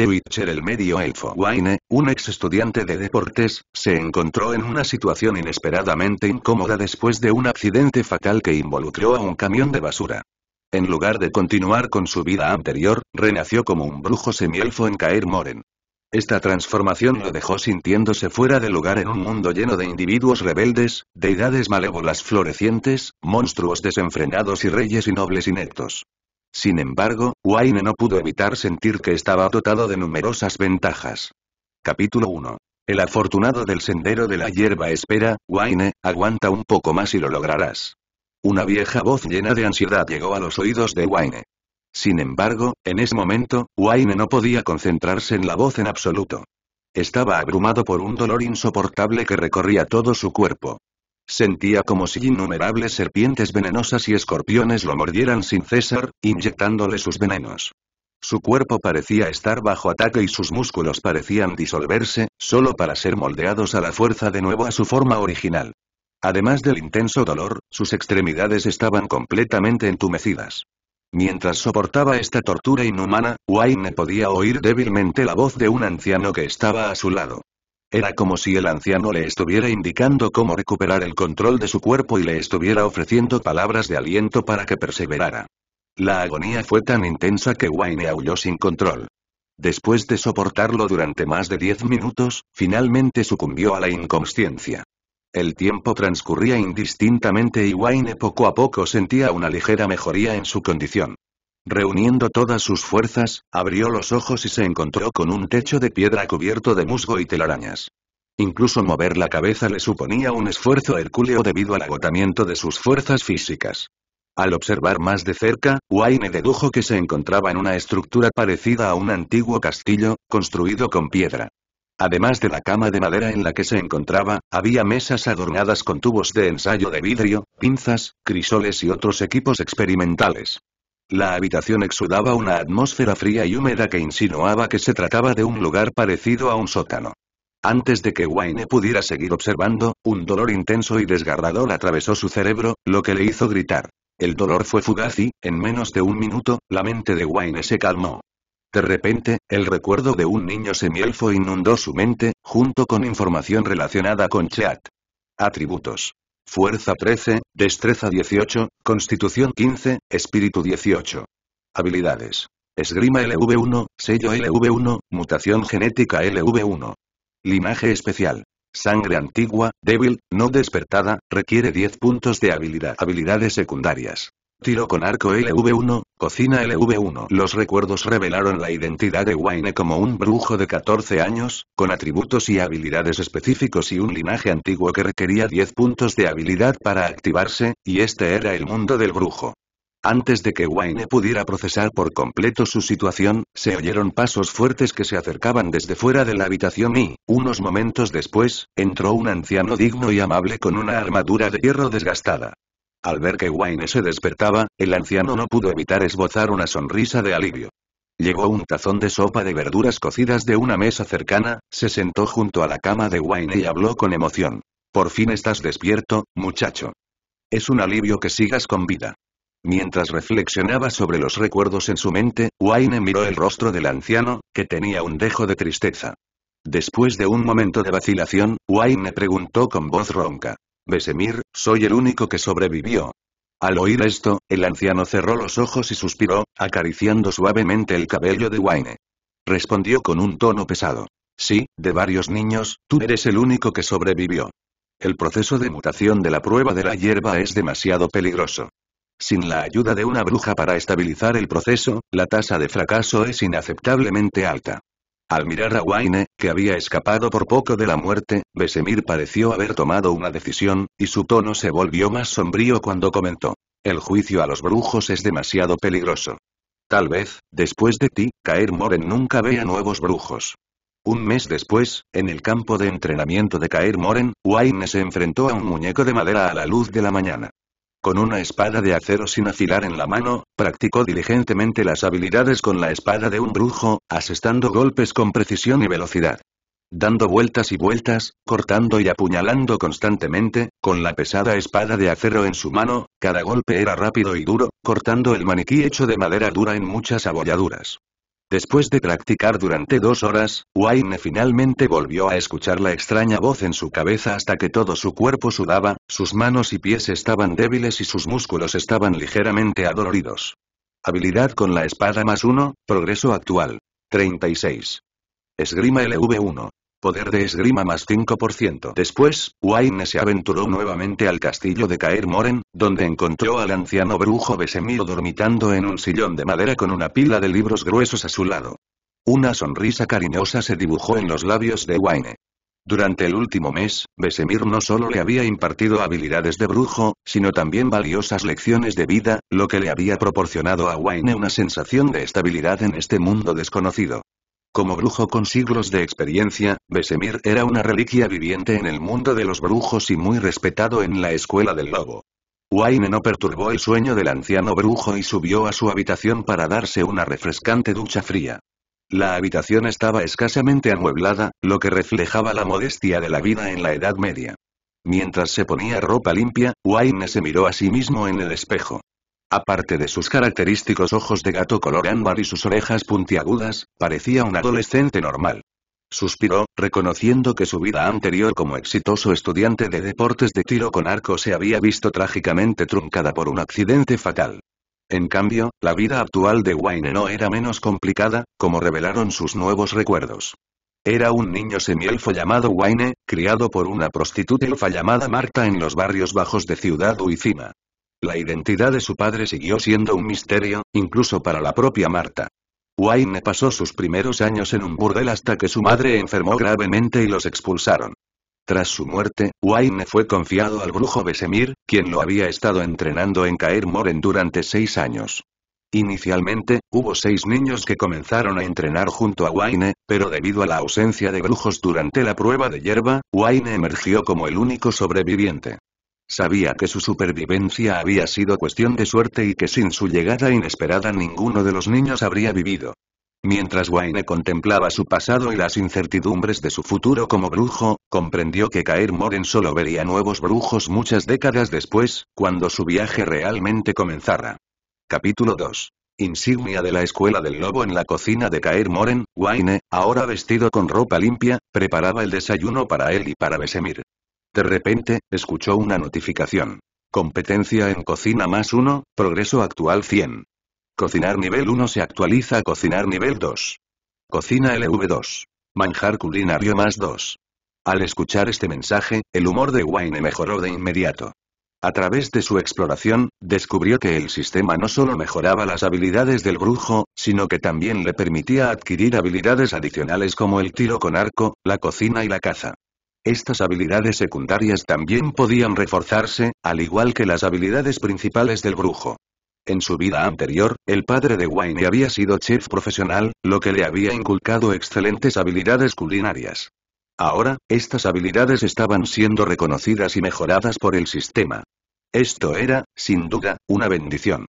De Witcher el medio elfo Wayne, un ex estudiante de deportes, se encontró en una situación inesperadamente incómoda después de un accidente fatal que involucró a un camión de basura. En lugar de continuar con su vida anterior, renació como un brujo semielfo en Caer Moren. Esta transformación lo dejó sintiéndose fuera de lugar en un mundo lleno de individuos rebeldes, deidades malévolas florecientes, monstruos desenfrenados y reyes y nobles ineptos. Sin embargo, Wayne no pudo evitar sentir que estaba dotado de numerosas ventajas. Capítulo 1. El afortunado del sendero de la hierba espera, Wayne, aguanta un poco más y lo lograrás. Una vieja voz llena de ansiedad llegó a los oídos de Wayne. Sin embargo, en ese momento, Wayne no podía concentrarse en la voz en absoluto. Estaba abrumado por un dolor insoportable que recorría todo su cuerpo. Sentía como si innumerables serpientes venenosas y escorpiones lo mordieran sin cesar, inyectándole sus venenos. Su cuerpo parecía estar bajo ataque y sus músculos parecían disolverse, solo para ser moldeados a la fuerza de nuevo a su forma original. Además del intenso dolor, sus extremidades estaban completamente entumecidas. Mientras soportaba esta tortura inhumana, Wayne podía oír débilmente la voz de un anciano que estaba a su lado. Era como si el anciano le estuviera indicando cómo recuperar el control de su cuerpo y le estuviera ofreciendo palabras de aliento para que perseverara. La agonía fue tan intensa que Wayne aulló sin control. Después de soportarlo durante más de diez minutos, finalmente sucumbió a la inconsciencia. El tiempo transcurría indistintamente y Wayne poco a poco sentía una ligera mejoría en su condición. Reuniendo todas sus fuerzas, abrió los ojos y se encontró con un techo de piedra cubierto de musgo y telarañas. Incluso mover la cabeza le suponía un esfuerzo hercúleo debido al agotamiento de sus fuerzas físicas. Al observar más de cerca, Wayne dedujo que se encontraba en una estructura parecida a un antiguo castillo, construido con piedra. Además de la cama de madera en la que se encontraba, había mesas adornadas con tubos de ensayo de vidrio, pinzas, crisoles y otros equipos experimentales. La habitación exudaba una atmósfera fría y húmeda que insinuaba que se trataba de un lugar parecido a un sótano. Antes de que Wayne pudiera seguir observando, un dolor intenso y desgarrador atravesó su cerebro, lo que le hizo gritar. El dolor fue fugaz y, en menos de un minuto, la mente de Wayne se calmó. De repente, el recuerdo de un niño semielfo inundó su mente, junto con información relacionada con Chat. Atributos. Fuerza 13, Destreza 18, Constitución 15, Espíritu 18. Habilidades. Esgrima LV1, sello LV1, mutación genética LV1. Linaje especial. Sangre antigua, débil, no despertada, requiere 10 puntos de habilidad. Habilidades secundarias. Tiro con arco LV1, cocina LV1. Los recuerdos revelaron la identidad de Wayne como un brujo de 14 años, con atributos y habilidades específicos y un linaje antiguo que requería 10 puntos de habilidad para activarse, y este era el mundo del brujo. Antes de que Wayne pudiera procesar por completo su situación, se oyeron pasos fuertes que se acercaban desde fuera de la habitación y, unos momentos después, entró un anciano digno y amable con una armadura de hierro desgastada. Al ver que Wayne se despertaba, el anciano no pudo evitar esbozar una sonrisa de alivio. Llegó un tazón de sopa de verduras cocidas de una mesa cercana, se sentó junto a la cama de Wayne y habló con emoción. Por fin estás despierto, muchacho. Es un alivio que sigas con vida. Mientras reflexionaba sobre los recuerdos en su mente, Wayne miró el rostro del anciano, que tenía un dejo de tristeza. Después de un momento de vacilación, Wayne preguntó con voz ronca. Besemir, soy el único que sobrevivió. Al oír esto, el anciano cerró los ojos y suspiró, acariciando suavemente el cabello de Wayne. Respondió con un tono pesado. Sí, de varios niños, tú eres el único que sobrevivió. El proceso de mutación de la prueba de la hierba es demasiado peligroso. Sin la ayuda de una bruja para estabilizar el proceso, la tasa de fracaso es inaceptablemente alta. Al mirar a Wayne, que había escapado por poco de la muerte, Besemir pareció haber tomado una decisión, y su tono se volvió más sombrío cuando comentó. El juicio a los brujos es demasiado peligroso. Tal vez, después de ti, Caer Moren nunca vea nuevos brujos. Un mes después, en el campo de entrenamiento de Caer Moren, Wayne se enfrentó a un muñeco de madera a la luz de la mañana. Con una espada de acero sin afilar en la mano, practicó diligentemente las habilidades con la espada de un brujo, asestando golpes con precisión y velocidad. Dando vueltas y vueltas, cortando y apuñalando constantemente, con la pesada espada de acero en su mano, cada golpe era rápido y duro, cortando el maniquí hecho de madera dura en muchas abolladuras. Después de practicar durante dos horas, Wayne finalmente volvió a escuchar la extraña voz en su cabeza hasta que todo su cuerpo sudaba, sus manos y pies estaban débiles y sus músculos estaban ligeramente adoloridos. Habilidad con la espada más uno, progreso actual. 36. Esgrima LV1. Poder de esgrima más 5%. Después, Wayne se aventuró nuevamente al castillo de Caer Moren, donde encontró al anciano brujo Besemir dormitando en un sillón de madera con una pila de libros gruesos a su lado. Una sonrisa cariñosa se dibujó en los labios de Wayne. Durante el último mes, Besemir no solo le había impartido habilidades de brujo, sino también valiosas lecciones de vida, lo que le había proporcionado a Wayne una sensación de estabilidad en este mundo desconocido. Como brujo con siglos de experiencia, Besemir era una reliquia viviente en el mundo de los brujos y muy respetado en la escuela del lobo. Wayne no perturbó el sueño del anciano brujo y subió a su habitación para darse una refrescante ducha fría. La habitación estaba escasamente amueblada, lo que reflejaba la modestia de la vida en la Edad Media. Mientras se ponía ropa limpia, Wayne se miró a sí mismo en el espejo. Aparte de sus característicos ojos de gato color ámbar y sus orejas puntiagudas, parecía un adolescente normal. Suspiró, reconociendo que su vida anterior como exitoso estudiante de deportes de tiro con arco se había visto trágicamente truncada por un accidente fatal. En cambio, la vida actual de Wayne no era menos complicada, como revelaron sus nuevos recuerdos. Era un niño semielfo llamado Wayne, criado por una prostituta elfa llamada Marta en los barrios bajos de Ciudad Uicima. La identidad de su padre siguió siendo un misterio, incluso para la propia Marta. Wayne pasó sus primeros años en un burdel hasta que su madre enfermó gravemente y los expulsaron. Tras su muerte, Wayne fue confiado al brujo Besemir, quien lo había estado entrenando en Caer Moren durante seis años. Inicialmente, hubo seis niños que comenzaron a entrenar junto a Wayne, pero debido a la ausencia de brujos durante la prueba de hierba, Wayne emergió como el único sobreviviente. Sabía que su supervivencia había sido cuestión de suerte y que sin su llegada inesperada ninguno de los niños habría vivido. Mientras Wayne contemplaba su pasado y las incertidumbres de su futuro como brujo, comprendió que Caer Moren solo vería nuevos brujos muchas décadas después, cuando su viaje realmente comenzara. Capítulo 2. Insignia de la Escuela del Lobo en la cocina de Caer Moren, Wayne, ahora vestido con ropa limpia, preparaba el desayuno para él y para Besemir. De repente, escuchó una notificación. Competencia en cocina más 1, progreso actual 100. Cocinar nivel 1 se actualiza a cocinar nivel 2. Cocina LV2. Manjar culinario más 2. Al escuchar este mensaje, el humor de Wayne mejoró de inmediato. A través de su exploración, descubrió que el sistema no solo mejoraba las habilidades del brujo, sino que también le permitía adquirir habilidades adicionales como el tiro con arco, la cocina y la caza. Estas habilidades secundarias también podían reforzarse, al igual que las habilidades principales del brujo. En su vida anterior, el padre de Wayne había sido chef profesional, lo que le había inculcado excelentes habilidades culinarias. Ahora, estas habilidades estaban siendo reconocidas y mejoradas por el sistema. Esto era, sin duda, una bendición.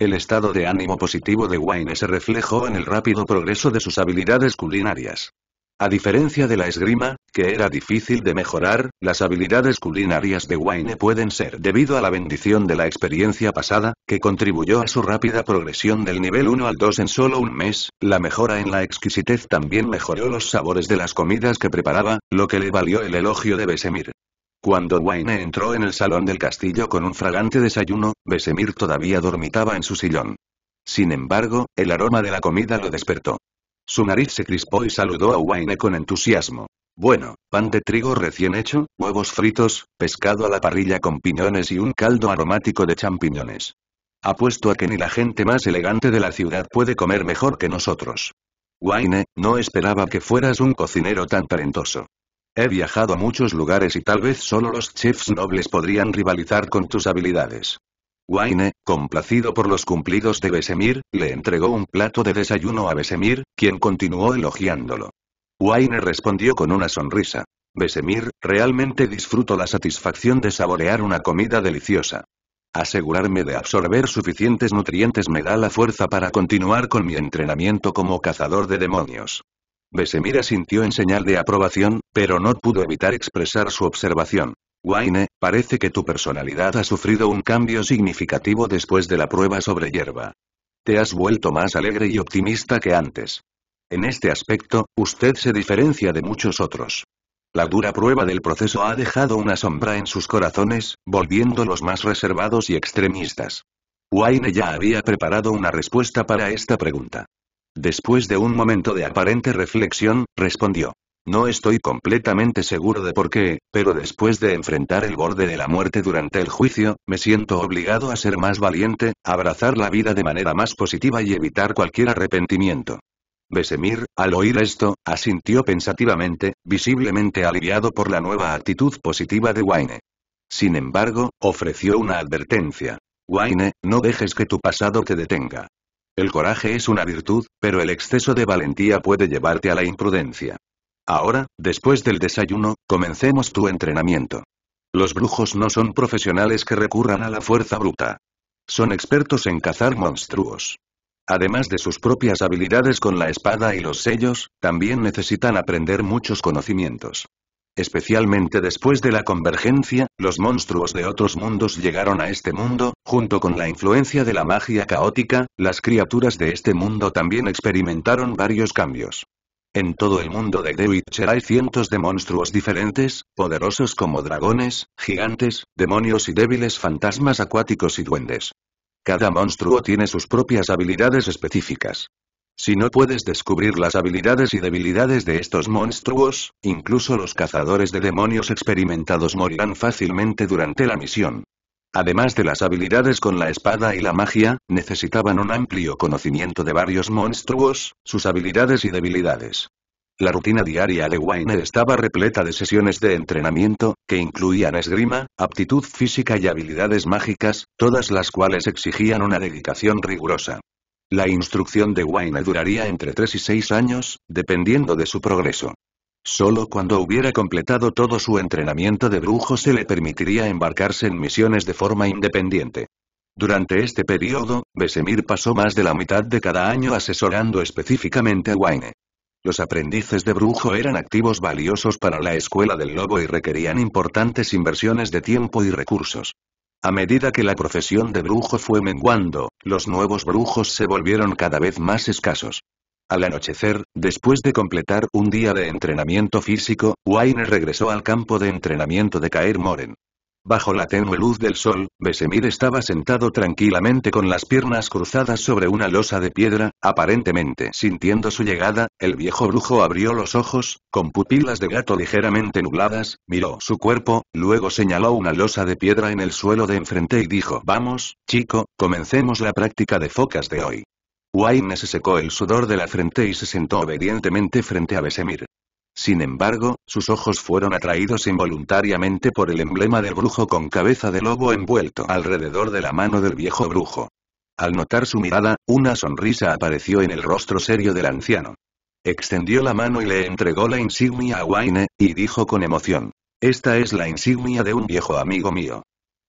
El estado de ánimo positivo de Wayne se reflejó en el rápido progreso de sus habilidades culinarias. A diferencia de la esgrima, que era difícil de mejorar, las habilidades culinarias de Wayne pueden ser debido a la bendición de la experiencia pasada, que contribuyó a su rápida progresión del nivel 1 al 2 en solo un mes, la mejora en la exquisitez también mejoró los sabores de las comidas que preparaba, lo que le valió el elogio de Besemir. Cuando Wayne entró en el salón del castillo con un fragante desayuno, Besemir todavía dormitaba en su sillón. Sin embargo, el aroma de la comida lo despertó. Su nariz se crispó y saludó a Wayne con entusiasmo. Bueno, pan de trigo recién hecho, huevos fritos, pescado a la parrilla con piñones y un caldo aromático de champiñones. Apuesto a que ni la gente más elegante de la ciudad puede comer mejor que nosotros. Wayne, no esperaba que fueras un cocinero tan talentoso. He viajado a muchos lugares y tal vez solo los chefs nobles podrían rivalizar con tus habilidades. Wayne, complacido por los cumplidos de Besemir, le entregó un plato de desayuno a Besemir, quien continuó elogiándolo. Wayne respondió con una sonrisa. Besemir, realmente disfruto la satisfacción de saborear una comida deliciosa. Asegurarme de absorber suficientes nutrientes me da la fuerza para continuar con mi entrenamiento como cazador de demonios. Besemir asintió en señal de aprobación, pero no pudo evitar expresar su observación. Wayne, parece que tu personalidad ha sufrido un cambio significativo después de la prueba sobre hierba. Te has vuelto más alegre y optimista que antes. En este aspecto, usted se diferencia de muchos otros. La dura prueba del proceso ha dejado una sombra en sus corazones, volviéndolos más reservados y extremistas. Wayne ya había preparado una respuesta para esta pregunta. Después de un momento de aparente reflexión, respondió. No estoy completamente seguro de por qué, pero después de enfrentar el borde de la muerte durante el juicio, me siento obligado a ser más valiente, abrazar la vida de manera más positiva y evitar cualquier arrepentimiento. Besemir, al oír esto, asintió pensativamente, visiblemente aliviado por la nueva actitud positiva de Wayne. Sin embargo, ofreció una advertencia. Wayne, no dejes que tu pasado te detenga. El coraje es una virtud, pero el exceso de valentía puede llevarte a la imprudencia. Ahora, después del desayuno, comencemos tu entrenamiento. Los brujos no son profesionales que recurran a la fuerza bruta. Son expertos en cazar monstruos. Además de sus propias habilidades con la espada y los sellos, también necesitan aprender muchos conocimientos. Especialmente después de la convergencia, los monstruos de otros mundos llegaron a este mundo, junto con la influencia de la magia caótica, las criaturas de este mundo también experimentaron varios cambios. En todo el mundo de The Witcher hay cientos de monstruos diferentes, poderosos como dragones, gigantes, demonios y débiles fantasmas acuáticos y duendes. Cada monstruo tiene sus propias habilidades específicas. Si no puedes descubrir las habilidades y debilidades de estos monstruos, incluso los cazadores de demonios experimentados morirán fácilmente durante la misión. Además de las habilidades con la espada y la magia, necesitaban un amplio conocimiento de varios monstruos, sus habilidades y debilidades. La rutina diaria de Wayne estaba repleta de sesiones de entrenamiento, que incluían esgrima, aptitud física y habilidades mágicas, todas las cuales exigían una dedicación rigurosa. La instrucción de Wayne duraría entre 3 y 6 años, dependiendo de su progreso. Solo cuando hubiera completado todo su entrenamiento de brujo se le permitiría embarcarse en misiones de forma independiente. Durante este periodo, Besemir pasó más de la mitad de cada año asesorando específicamente a Wayne. Los aprendices de brujo eran activos valiosos para la escuela del lobo y requerían importantes inversiones de tiempo y recursos. A medida que la profesión de brujo fue menguando, los nuevos brujos se volvieron cada vez más escasos. Al anochecer, después de completar un día de entrenamiento físico, Wayne regresó al campo de entrenamiento de Caer Moren. Bajo la tenue luz del sol, Besemir estaba sentado tranquilamente con las piernas cruzadas sobre una losa de piedra, aparentemente sintiendo su llegada, el viejo brujo abrió los ojos, con pupilas de gato ligeramente nubladas, miró su cuerpo, luego señaló una losa de piedra en el suelo de enfrente y dijo «Vamos, chico, comencemos la práctica de focas de hoy». Wayne se secó el sudor de la frente y se sentó obedientemente frente a Besemir. Sin embargo, sus ojos fueron atraídos involuntariamente por el emblema del brujo con cabeza de lobo envuelto alrededor de la mano del viejo brujo. Al notar su mirada, una sonrisa apareció en el rostro serio del anciano. Extendió la mano y le entregó la insignia a Wayne, y dijo con emoción. Esta es la insignia de un viejo amigo mío.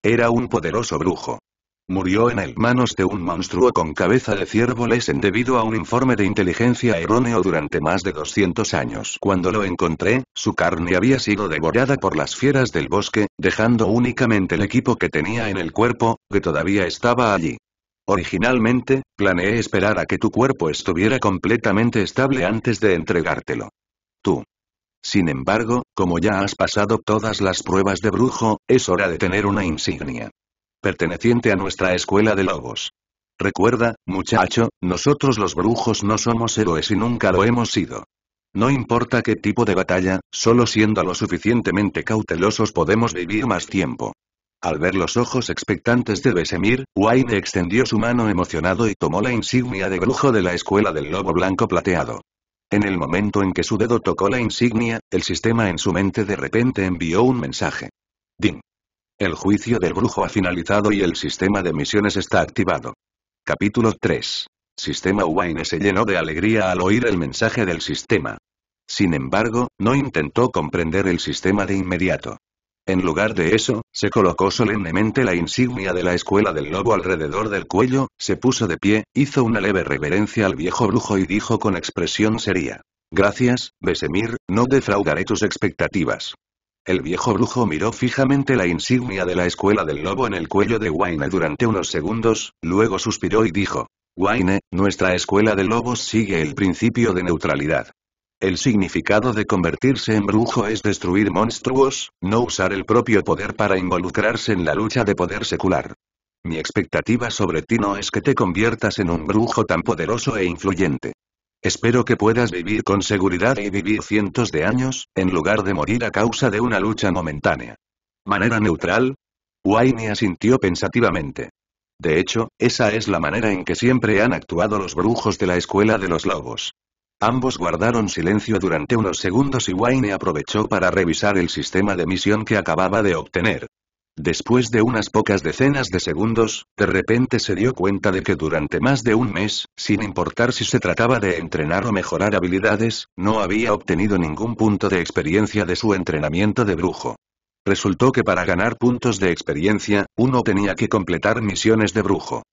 Era un poderoso brujo. Murió en el manos de un monstruo con cabeza de ciervo Lesen debido a un informe de inteligencia erróneo durante más de 200 años. Cuando lo encontré, su carne había sido devorada por las fieras del bosque, dejando únicamente el equipo que tenía en el cuerpo, que todavía estaba allí. Originalmente, planeé esperar a que tu cuerpo estuviera completamente estable antes de entregártelo. Tú. Sin embargo, como ya has pasado todas las pruebas de brujo, es hora de tener una insignia perteneciente a nuestra escuela de lobos. Recuerda, muchacho, nosotros los brujos no somos héroes y nunca lo hemos sido. No importa qué tipo de batalla, solo siendo lo suficientemente cautelosos podemos vivir más tiempo. Al ver los ojos expectantes de Besemir, Wayne extendió su mano emocionado y tomó la insignia de brujo de la escuela del lobo blanco plateado. En el momento en que su dedo tocó la insignia, el sistema en su mente de repente envió un mensaje. ding el juicio del brujo ha finalizado y el sistema de misiones está activado. Capítulo 3. Sistema Wayne se llenó de alegría al oír el mensaje del sistema. Sin embargo, no intentó comprender el sistema de inmediato. En lugar de eso, se colocó solemnemente la insignia de la escuela del lobo alrededor del cuello, se puso de pie, hizo una leve reverencia al viejo brujo y dijo con expresión seria. Gracias, Besemir, no defraudaré tus expectativas. El viejo brujo miró fijamente la insignia de la escuela del lobo en el cuello de Wayne durante unos segundos, luego suspiró y dijo, Wayne, nuestra escuela de lobos sigue el principio de neutralidad. El significado de convertirse en brujo es destruir monstruos, no usar el propio poder para involucrarse en la lucha de poder secular. Mi expectativa sobre ti no es que te conviertas en un brujo tan poderoso e influyente. Espero que puedas vivir con seguridad y vivir cientos de años, en lugar de morir a causa de una lucha momentánea. ¿Manera neutral? Wayne asintió pensativamente. De hecho, esa es la manera en que siempre han actuado los brujos de la escuela de los lobos. Ambos guardaron silencio durante unos segundos y Wayne aprovechó para revisar el sistema de misión que acababa de obtener. Después de unas pocas decenas de segundos, de repente se dio cuenta de que durante más de un mes, sin importar si se trataba de entrenar o mejorar habilidades, no había obtenido ningún punto de experiencia de su entrenamiento de brujo. Resultó que para ganar puntos de experiencia, uno tenía que completar misiones de brujo.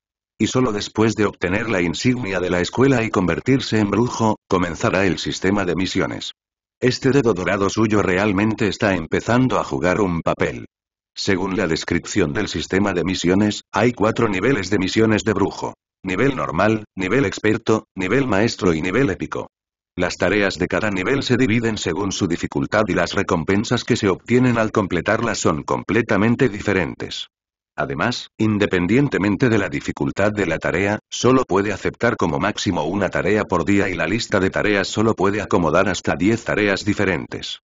Y solo después de obtener la insignia de la escuela y convertirse en brujo, comenzará el sistema de misiones. Este dedo dorado suyo realmente está empezando a jugar un papel. Según la descripción del sistema de misiones, hay cuatro niveles de misiones de brujo. Nivel normal, nivel experto, nivel maestro y nivel épico. Las tareas de cada nivel se dividen según su dificultad y las recompensas que se obtienen al completarlas son completamente diferentes. Además, independientemente de la dificultad de la tarea, solo puede aceptar como máximo una tarea por día y la lista de tareas solo puede acomodar hasta 10 tareas diferentes.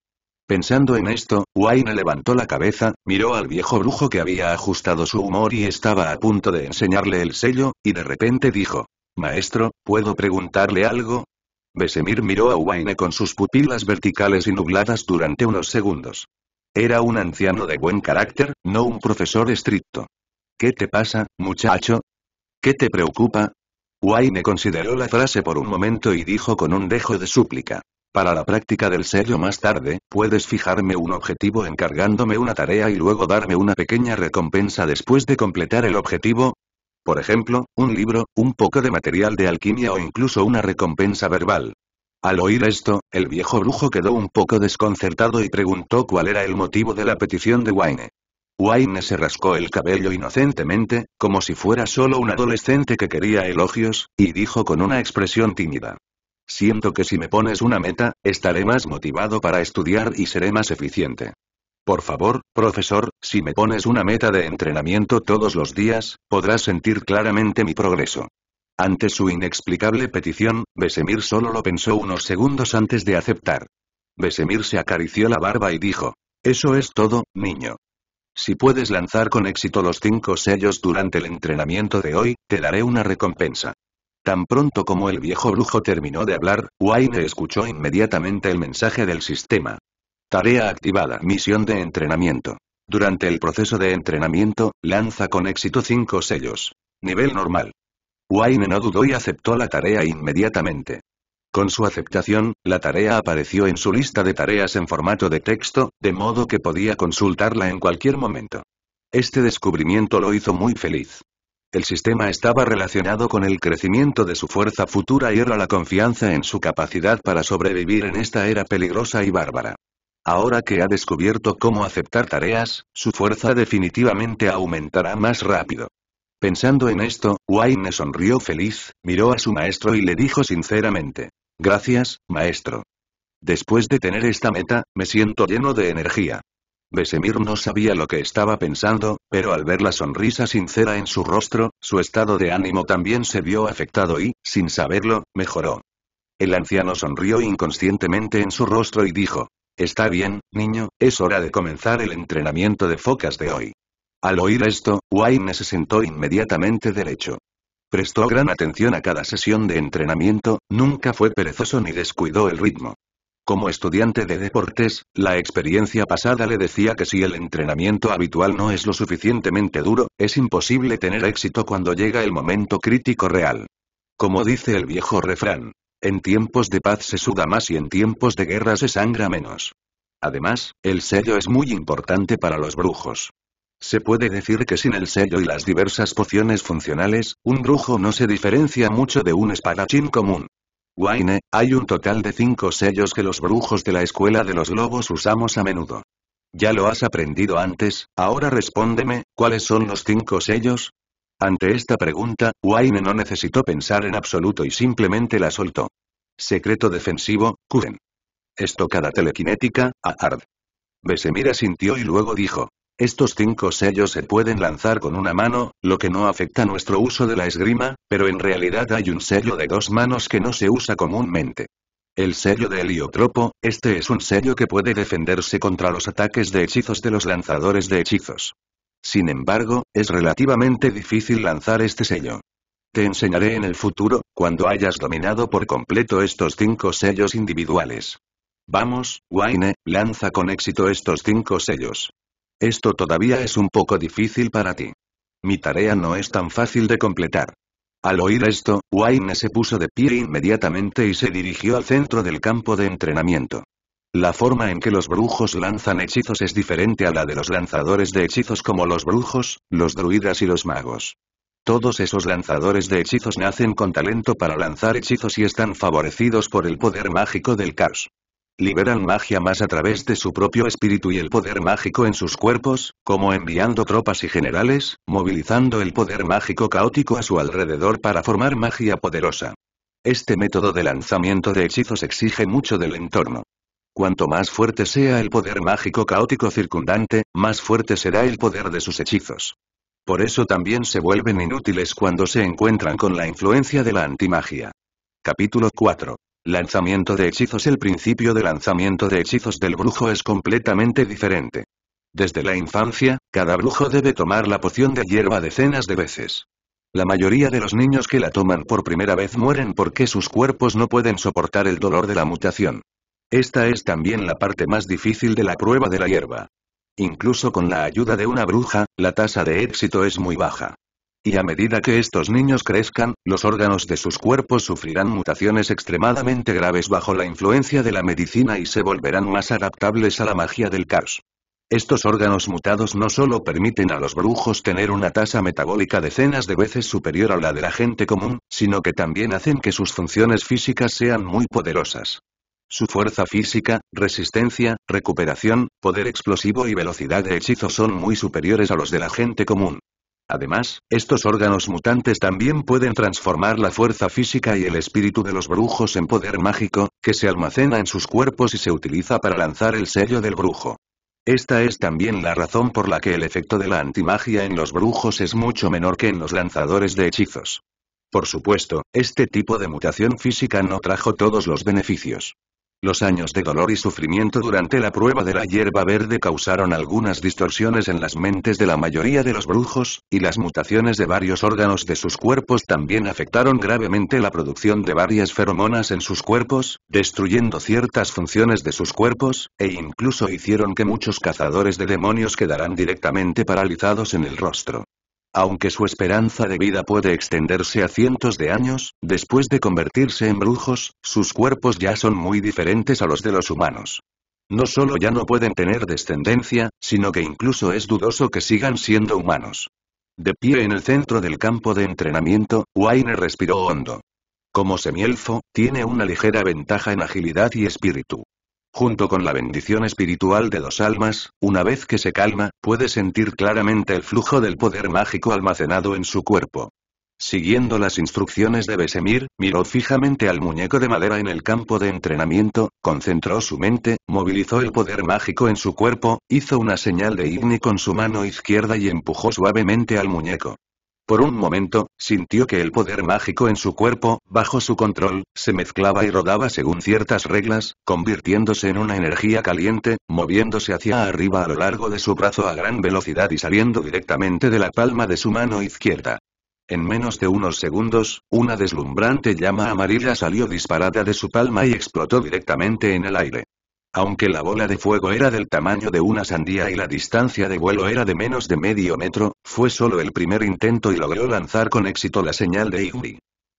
Pensando en esto, Wayne levantó la cabeza, miró al viejo brujo que había ajustado su humor y estaba a punto de enseñarle el sello, y de repente dijo, Maestro, ¿puedo preguntarle algo? Besemir miró a Wayne con sus pupilas verticales y nubladas durante unos segundos. Era un anciano de buen carácter, no un profesor estricto. ¿Qué te pasa, muchacho? ¿Qué te preocupa? Wayne consideró la frase por un momento y dijo con un dejo de súplica. Para la práctica del serio más tarde, puedes fijarme un objetivo encargándome una tarea y luego darme una pequeña recompensa después de completar el objetivo. Por ejemplo, un libro, un poco de material de alquimia o incluso una recompensa verbal. Al oír esto, el viejo brujo quedó un poco desconcertado y preguntó cuál era el motivo de la petición de Wayne. Wayne se rascó el cabello inocentemente, como si fuera solo un adolescente que quería elogios, y dijo con una expresión tímida. Siento que si me pones una meta, estaré más motivado para estudiar y seré más eficiente. Por favor, profesor, si me pones una meta de entrenamiento todos los días, podrás sentir claramente mi progreso. Ante su inexplicable petición, Besemir solo lo pensó unos segundos antes de aceptar. Besemir se acarició la barba y dijo, Eso es todo, niño. Si puedes lanzar con éxito los cinco sellos durante el entrenamiento de hoy, te daré una recompensa. Tan pronto como el viejo brujo terminó de hablar, Wayne escuchó inmediatamente el mensaje del sistema. Tarea activada. Misión de entrenamiento. Durante el proceso de entrenamiento, lanza con éxito cinco sellos. Nivel normal. Wayne no dudó y aceptó la tarea inmediatamente. Con su aceptación, la tarea apareció en su lista de tareas en formato de texto, de modo que podía consultarla en cualquier momento. Este descubrimiento lo hizo muy feliz. El sistema estaba relacionado con el crecimiento de su fuerza futura y era la confianza en su capacidad para sobrevivir en esta era peligrosa y bárbara. Ahora que ha descubierto cómo aceptar tareas, su fuerza definitivamente aumentará más rápido. Pensando en esto, Wayne sonrió feliz, miró a su maestro y le dijo sinceramente. Gracias, maestro. Después de tener esta meta, me siento lleno de energía. Besemir no sabía lo que estaba pensando, pero al ver la sonrisa sincera en su rostro, su estado de ánimo también se vio afectado y, sin saberlo, mejoró. El anciano sonrió inconscientemente en su rostro y dijo, Está bien, niño, es hora de comenzar el entrenamiento de focas de hoy. Al oír esto, Wayne se sentó inmediatamente derecho. Prestó gran atención a cada sesión de entrenamiento, nunca fue perezoso ni descuidó el ritmo. Como estudiante de deportes, la experiencia pasada le decía que si el entrenamiento habitual no es lo suficientemente duro, es imposible tener éxito cuando llega el momento crítico real. Como dice el viejo refrán, en tiempos de paz se suda más y en tiempos de guerra se sangra menos. Además, el sello es muy importante para los brujos. Se puede decir que sin el sello y las diversas pociones funcionales, un brujo no se diferencia mucho de un espadachín común. Wayne, hay un total de cinco sellos que los brujos de la escuela de los Lobos usamos a menudo. Ya lo has aprendido antes, ahora respóndeme, ¿cuáles son los cinco sellos? Ante esta pregunta, Wayne no necesitó pensar en absoluto y simplemente la soltó. Secreto defensivo, Kuren. Estocada telequinética, Ard. Besemira sintió y luego dijo. Estos cinco sellos se pueden lanzar con una mano, lo que no afecta nuestro uso de la esgrima, pero en realidad hay un sello de dos manos que no se usa comúnmente. El sello de heliotropo, este es un sello que puede defenderse contra los ataques de hechizos de los lanzadores de hechizos. Sin embargo, es relativamente difícil lanzar este sello. Te enseñaré en el futuro, cuando hayas dominado por completo estos cinco sellos individuales. Vamos, Wayne, lanza con éxito estos cinco sellos. Esto todavía es un poco difícil para ti. Mi tarea no es tan fácil de completar. Al oír esto, Wayne se puso de pie inmediatamente y se dirigió al centro del campo de entrenamiento. La forma en que los brujos lanzan hechizos es diferente a la de los lanzadores de hechizos como los brujos, los druidas y los magos. Todos esos lanzadores de hechizos nacen con talento para lanzar hechizos y están favorecidos por el poder mágico del caos. Liberan magia más a través de su propio espíritu y el poder mágico en sus cuerpos, como enviando tropas y generales, movilizando el poder mágico caótico a su alrededor para formar magia poderosa. Este método de lanzamiento de hechizos exige mucho del entorno. Cuanto más fuerte sea el poder mágico caótico circundante, más fuerte será el poder de sus hechizos. Por eso también se vuelven inútiles cuando se encuentran con la influencia de la antimagia. Capítulo 4. Lanzamiento de hechizos El principio de lanzamiento de hechizos del brujo es completamente diferente. Desde la infancia, cada brujo debe tomar la poción de hierba decenas de veces. La mayoría de los niños que la toman por primera vez mueren porque sus cuerpos no pueden soportar el dolor de la mutación. Esta es también la parte más difícil de la prueba de la hierba. Incluso con la ayuda de una bruja, la tasa de éxito es muy baja. Y a medida que estos niños crezcan, los órganos de sus cuerpos sufrirán mutaciones extremadamente graves bajo la influencia de la medicina y se volverán más adaptables a la magia del caos. Estos órganos mutados no solo permiten a los brujos tener una tasa metabólica decenas de veces superior a la de la gente común, sino que también hacen que sus funciones físicas sean muy poderosas. Su fuerza física, resistencia, recuperación, poder explosivo y velocidad de hechizo son muy superiores a los de la gente común. Además, estos órganos mutantes también pueden transformar la fuerza física y el espíritu de los brujos en poder mágico, que se almacena en sus cuerpos y se utiliza para lanzar el sello del brujo. Esta es también la razón por la que el efecto de la antimagia en los brujos es mucho menor que en los lanzadores de hechizos. Por supuesto, este tipo de mutación física no trajo todos los beneficios. Los años de dolor y sufrimiento durante la prueba de la hierba verde causaron algunas distorsiones en las mentes de la mayoría de los brujos, y las mutaciones de varios órganos de sus cuerpos también afectaron gravemente la producción de varias feromonas en sus cuerpos, destruyendo ciertas funciones de sus cuerpos, e incluso hicieron que muchos cazadores de demonios quedaran directamente paralizados en el rostro. Aunque su esperanza de vida puede extenderse a cientos de años, después de convertirse en brujos, sus cuerpos ya son muy diferentes a los de los humanos. No solo ya no pueden tener descendencia, sino que incluso es dudoso que sigan siendo humanos. De pie en el centro del campo de entrenamiento, Wayne respiró hondo. Como semielfo, tiene una ligera ventaja en agilidad y espíritu junto con la bendición espiritual de dos almas, una vez que se calma, puede sentir claramente el flujo del poder mágico almacenado en su cuerpo. Siguiendo las instrucciones de Besemir, miró fijamente al muñeco de madera en el campo de entrenamiento, concentró su mente, movilizó el poder mágico en su cuerpo, hizo una señal de Igni con su mano izquierda y empujó suavemente al muñeco. Por un momento, sintió que el poder mágico en su cuerpo, bajo su control, se mezclaba y rodaba según ciertas reglas, convirtiéndose en una energía caliente, moviéndose hacia arriba a lo largo de su brazo a gran velocidad y saliendo directamente de la palma de su mano izquierda. En menos de unos segundos, una deslumbrante llama amarilla salió disparada de su palma y explotó directamente en el aire. Aunque la bola de fuego era del tamaño de una sandía y la distancia de vuelo era de menos de medio metro, fue solo el primer intento y logró lanzar con éxito la señal de Iuri.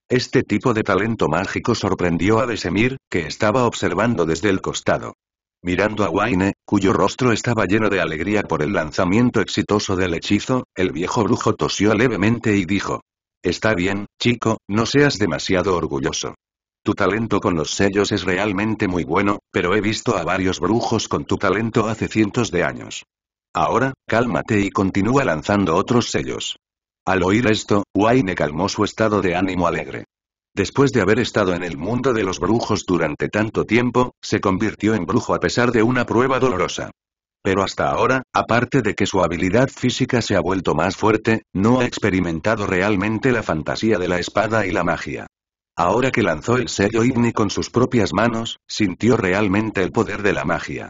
Este tipo de talento mágico sorprendió a Besemir, que estaba observando desde el costado. Mirando a Wayne, cuyo rostro estaba lleno de alegría por el lanzamiento exitoso del hechizo, el viejo brujo tosió levemente y dijo. Está bien, chico, no seas demasiado orgulloso. Tu talento con los sellos es realmente muy bueno, pero he visto a varios brujos con tu talento hace cientos de años. Ahora, cálmate y continúa lanzando otros sellos. Al oír esto, Wayne calmó su estado de ánimo alegre. Después de haber estado en el mundo de los brujos durante tanto tiempo, se convirtió en brujo a pesar de una prueba dolorosa. Pero hasta ahora, aparte de que su habilidad física se ha vuelto más fuerte, no ha experimentado realmente la fantasía de la espada y la magia. Ahora que lanzó el sello Igni con sus propias manos, sintió realmente el poder de la magia.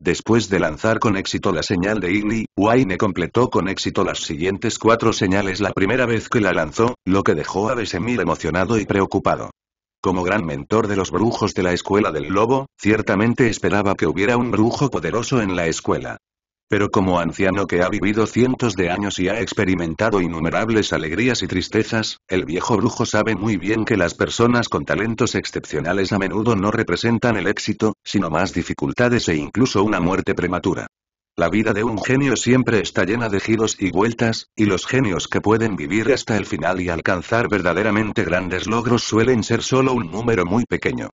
Después de lanzar con éxito la señal de Igni, Wayne completó con éxito las siguientes cuatro señales la primera vez que la lanzó, lo que dejó a Besemir emocionado y preocupado. Como gran mentor de los brujos de la Escuela del Lobo, ciertamente esperaba que hubiera un brujo poderoso en la escuela. Pero como anciano que ha vivido cientos de años y ha experimentado innumerables alegrías y tristezas, el viejo brujo sabe muy bien que las personas con talentos excepcionales a menudo no representan el éxito, sino más dificultades e incluso una muerte prematura. La vida de un genio siempre está llena de giros y vueltas, y los genios que pueden vivir hasta el final y alcanzar verdaderamente grandes logros suelen ser solo un número muy pequeño.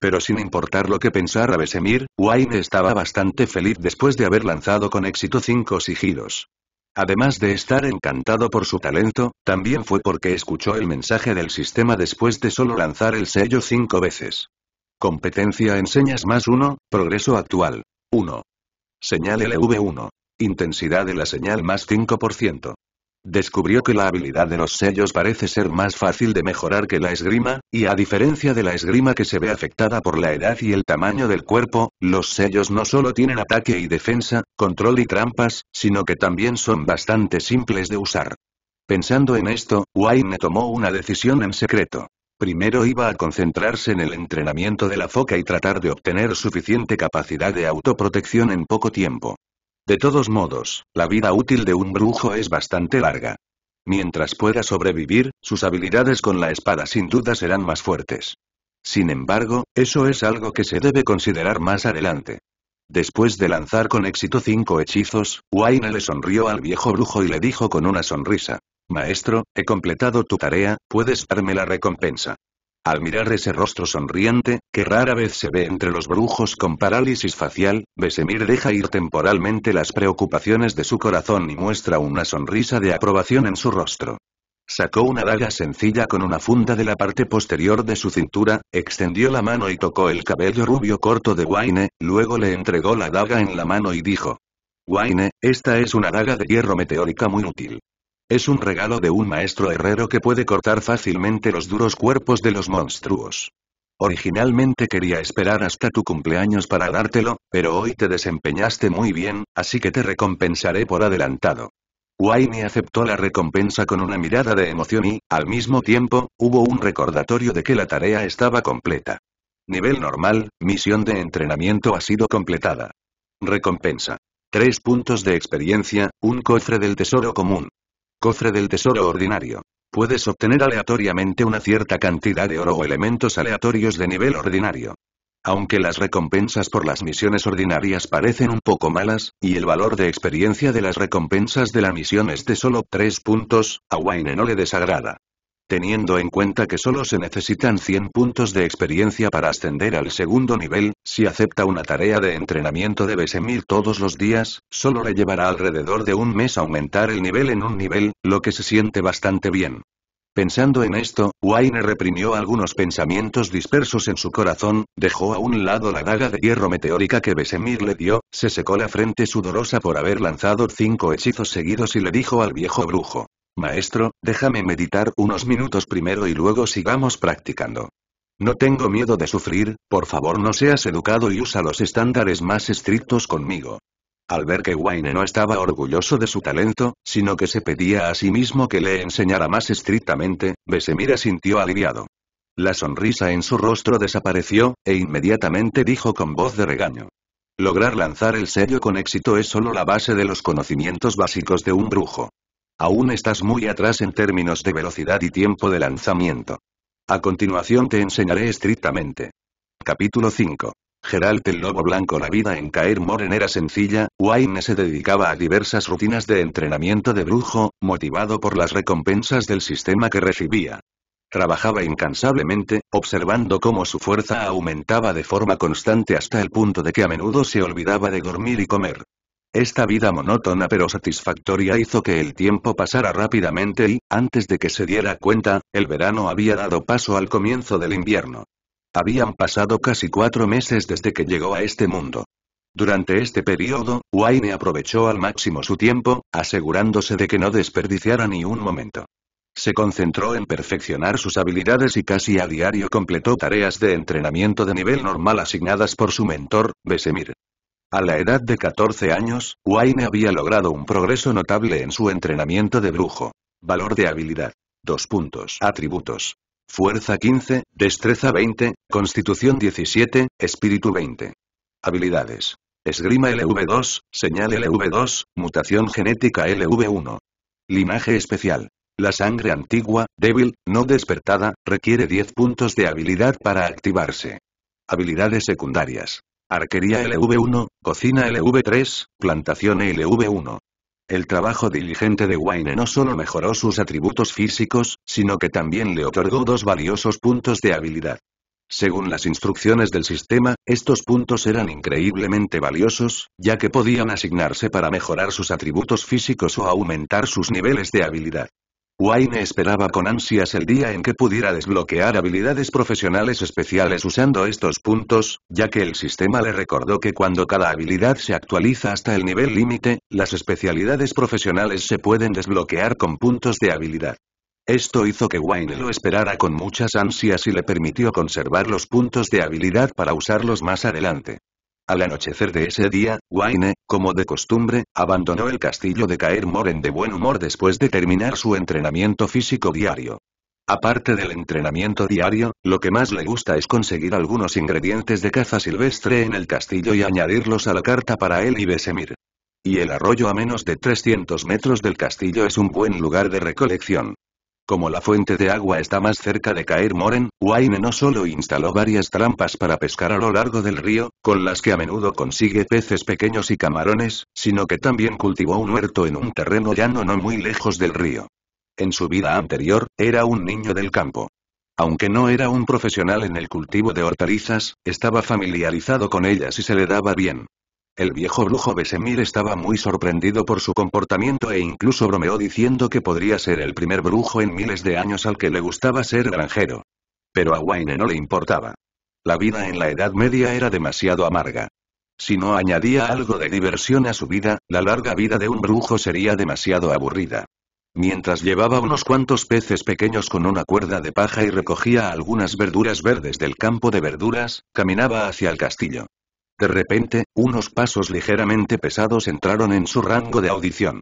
Pero sin importar lo que pensara Besemir, Wayne estaba bastante feliz después de haber lanzado con éxito cinco sigilos. Además de estar encantado por su talento, también fue porque escuchó el mensaje del sistema después de solo lanzar el sello cinco veces. Competencia en señas más 1, progreso actual. 1. Señal LV1. Intensidad de la señal más 5%. Descubrió que la habilidad de los sellos parece ser más fácil de mejorar que la esgrima, y a diferencia de la esgrima que se ve afectada por la edad y el tamaño del cuerpo, los sellos no solo tienen ataque y defensa, control y trampas, sino que también son bastante simples de usar. Pensando en esto, Wayne tomó una decisión en secreto. Primero iba a concentrarse en el entrenamiento de la foca y tratar de obtener suficiente capacidad de autoprotección en poco tiempo. De todos modos, la vida útil de un brujo es bastante larga. Mientras pueda sobrevivir, sus habilidades con la espada sin duda serán más fuertes. Sin embargo, eso es algo que se debe considerar más adelante. Después de lanzar con éxito cinco hechizos, Wayne le sonrió al viejo brujo y le dijo con una sonrisa. Maestro, he completado tu tarea, puedes darme la recompensa. Al mirar ese rostro sonriente, que rara vez se ve entre los brujos con parálisis facial, Besemir deja ir temporalmente las preocupaciones de su corazón y muestra una sonrisa de aprobación en su rostro. Sacó una daga sencilla con una funda de la parte posterior de su cintura, extendió la mano y tocó el cabello rubio corto de Wayne, luego le entregó la daga en la mano y dijo. Wayne, esta es una daga de hierro meteórica muy útil. Es un regalo de un maestro herrero que puede cortar fácilmente los duros cuerpos de los monstruos. Originalmente quería esperar hasta tu cumpleaños para dártelo, pero hoy te desempeñaste muy bien, así que te recompensaré por adelantado. Wayne aceptó la recompensa con una mirada de emoción y, al mismo tiempo, hubo un recordatorio de que la tarea estaba completa. Nivel normal, misión de entrenamiento ha sido completada. Recompensa. Tres puntos de experiencia, un cofre del tesoro común. Cofre del tesoro ordinario. Puedes obtener aleatoriamente una cierta cantidad de oro o elementos aleatorios de nivel ordinario. Aunque las recompensas por las misiones ordinarias parecen un poco malas, y el valor de experiencia de las recompensas de la misión es de solo 3 puntos, a Wayne no le desagrada. Teniendo en cuenta que solo se necesitan 100 puntos de experiencia para ascender al segundo nivel, si acepta una tarea de entrenamiento de Besemir todos los días, solo le llevará alrededor de un mes aumentar el nivel en un nivel, lo que se siente bastante bien. Pensando en esto, Wayne reprimió algunos pensamientos dispersos en su corazón, dejó a un lado la daga de hierro meteórica que Besemir le dio, se secó la frente sudorosa por haber lanzado cinco hechizos seguidos y le dijo al viejo brujo, Maestro, déjame meditar unos minutos primero y luego sigamos practicando. No tengo miedo de sufrir, por favor no seas educado y usa los estándares más estrictos conmigo. Al ver que Wayne no estaba orgulloso de su talento, sino que se pedía a sí mismo que le enseñara más estrictamente, Besemira sintió aliviado. La sonrisa en su rostro desapareció, e inmediatamente dijo con voz de regaño. Lograr lanzar el sello con éxito es solo la base de los conocimientos básicos de un brujo. Aún estás muy atrás en términos de velocidad y tiempo de lanzamiento. A continuación te enseñaré estrictamente. Capítulo 5. Geralt el Lobo Blanco La vida en Caer Moren era sencilla, Wayne se dedicaba a diversas rutinas de entrenamiento de brujo, motivado por las recompensas del sistema que recibía. Trabajaba incansablemente, observando cómo su fuerza aumentaba de forma constante hasta el punto de que a menudo se olvidaba de dormir y comer. Esta vida monótona pero satisfactoria hizo que el tiempo pasara rápidamente y, antes de que se diera cuenta, el verano había dado paso al comienzo del invierno. Habían pasado casi cuatro meses desde que llegó a este mundo. Durante este periodo, Wayne aprovechó al máximo su tiempo, asegurándose de que no desperdiciara ni un momento. Se concentró en perfeccionar sus habilidades y casi a diario completó tareas de entrenamiento de nivel normal asignadas por su mentor, Besemir. A la edad de 14 años, Wayne había logrado un progreso notable en su entrenamiento de brujo. Valor de habilidad. 2 puntos. Atributos. Fuerza 15, Destreza 20, Constitución 17, Espíritu 20. Habilidades. Esgrima LV2, Señal LV2, Mutación Genética LV1. Linaje especial. La sangre antigua, débil, no despertada, requiere 10 puntos de habilidad para activarse. Habilidades secundarias. Arquería LV1, cocina LV3, plantación LV1. El trabajo diligente de Wayne no solo mejoró sus atributos físicos, sino que también le otorgó dos valiosos puntos de habilidad. Según las instrucciones del sistema, estos puntos eran increíblemente valiosos, ya que podían asignarse para mejorar sus atributos físicos o aumentar sus niveles de habilidad. Wayne esperaba con ansias el día en que pudiera desbloquear habilidades profesionales especiales usando estos puntos, ya que el sistema le recordó que cuando cada habilidad se actualiza hasta el nivel límite, las especialidades profesionales se pueden desbloquear con puntos de habilidad. Esto hizo que Wayne lo esperara con muchas ansias y le permitió conservar los puntos de habilidad para usarlos más adelante. Al anochecer de ese día, Wayne, como de costumbre, abandonó el castillo de Caer Moren de buen humor después de terminar su entrenamiento físico diario. Aparte del entrenamiento diario, lo que más le gusta es conseguir algunos ingredientes de caza silvestre en el castillo y añadirlos a la carta para él y Besemir. Y el arroyo a menos de 300 metros del castillo es un buen lugar de recolección. Como la fuente de agua está más cerca de caer Moren, Wayne no solo instaló varias trampas para pescar a lo largo del río, con las que a menudo consigue peces pequeños y camarones, sino que también cultivó un huerto en un terreno llano no muy lejos del río. En su vida anterior, era un niño del campo. Aunque no era un profesional en el cultivo de hortalizas, estaba familiarizado con ellas y se le daba bien. El viejo brujo Besemir estaba muy sorprendido por su comportamiento e incluso bromeó diciendo que podría ser el primer brujo en miles de años al que le gustaba ser granjero. Pero a Wayne no le importaba. La vida en la Edad Media era demasiado amarga. Si no añadía algo de diversión a su vida, la larga vida de un brujo sería demasiado aburrida. Mientras llevaba unos cuantos peces pequeños con una cuerda de paja y recogía algunas verduras verdes del campo de verduras, caminaba hacia el castillo. De repente, unos pasos ligeramente pesados entraron en su rango de audición.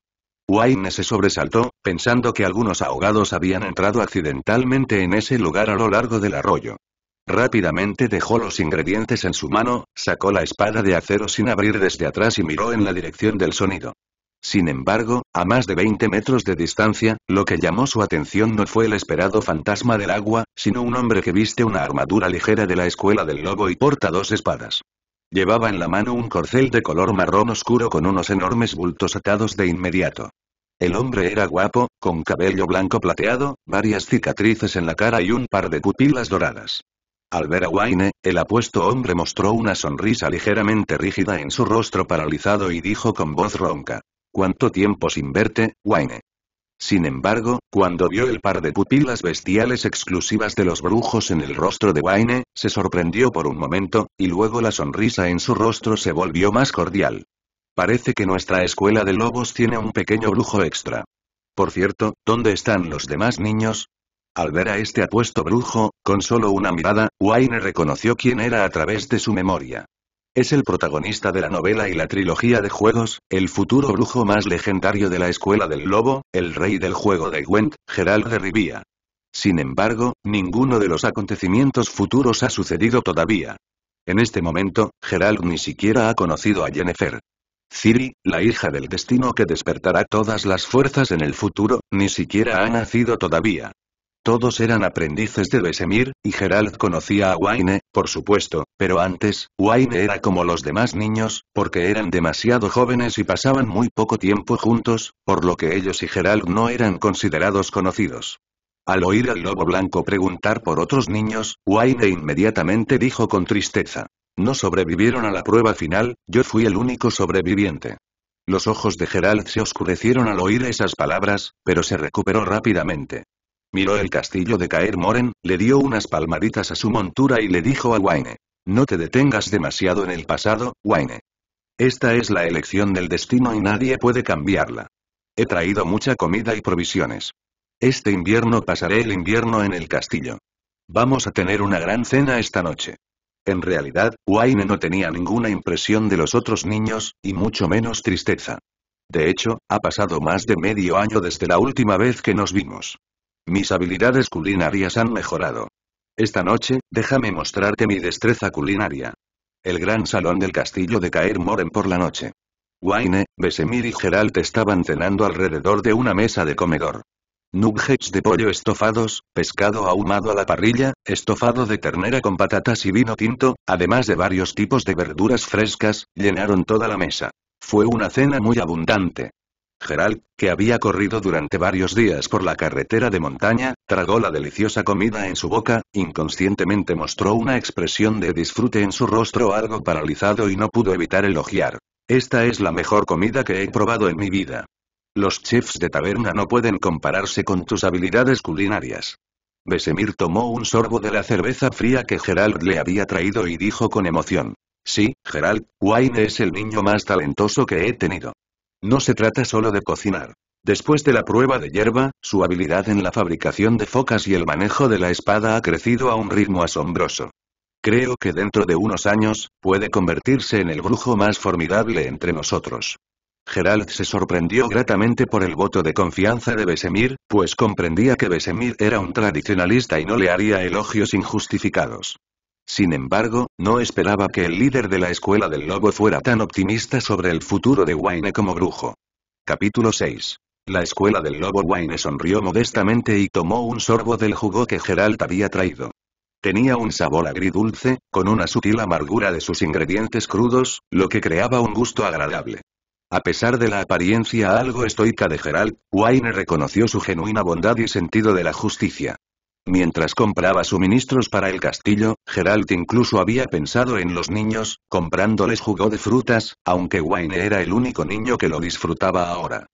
Wayne se sobresaltó, pensando que algunos ahogados habían entrado accidentalmente en ese lugar a lo largo del arroyo. Rápidamente dejó los ingredientes en su mano, sacó la espada de acero sin abrir desde atrás y miró en la dirección del sonido. Sin embargo, a más de 20 metros de distancia, lo que llamó su atención no fue el esperado fantasma del agua, sino un hombre que viste una armadura ligera de la escuela del lobo y porta dos espadas. Llevaba en la mano un corcel de color marrón oscuro con unos enormes bultos atados de inmediato. El hombre era guapo, con cabello blanco plateado, varias cicatrices en la cara y un par de pupilas doradas. Al ver a Wayne, el apuesto hombre mostró una sonrisa ligeramente rígida en su rostro paralizado y dijo con voz ronca. ¿Cuánto tiempo sin verte, Wayne? Sin embargo, cuando vio el par de pupilas bestiales exclusivas de los brujos en el rostro de Wayne, se sorprendió por un momento, y luego la sonrisa en su rostro se volvió más cordial. Parece que nuestra escuela de lobos tiene un pequeño brujo extra. Por cierto, ¿dónde están los demás niños? Al ver a este apuesto brujo, con solo una mirada, Wayne reconoció quién era a través de su memoria. Es el protagonista de la novela y la trilogía de juegos, el futuro brujo más legendario de la Escuela del Lobo, el rey del juego de Gwent, Gerald de Rivia. Sin embargo, ninguno de los acontecimientos futuros ha sucedido todavía. En este momento, Gerald ni siquiera ha conocido a Jennifer. Ciri, la hija del destino que despertará todas las fuerzas en el futuro, ni siquiera ha nacido todavía. Todos eran aprendices de Besemir, y Gerald conocía a Wayne, por supuesto, pero antes, Wayne era como los demás niños, porque eran demasiado jóvenes y pasaban muy poco tiempo juntos, por lo que ellos y Gerald no eran considerados conocidos. Al oír al lobo blanco preguntar por otros niños, Wayne inmediatamente dijo con tristeza. No sobrevivieron a la prueba final, yo fui el único sobreviviente. Los ojos de Gerald se oscurecieron al oír esas palabras, pero se recuperó rápidamente. Miró el castillo de Caer Moren, le dio unas palmaditas a su montura y le dijo a Wayne. No te detengas demasiado en el pasado, Wayne. Esta es la elección del destino y nadie puede cambiarla. He traído mucha comida y provisiones. Este invierno pasaré el invierno en el castillo. Vamos a tener una gran cena esta noche. En realidad, Wayne no tenía ninguna impresión de los otros niños, y mucho menos tristeza. De hecho, ha pasado más de medio año desde la última vez que nos vimos. Mis habilidades culinarias han mejorado. Esta noche, déjame mostrarte mi destreza culinaria. El gran salón del castillo de Caer Moren por la noche. Wayne, Besemir y Geralt estaban cenando alrededor de una mesa de comedor. Nuggets de pollo estofados, pescado ahumado a la parrilla, estofado de ternera con patatas y vino tinto, además de varios tipos de verduras frescas, llenaron toda la mesa. Fue una cena muy abundante. Gerald, que había corrido durante varios días por la carretera de montaña, tragó la deliciosa comida en su boca, inconscientemente mostró una expresión de disfrute en su rostro algo paralizado y no pudo evitar elogiar. Esta es la mejor comida que he probado en mi vida. Los chefs de taberna no pueden compararse con tus habilidades culinarias. Besemir tomó un sorbo de la cerveza fría que Gerald le había traído y dijo con emoción. Sí, Gerald, Wayne es el niño más talentoso que he tenido. No se trata solo de cocinar. Después de la prueba de hierba, su habilidad en la fabricación de focas y el manejo de la espada ha crecido a un ritmo asombroso. Creo que dentro de unos años, puede convertirse en el brujo más formidable entre nosotros. Gerald se sorprendió gratamente por el voto de confianza de Besemir, pues comprendía que Besemir era un tradicionalista y no le haría elogios injustificados. Sin embargo, no esperaba que el líder de la escuela del lobo fuera tan optimista sobre el futuro de Wayne como brujo. Capítulo 6. La escuela del lobo Wayne sonrió modestamente y tomó un sorbo del jugo que Geralt había traído. Tenía un sabor agridulce, con una sutil amargura de sus ingredientes crudos, lo que creaba un gusto agradable. A pesar de la apariencia algo estoica de Geralt, Wayne reconoció su genuina bondad y sentido de la justicia. Mientras compraba suministros para el castillo, Geralt incluso había pensado en los niños, comprándoles jugo de frutas, aunque Wayne era el único niño que lo disfrutaba ahora.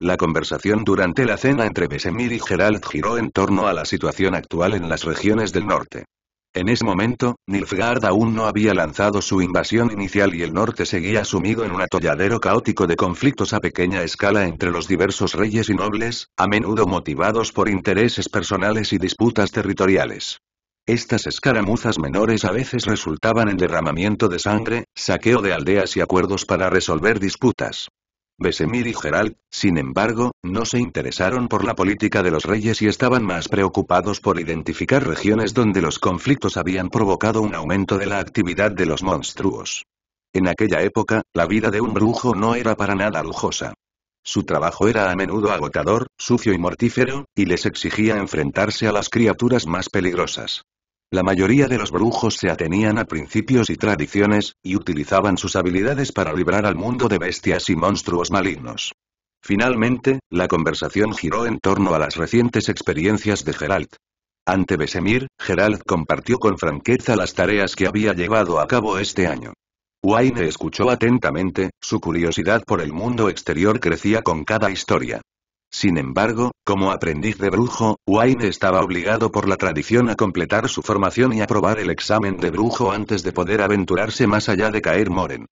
La conversación durante la cena entre Besemir y Geralt giró en torno a la situación actual en las regiones del norte. En ese momento, Nilfgaard aún no había lanzado su invasión inicial y el norte seguía sumido en un atolladero caótico de conflictos a pequeña escala entre los diversos reyes y nobles, a menudo motivados por intereses personales y disputas territoriales. Estas escaramuzas menores a veces resultaban en derramamiento de sangre, saqueo de aldeas y acuerdos para resolver disputas. Besemir y Gerald, sin embargo, no se interesaron por la política de los reyes y estaban más preocupados por identificar regiones donde los conflictos habían provocado un aumento de la actividad de los monstruos. En aquella época, la vida de un brujo no era para nada lujosa. Su trabajo era a menudo agotador, sucio y mortífero, y les exigía enfrentarse a las criaturas más peligrosas. La mayoría de los brujos se atenían a principios y tradiciones, y utilizaban sus habilidades para librar al mundo de bestias y monstruos malignos. Finalmente, la conversación giró en torno a las recientes experiencias de Geralt. Ante Besemir, Geralt compartió con franqueza las tareas que había llevado a cabo este año. Wayne escuchó atentamente, su curiosidad por el mundo exterior crecía con cada historia. Sin embargo, como aprendiz de brujo, Wayne estaba obligado por la tradición a completar su formación y aprobar el examen de brujo antes de poder aventurarse más allá de Caer Moren.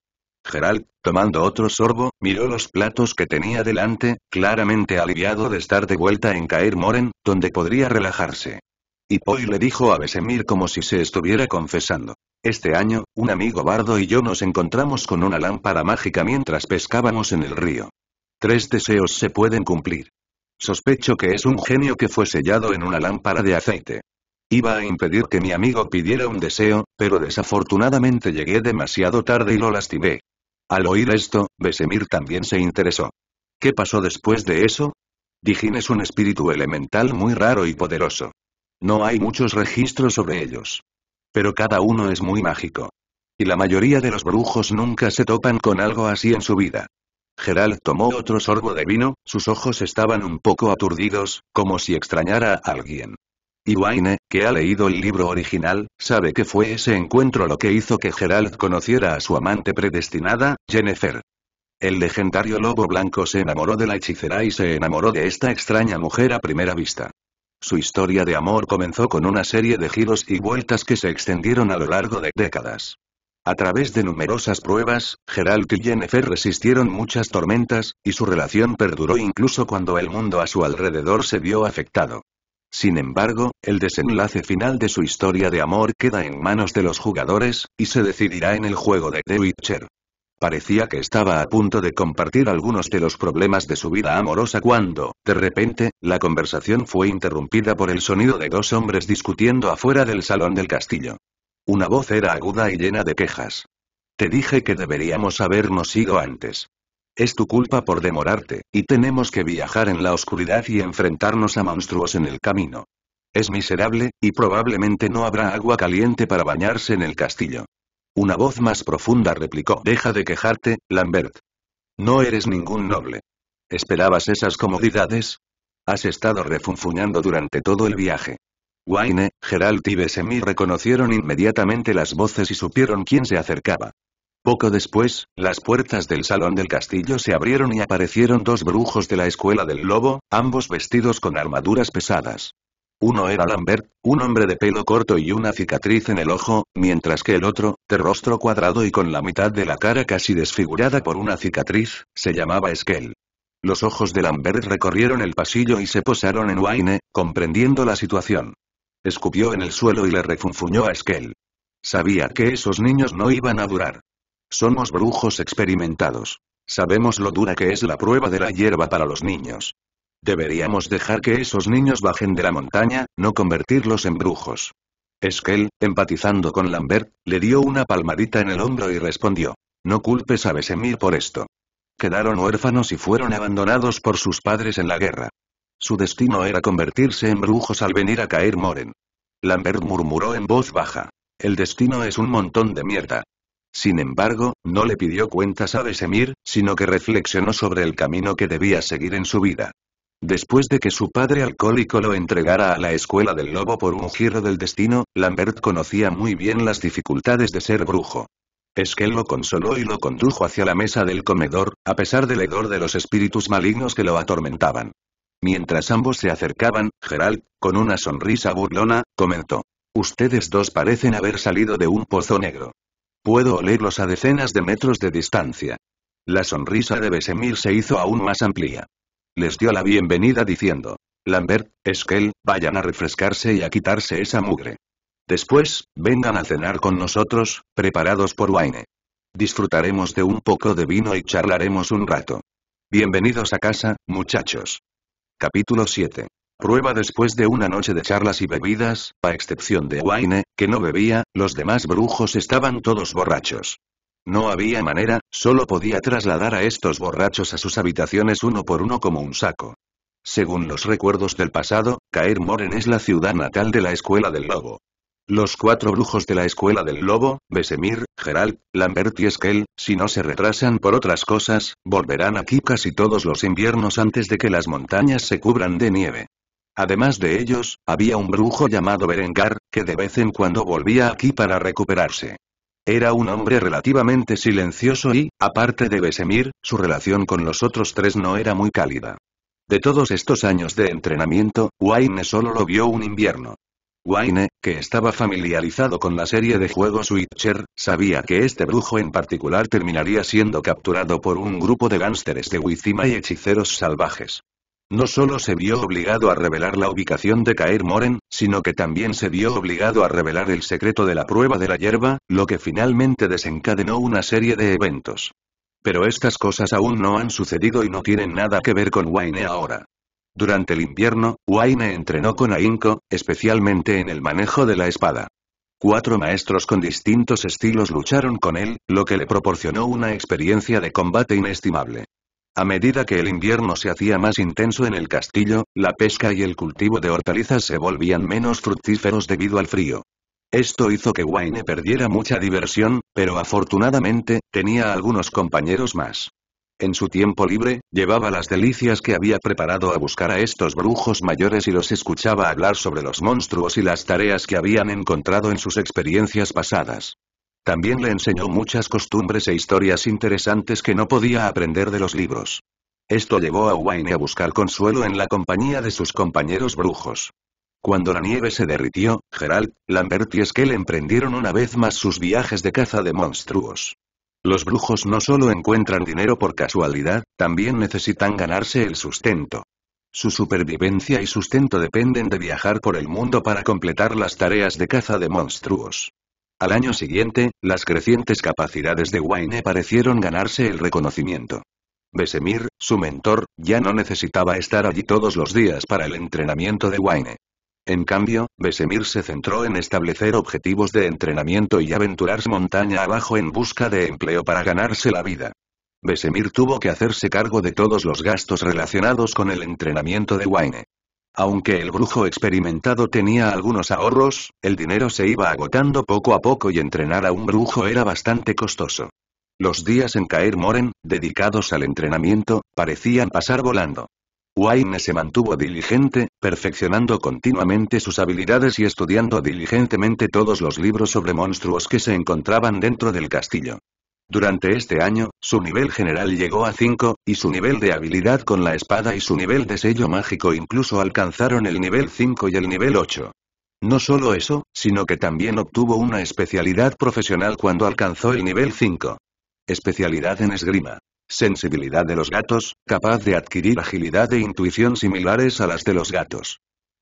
Gerald, tomando otro sorbo, miró los platos que tenía delante, claramente aliviado de estar de vuelta en Caer Moren, donde podría relajarse. Y Poi le dijo a Besemir como si se estuviera confesando. Este año, un amigo bardo y yo nos encontramos con una lámpara mágica mientras pescábamos en el río. Tres deseos se pueden cumplir. Sospecho que es un genio que fue sellado en una lámpara de aceite. Iba a impedir que mi amigo pidiera un deseo, pero desafortunadamente llegué demasiado tarde y lo lastimé. Al oír esto, Besemir también se interesó. ¿Qué pasó después de eso? Dijín es un espíritu elemental muy raro y poderoso. No hay muchos registros sobre ellos. Pero cada uno es muy mágico. Y la mayoría de los brujos nunca se topan con algo así en su vida. Gerald tomó otro sorbo de vino, sus ojos estaban un poco aturdidos, como si extrañara a alguien. Iwaine, que ha leído el libro original, sabe que fue ese encuentro lo que hizo que Gerald conociera a su amante predestinada, Jennifer. El legendario lobo blanco se enamoró de la hechicera y se enamoró de esta extraña mujer a primera vista. Su historia de amor comenzó con una serie de giros y vueltas que se extendieron a lo largo de décadas. A través de numerosas pruebas, Geralt y Jennifer resistieron muchas tormentas, y su relación perduró incluso cuando el mundo a su alrededor se vio afectado. Sin embargo, el desenlace final de su historia de amor queda en manos de los jugadores, y se decidirá en el juego de The Witcher. Parecía que estaba a punto de compartir algunos de los problemas de su vida amorosa cuando, de repente, la conversación fue interrumpida por el sonido de dos hombres discutiendo afuera del salón del castillo. Una voz era aguda y llena de quejas. Te dije que deberíamos habernos ido antes. Es tu culpa por demorarte, y tenemos que viajar en la oscuridad y enfrentarnos a monstruos en el camino. Es miserable, y probablemente no habrá agua caliente para bañarse en el castillo. Una voz más profunda replicó, deja de quejarte, Lambert. No eres ningún noble. ¿Esperabas esas comodidades? Has estado refunfuñando durante todo el viaje. Wayne, Geralt y Besemir reconocieron inmediatamente las voces y supieron quién se acercaba. Poco después, las puertas del salón del castillo se abrieron y aparecieron dos brujos de la escuela del lobo, ambos vestidos con armaduras pesadas. Uno era Lambert, un hombre de pelo corto y una cicatriz en el ojo, mientras que el otro, de rostro cuadrado y con la mitad de la cara casi desfigurada por una cicatriz, se llamaba Skell. Los ojos de Lambert recorrieron el pasillo y se posaron en Wayne, comprendiendo la situación. Escupió en el suelo y le refunfuñó a Skell. Sabía que esos niños no iban a durar. Somos brujos experimentados. Sabemos lo dura que es la prueba de la hierba para los niños. Deberíamos dejar que esos niños bajen de la montaña, no convertirlos en brujos. Skell, empatizando con Lambert, le dio una palmadita en el hombro y respondió. No culpes a Besemir por esto. Quedaron huérfanos y fueron abandonados por sus padres en la guerra. Su destino era convertirse en brujos al venir a caer Moren. Lambert murmuró en voz baja. El destino es un montón de mierda. Sin embargo, no le pidió cuentas a Desemir, sino que reflexionó sobre el camino que debía seguir en su vida. Después de que su padre alcohólico lo entregara a la escuela del lobo por un giro del destino, Lambert conocía muy bien las dificultades de ser brujo. Es que él lo consoló y lo condujo hacia la mesa del comedor, a pesar del hedor de los espíritus malignos que lo atormentaban. Mientras ambos se acercaban, Gerald, con una sonrisa burlona, comentó. Ustedes dos parecen haber salido de un pozo negro. Puedo olerlos a decenas de metros de distancia. La sonrisa de Besemir se hizo aún más amplia. Les dio la bienvenida diciendo, Lambert, Esquel, vayan a refrescarse y a quitarse esa mugre. Después, vengan a cenar con nosotros, preparados por Wayne. Disfrutaremos de un poco de vino y charlaremos un rato. Bienvenidos a casa, muchachos. Capítulo 7. Prueba después de una noche de charlas y bebidas, a excepción de Wayne, que no bebía, los demás brujos estaban todos borrachos. No había manera, solo podía trasladar a estos borrachos a sus habitaciones uno por uno como un saco. Según los recuerdos del pasado, Caer Moren es la ciudad natal de la Escuela del Lobo. Los cuatro brujos de la Escuela del Lobo, Besemir, Geralt, Lambert y Eskel, si no se retrasan por otras cosas, volverán aquí casi todos los inviernos antes de que las montañas se cubran de nieve. Además de ellos, había un brujo llamado Berengar, que de vez en cuando volvía aquí para recuperarse. Era un hombre relativamente silencioso y, aparte de Besemir, su relación con los otros tres no era muy cálida. De todos estos años de entrenamiento, Wayne solo lo vio un invierno. Wayne, que estaba familiarizado con la serie de juegos Witcher, sabía que este brujo en particular terminaría siendo capturado por un grupo de gánsteres de Wizima y hechiceros salvajes. No solo se vio obligado a revelar la ubicación de Caer Moren, sino que también se vio obligado a revelar el secreto de la prueba de la hierba, lo que finalmente desencadenó una serie de eventos. Pero estas cosas aún no han sucedido y no tienen nada que ver con Wayne ahora. Durante el invierno, Wayne entrenó con ahínco, especialmente en el manejo de la espada. Cuatro maestros con distintos estilos lucharon con él, lo que le proporcionó una experiencia de combate inestimable. A medida que el invierno se hacía más intenso en el castillo, la pesca y el cultivo de hortalizas se volvían menos fructíferos debido al frío. Esto hizo que Wayne perdiera mucha diversión, pero afortunadamente, tenía algunos compañeros más. En su tiempo libre, llevaba las delicias que había preparado a buscar a estos brujos mayores y los escuchaba hablar sobre los monstruos y las tareas que habían encontrado en sus experiencias pasadas. También le enseñó muchas costumbres e historias interesantes que no podía aprender de los libros. Esto llevó a Wayne a buscar consuelo en la compañía de sus compañeros brujos. Cuando la nieve se derritió, Gerald, Lambert y Esquel emprendieron una vez más sus viajes de caza de monstruos. Los brujos no solo encuentran dinero por casualidad, también necesitan ganarse el sustento. Su supervivencia y sustento dependen de viajar por el mundo para completar las tareas de caza de monstruos. Al año siguiente, las crecientes capacidades de Wayne parecieron ganarse el reconocimiento. Besemir, su mentor, ya no necesitaba estar allí todos los días para el entrenamiento de Wayne. En cambio, Besemir se centró en establecer objetivos de entrenamiento y aventurarse montaña abajo en busca de empleo para ganarse la vida. Besemir tuvo que hacerse cargo de todos los gastos relacionados con el entrenamiento de Wayne. Aunque el brujo experimentado tenía algunos ahorros, el dinero se iba agotando poco a poco y entrenar a un brujo era bastante costoso. Los días en Caer Moren, dedicados al entrenamiento, parecían pasar volando. Wayne se mantuvo diligente, perfeccionando continuamente sus habilidades y estudiando diligentemente todos los libros sobre monstruos que se encontraban dentro del castillo. Durante este año, su nivel general llegó a 5, y su nivel de habilidad con la espada y su nivel de sello mágico incluso alcanzaron el nivel 5 y el nivel 8. No solo eso, sino que también obtuvo una especialidad profesional cuando alcanzó el nivel 5. Especialidad en esgrima. Sensibilidad de los gatos, capaz de adquirir agilidad e intuición similares a las de los gatos.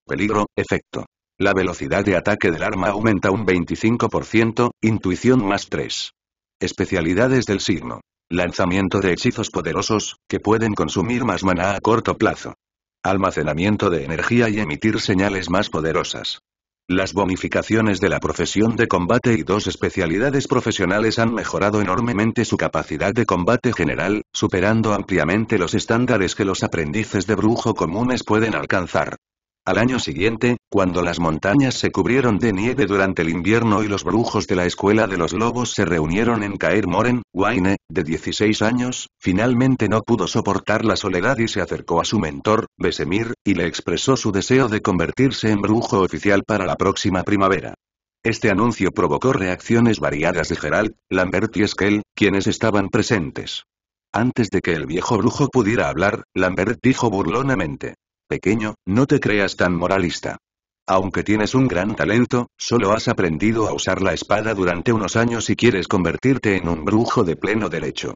Peligro, efecto. La velocidad de ataque del arma aumenta un 25%, intuición más 3. Especialidades del signo. Lanzamiento de hechizos poderosos, que pueden consumir más mana a corto plazo. Almacenamiento de energía y emitir señales más poderosas. Las bonificaciones de la profesión de combate y dos especialidades profesionales han mejorado enormemente su capacidad de combate general, superando ampliamente los estándares que los aprendices de brujo comunes pueden alcanzar. Al año siguiente, cuando las montañas se cubrieron de nieve durante el invierno y los brujos de la Escuela de los Lobos se reunieron en Caer Moren, Wayne, de 16 años, finalmente no pudo soportar la soledad y se acercó a su mentor, Besemir, y le expresó su deseo de convertirse en brujo oficial para la próxima primavera. Este anuncio provocó reacciones variadas de Gerald, Lambert y Esquel, quienes estaban presentes. Antes de que el viejo brujo pudiera hablar, Lambert dijo burlonamente. Pequeño, no te creas tan moralista. Aunque tienes un gran talento, solo has aprendido a usar la espada durante unos años y quieres convertirte en un brujo de pleno derecho.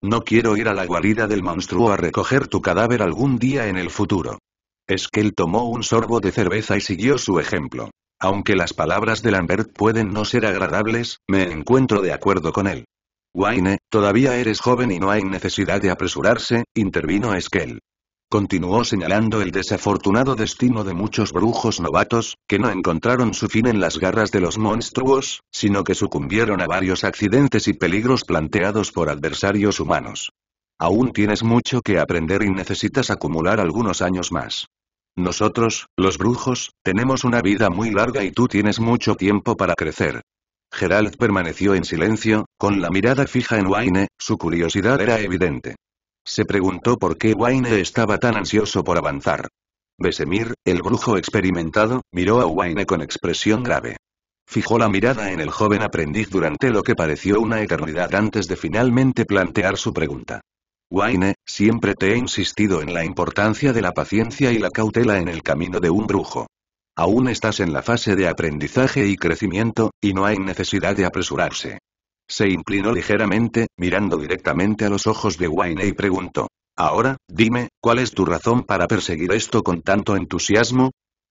No quiero ir a la guarida del monstruo a recoger tu cadáver algún día en el futuro. Esquel tomó un sorbo de cerveza y siguió su ejemplo. Aunque las palabras de Lambert pueden no ser agradables, me encuentro de acuerdo con él. Wayne, todavía eres joven y no hay necesidad de apresurarse, intervino Esquel. Continuó señalando el desafortunado destino de muchos brujos novatos, que no encontraron su fin en las garras de los monstruos, sino que sucumbieron a varios accidentes y peligros planteados por adversarios humanos. Aún tienes mucho que aprender y necesitas acumular algunos años más. Nosotros, los brujos, tenemos una vida muy larga y tú tienes mucho tiempo para crecer. Gerald permaneció en silencio, con la mirada fija en Wayne, su curiosidad era evidente. Se preguntó por qué Wayne estaba tan ansioso por avanzar. Besemir, el brujo experimentado, miró a Wayne con expresión grave. Fijó la mirada en el joven aprendiz durante lo que pareció una eternidad antes de finalmente plantear su pregunta. Wayne, siempre te he insistido en la importancia de la paciencia y la cautela en el camino de un brujo. Aún estás en la fase de aprendizaje y crecimiento, y no hay necesidad de apresurarse. Se inclinó ligeramente, mirando directamente a los ojos de Wayne y preguntó. Ahora, dime, ¿cuál es tu razón para perseguir esto con tanto entusiasmo?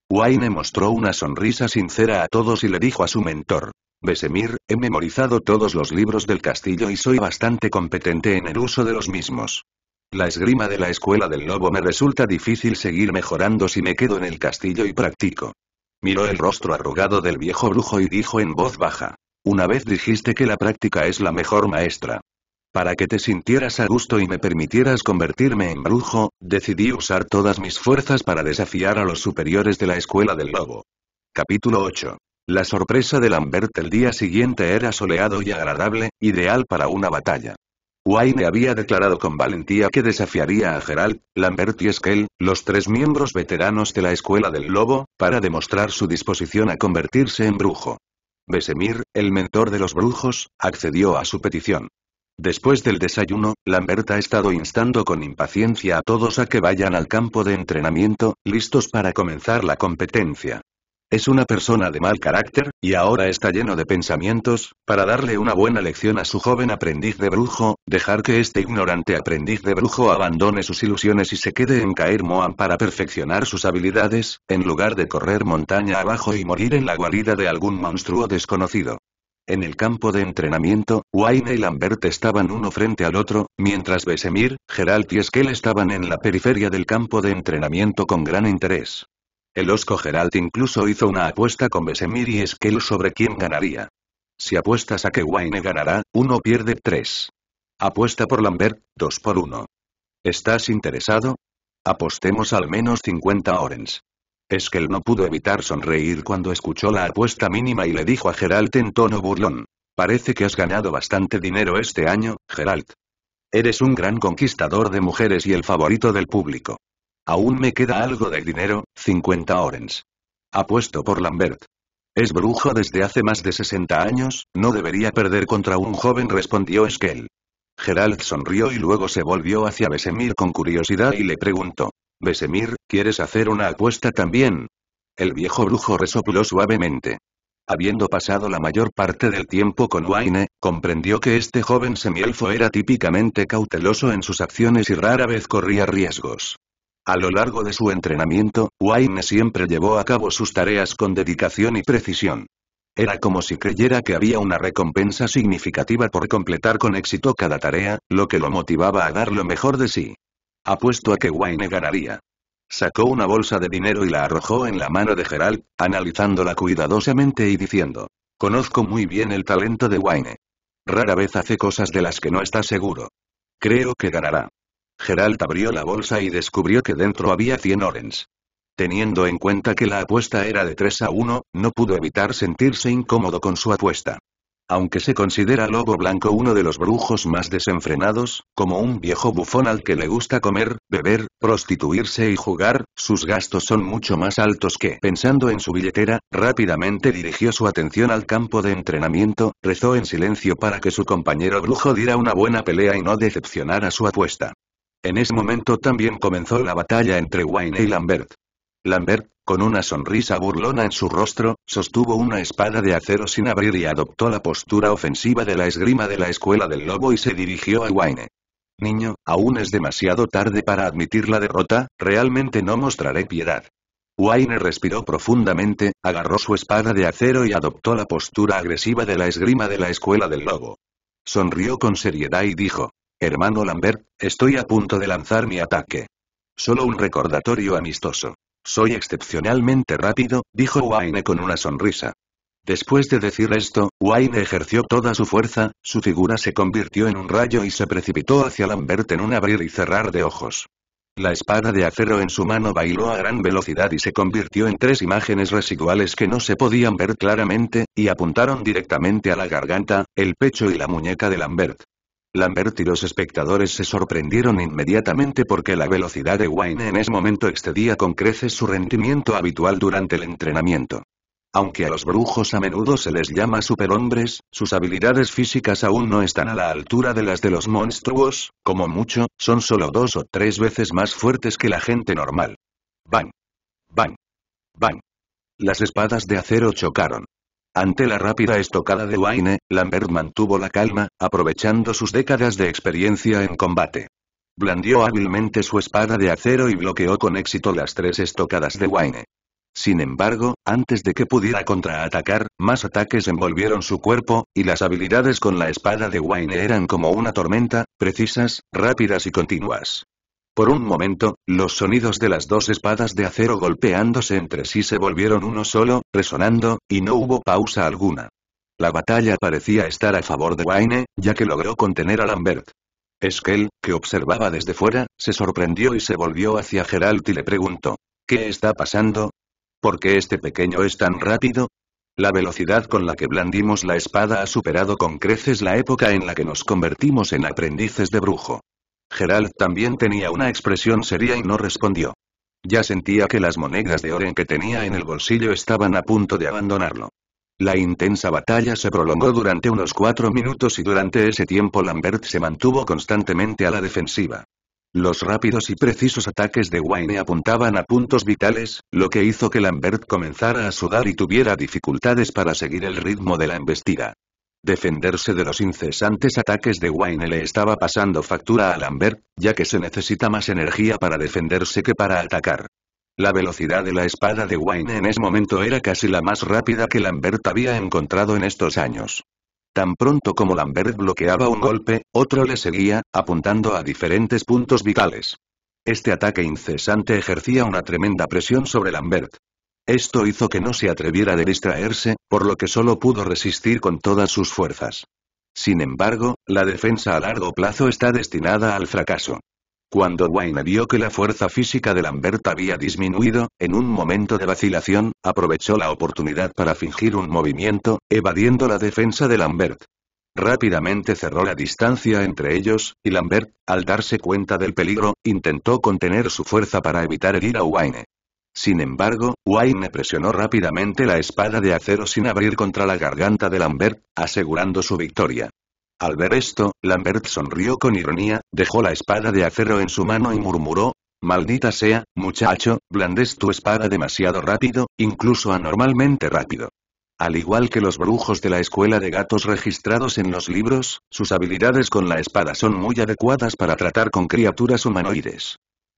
Wayne mostró una sonrisa sincera a todos y le dijo a su mentor. Besemir, he memorizado todos los libros del castillo y soy bastante competente en el uso de los mismos. La esgrima de la escuela del lobo me resulta difícil seguir mejorando si me quedo en el castillo y practico. Miró el rostro arrugado del viejo brujo y dijo en voz baja. Una vez dijiste que la práctica es la mejor maestra. Para que te sintieras a gusto y me permitieras convertirme en brujo, decidí usar todas mis fuerzas para desafiar a los superiores de la Escuela del Lobo. Capítulo 8. La sorpresa de Lambert el día siguiente era soleado y agradable, ideal para una batalla. Wayne había declarado con valentía que desafiaría a Gerald, Lambert y Esquel, los tres miembros veteranos de la Escuela del Lobo, para demostrar su disposición a convertirse en brujo. Besemir, el mentor de los brujos, accedió a su petición. Después del desayuno, Lambert ha estado instando con impaciencia a todos a que vayan al campo de entrenamiento, listos para comenzar la competencia. Es una persona de mal carácter, y ahora está lleno de pensamientos, para darle una buena lección a su joven aprendiz de brujo, dejar que este ignorante aprendiz de brujo abandone sus ilusiones y se quede en Caer para perfeccionar sus habilidades, en lugar de correr montaña abajo y morir en la guarida de algún monstruo desconocido. En el campo de entrenamiento, Wayne y Lambert estaban uno frente al otro, mientras Besemir, Geralt y Esquel estaban en la periferia del campo de entrenamiento con gran interés. El Osco Geralt incluso hizo una apuesta con Besemir y Esquel sobre quién ganaría. Si apuestas a que Wayne ganará, uno pierde tres. Apuesta por Lambert, dos por uno. ¿Estás interesado? Apostemos al menos 50 orens. Esquel no pudo evitar sonreír cuando escuchó la apuesta mínima y le dijo a Geralt en tono burlón. Parece que has ganado bastante dinero este año, Geralt. Eres un gran conquistador de mujeres y el favorito del público. Aún me queda algo de dinero, 50 orens. Apuesto por Lambert. Es brujo desde hace más de 60 años, no debería perder contra un joven respondió Esquel. Gerald sonrió y luego se volvió hacia Besemir con curiosidad y le preguntó. Besemir, ¿quieres hacer una apuesta también? El viejo brujo resopló suavemente. Habiendo pasado la mayor parte del tiempo con Wayne, comprendió que este joven semielfo era típicamente cauteloso en sus acciones y rara vez corría riesgos. A lo largo de su entrenamiento, Wayne siempre llevó a cabo sus tareas con dedicación y precisión. Era como si creyera que había una recompensa significativa por completar con éxito cada tarea, lo que lo motivaba a dar lo mejor de sí. Apuesto a que Wayne ganaría. Sacó una bolsa de dinero y la arrojó en la mano de Gerald, analizándola cuidadosamente y diciendo, Conozco muy bien el talento de Wayne. Rara vez hace cosas de las que no está seguro. Creo que ganará. Geralt abrió la bolsa y descubrió que dentro había 100 orens. Teniendo en cuenta que la apuesta era de 3 a 1, no pudo evitar sentirse incómodo con su apuesta. Aunque se considera Lobo Blanco uno de los brujos más desenfrenados, como un viejo bufón al que le gusta comer, beber, prostituirse y jugar, sus gastos son mucho más altos que... Pensando en su billetera, rápidamente dirigió su atención al campo de entrenamiento, rezó en silencio para que su compañero brujo diera una buena pelea y no decepcionara su apuesta. En ese momento también comenzó la batalla entre Wayne y Lambert. Lambert, con una sonrisa burlona en su rostro, sostuvo una espada de acero sin abrir y adoptó la postura ofensiva de la esgrima de la escuela del lobo y se dirigió a Wayne. Niño, aún es demasiado tarde para admitir la derrota, realmente no mostraré piedad. Wayne respiró profundamente, agarró su espada de acero y adoptó la postura agresiva de la esgrima de la escuela del lobo. Sonrió con seriedad y dijo, Hermano Lambert, estoy a punto de lanzar mi ataque. Solo un recordatorio amistoso. Soy excepcionalmente rápido, dijo Wayne con una sonrisa. Después de decir esto, Wayne ejerció toda su fuerza, su figura se convirtió en un rayo y se precipitó hacia Lambert en un abrir y cerrar de ojos. La espada de acero en su mano bailó a gran velocidad y se convirtió en tres imágenes residuales que no se podían ver claramente, y apuntaron directamente a la garganta, el pecho y la muñeca de Lambert. Lambert y los espectadores se sorprendieron inmediatamente porque la velocidad de Wayne en ese momento excedía con creces su rendimiento habitual durante el entrenamiento. Aunque a los brujos a menudo se les llama superhombres, sus habilidades físicas aún no están a la altura de las de los monstruos, como mucho, son solo dos o tres veces más fuertes que la gente normal. Bang. Bang. Bang. Las espadas de acero chocaron. Ante la rápida estocada de Wayne, Lambert mantuvo la calma, aprovechando sus décadas de experiencia en combate. Blandió hábilmente su espada de acero y bloqueó con éxito las tres estocadas de Wayne. Sin embargo, antes de que pudiera contraatacar, más ataques envolvieron su cuerpo, y las habilidades con la espada de Wayne eran como una tormenta, precisas, rápidas y continuas. Por un momento, los sonidos de las dos espadas de acero golpeándose entre sí se volvieron uno solo, resonando, y no hubo pausa alguna. La batalla parecía estar a favor de Wayne, ya que logró contener a Lambert. Esquel, que observaba desde fuera, se sorprendió y se volvió hacia Geralt y le preguntó, ¿qué está pasando? ¿Por qué este pequeño es tan rápido? La velocidad con la que blandimos la espada ha superado con creces la época en la que nos convertimos en aprendices de brujo. Gerald también tenía una expresión seria y no respondió. Ya sentía que las monedas de oro que tenía en el bolsillo estaban a punto de abandonarlo. La intensa batalla se prolongó durante unos cuatro minutos y durante ese tiempo Lambert se mantuvo constantemente a la defensiva. Los rápidos y precisos ataques de Wayne apuntaban a puntos vitales, lo que hizo que Lambert comenzara a sudar y tuviera dificultades para seguir el ritmo de la embestida. Defenderse de los incesantes ataques de Wayne le estaba pasando factura a Lambert, ya que se necesita más energía para defenderse que para atacar. La velocidad de la espada de Wayne en ese momento era casi la más rápida que Lambert había encontrado en estos años. Tan pronto como Lambert bloqueaba un golpe, otro le seguía, apuntando a diferentes puntos vitales. Este ataque incesante ejercía una tremenda presión sobre Lambert. Esto hizo que no se atreviera a distraerse, por lo que solo pudo resistir con todas sus fuerzas. Sin embargo, la defensa a largo plazo está destinada al fracaso. Cuando Wayne vio que la fuerza física de Lambert había disminuido, en un momento de vacilación, aprovechó la oportunidad para fingir un movimiento, evadiendo la defensa de Lambert. Rápidamente cerró la distancia entre ellos, y Lambert, al darse cuenta del peligro, intentó contener su fuerza para evitar herir a Wayne. Sin embargo, Wayne presionó rápidamente la espada de acero sin abrir contra la garganta de Lambert, asegurando su victoria. Al ver esto, Lambert sonrió con ironía, dejó la espada de acero en su mano y murmuró, Maldita sea, muchacho, blandes tu espada demasiado rápido, incluso anormalmente rápido. Al igual que los brujos de la escuela de gatos registrados en los libros, sus habilidades con la espada son muy adecuadas para tratar con criaturas humanoides.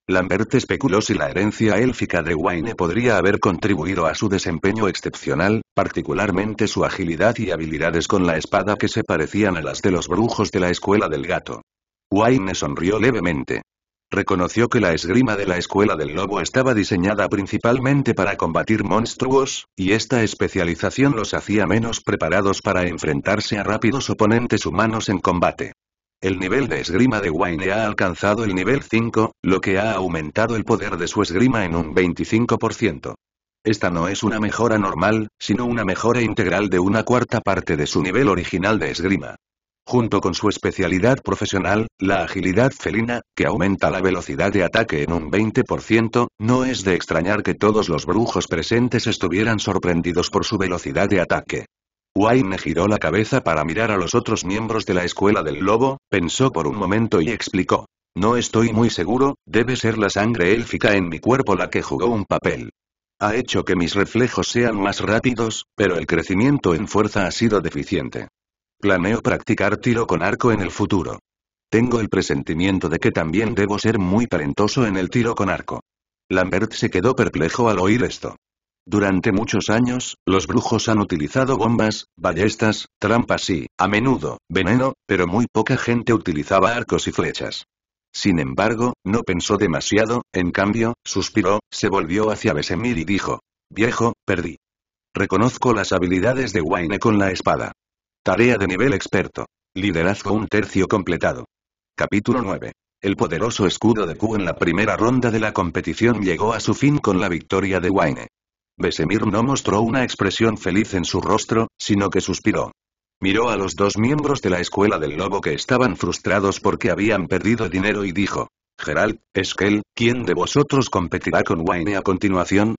Lambert especuló si la herencia élfica de Wayne podría haber contribuido a su desempeño excepcional, particularmente su agilidad y habilidades con la espada que se parecían a las de los brujos de la escuela del gato. Wayne sonrió levemente. Reconoció que la esgrima de la escuela del lobo estaba diseñada principalmente para combatir monstruos, y esta especialización los hacía menos preparados para enfrentarse a rápidos oponentes humanos en combate. El nivel de esgrima de Wayne ha alcanzado el nivel 5, lo que ha aumentado el poder de su esgrima en un 25%. Esta no es una mejora normal, sino una mejora integral de una cuarta parte de su nivel original de esgrima. Junto con su especialidad profesional, la agilidad felina, que aumenta la velocidad de ataque en un 20%, no es de extrañar que todos los brujos presentes estuvieran sorprendidos por su velocidad de ataque. Wayne giró la cabeza para mirar a los otros miembros de la escuela del lobo, pensó por un momento y explicó. No estoy muy seguro, debe ser la sangre élfica en mi cuerpo la que jugó un papel. Ha hecho que mis reflejos sean más rápidos, pero el crecimiento en fuerza ha sido deficiente. Planeo practicar tiro con arco en el futuro. Tengo el presentimiento de que también debo ser muy talentoso en el tiro con arco. Lambert se quedó perplejo al oír esto. Durante muchos años, los brujos han utilizado bombas, ballestas, trampas y, a menudo, veneno, pero muy poca gente utilizaba arcos y flechas. Sin embargo, no pensó demasiado, en cambio, suspiró, se volvió hacia Besemir y dijo, «Viejo, perdí. Reconozco las habilidades de Wayne con la espada. Tarea de nivel experto. Liderazgo un tercio completado. Capítulo 9. El poderoso escudo de Q en la primera ronda de la competición llegó a su fin con la victoria de Wayne. Besemir no mostró una expresión feliz en su rostro, sino que suspiró. Miró a los dos miembros de la escuela del lobo que estaban frustrados porque habían perdido dinero y dijo, Gerald, Skell, ¿quién de vosotros competirá con Wayne a continuación?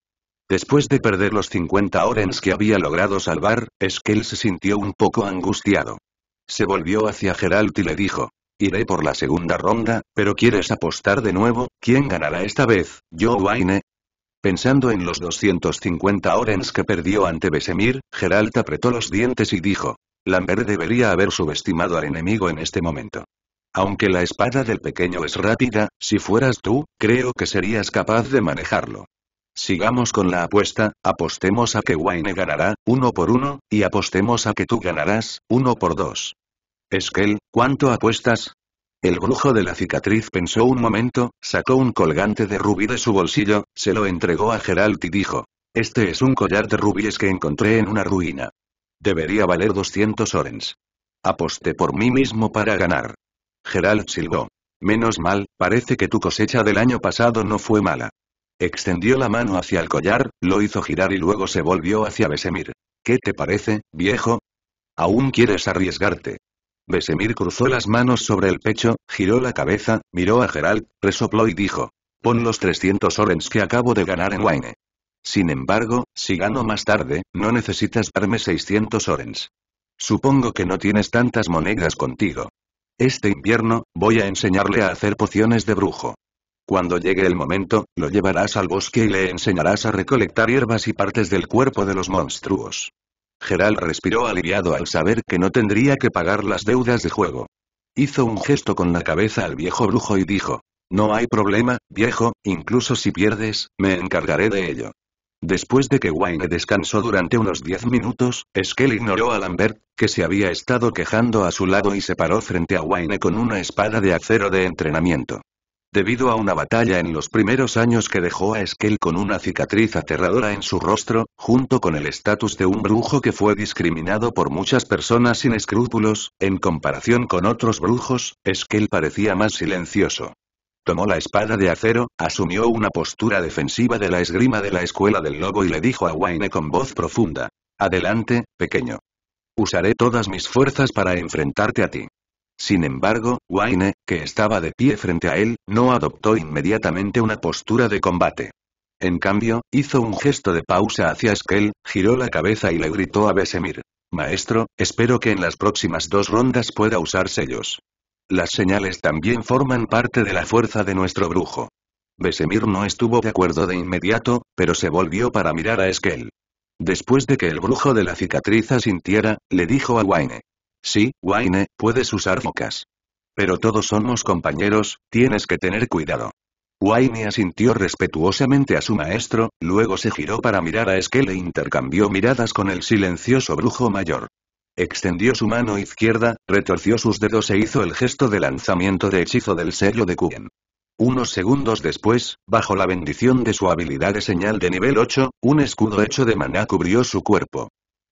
Después de perder los 50 orens que había logrado salvar, Skell se sintió un poco angustiado. Se volvió hacia Gerald y le dijo, Iré por la segunda ronda, pero ¿quieres apostar de nuevo? ¿Quién ganará esta vez, yo o Wayne? Pensando en los 250 orens que perdió ante Besemir, Geralt apretó los dientes y dijo. Lambert debería haber subestimado al enemigo en este momento. Aunque la espada del pequeño es rápida, si fueras tú, creo que serías capaz de manejarlo. Sigamos con la apuesta, apostemos a que Wayne ganará, uno por uno, y apostemos a que tú ganarás, uno por dos. Esquel, ¿cuánto apuestas? El brujo de la cicatriz pensó un momento, sacó un colgante de rubí de su bolsillo, se lo entregó a Geralt y dijo. Este es un collar de rubíes que encontré en una ruina. Debería valer 200 orens. Aposté por mí mismo para ganar. Geralt silbó. Menos mal, parece que tu cosecha del año pasado no fue mala. Extendió la mano hacia el collar, lo hizo girar y luego se volvió hacia Besemir. ¿Qué te parece, viejo? ¿Aún quieres arriesgarte? Besemir cruzó las manos sobre el pecho, giró la cabeza, miró a Geralt, resopló y dijo. Pon los 300 orens que acabo de ganar en Wayne. Sin embargo, si gano más tarde, no necesitas darme 600 orens. Supongo que no tienes tantas monedas contigo. Este invierno, voy a enseñarle a hacer pociones de brujo. Cuando llegue el momento, lo llevarás al bosque y le enseñarás a recolectar hierbas y partes del cuerpo de los monstruos. Gerald respiró aliviado al saber que no tendría que pagar las deudas de juego. Hizo un gesto con la cabeza al viejo brujo y dijo, no hay problema, viejo, incluso si pierdes, me encargaré de ello. Después de que Wayne descansó durante unos diez minutos, Skell ignoró a Lambert, que se había estado quejando a su lado y se paró frente a Wayne con una espada de acero de entrenamiento. Debido a una batalla en los primeros años que dejó a Skell con una cicatriz aterradora en su rostro, junto con el estatus de un brujo que fue discriminado por muchas personas sin escrúpulos, en comparación con otros brujos, Skell parecía más silencioso. Tomó la espada de acero, asumió una postura defensiva de la esgrima de la escuela del lobo y le dijo a Wayne con voz profunda. Adelante, pequeño. Usaré todas mis fuerzas para enfrentarte a ti. Sin embargo, Wayne, que estaba de pie frente a él, no adoptó inmediatamente una postura de combate. En cambio, hizo un gesto de pausa hacia Skell, giró la cabeza y le gritó a Besemir. Maestro, espero que en las próximas dos rondas pueda usar sellos. Las señales también forman parte de la fuerza de nuestro brujo. Besemir no estuvo de acuerdo de inmediato, pero se volvió para mirar a Skell. Después de que el brujo de la cicatriz sintiera, le dijo a Wayne. Sí, Wayne, puedes usar focas. Pero todos somos compañeros, tienes que tener cuidado. Wayne asintió respetuosamente a su maestro, luego se giró para mirar a Esquel e intercambió miradas con el silencioso brujo mayor. Extendió su mano izquierda, retorció sus dedos e hizo el gesto de lanzamiento de hechizo del sello de kuen Unos segundos después, bajo la bendición de su habilidad de señal de nivel 8, un escudo hecho de maná cubrió su cuerpo.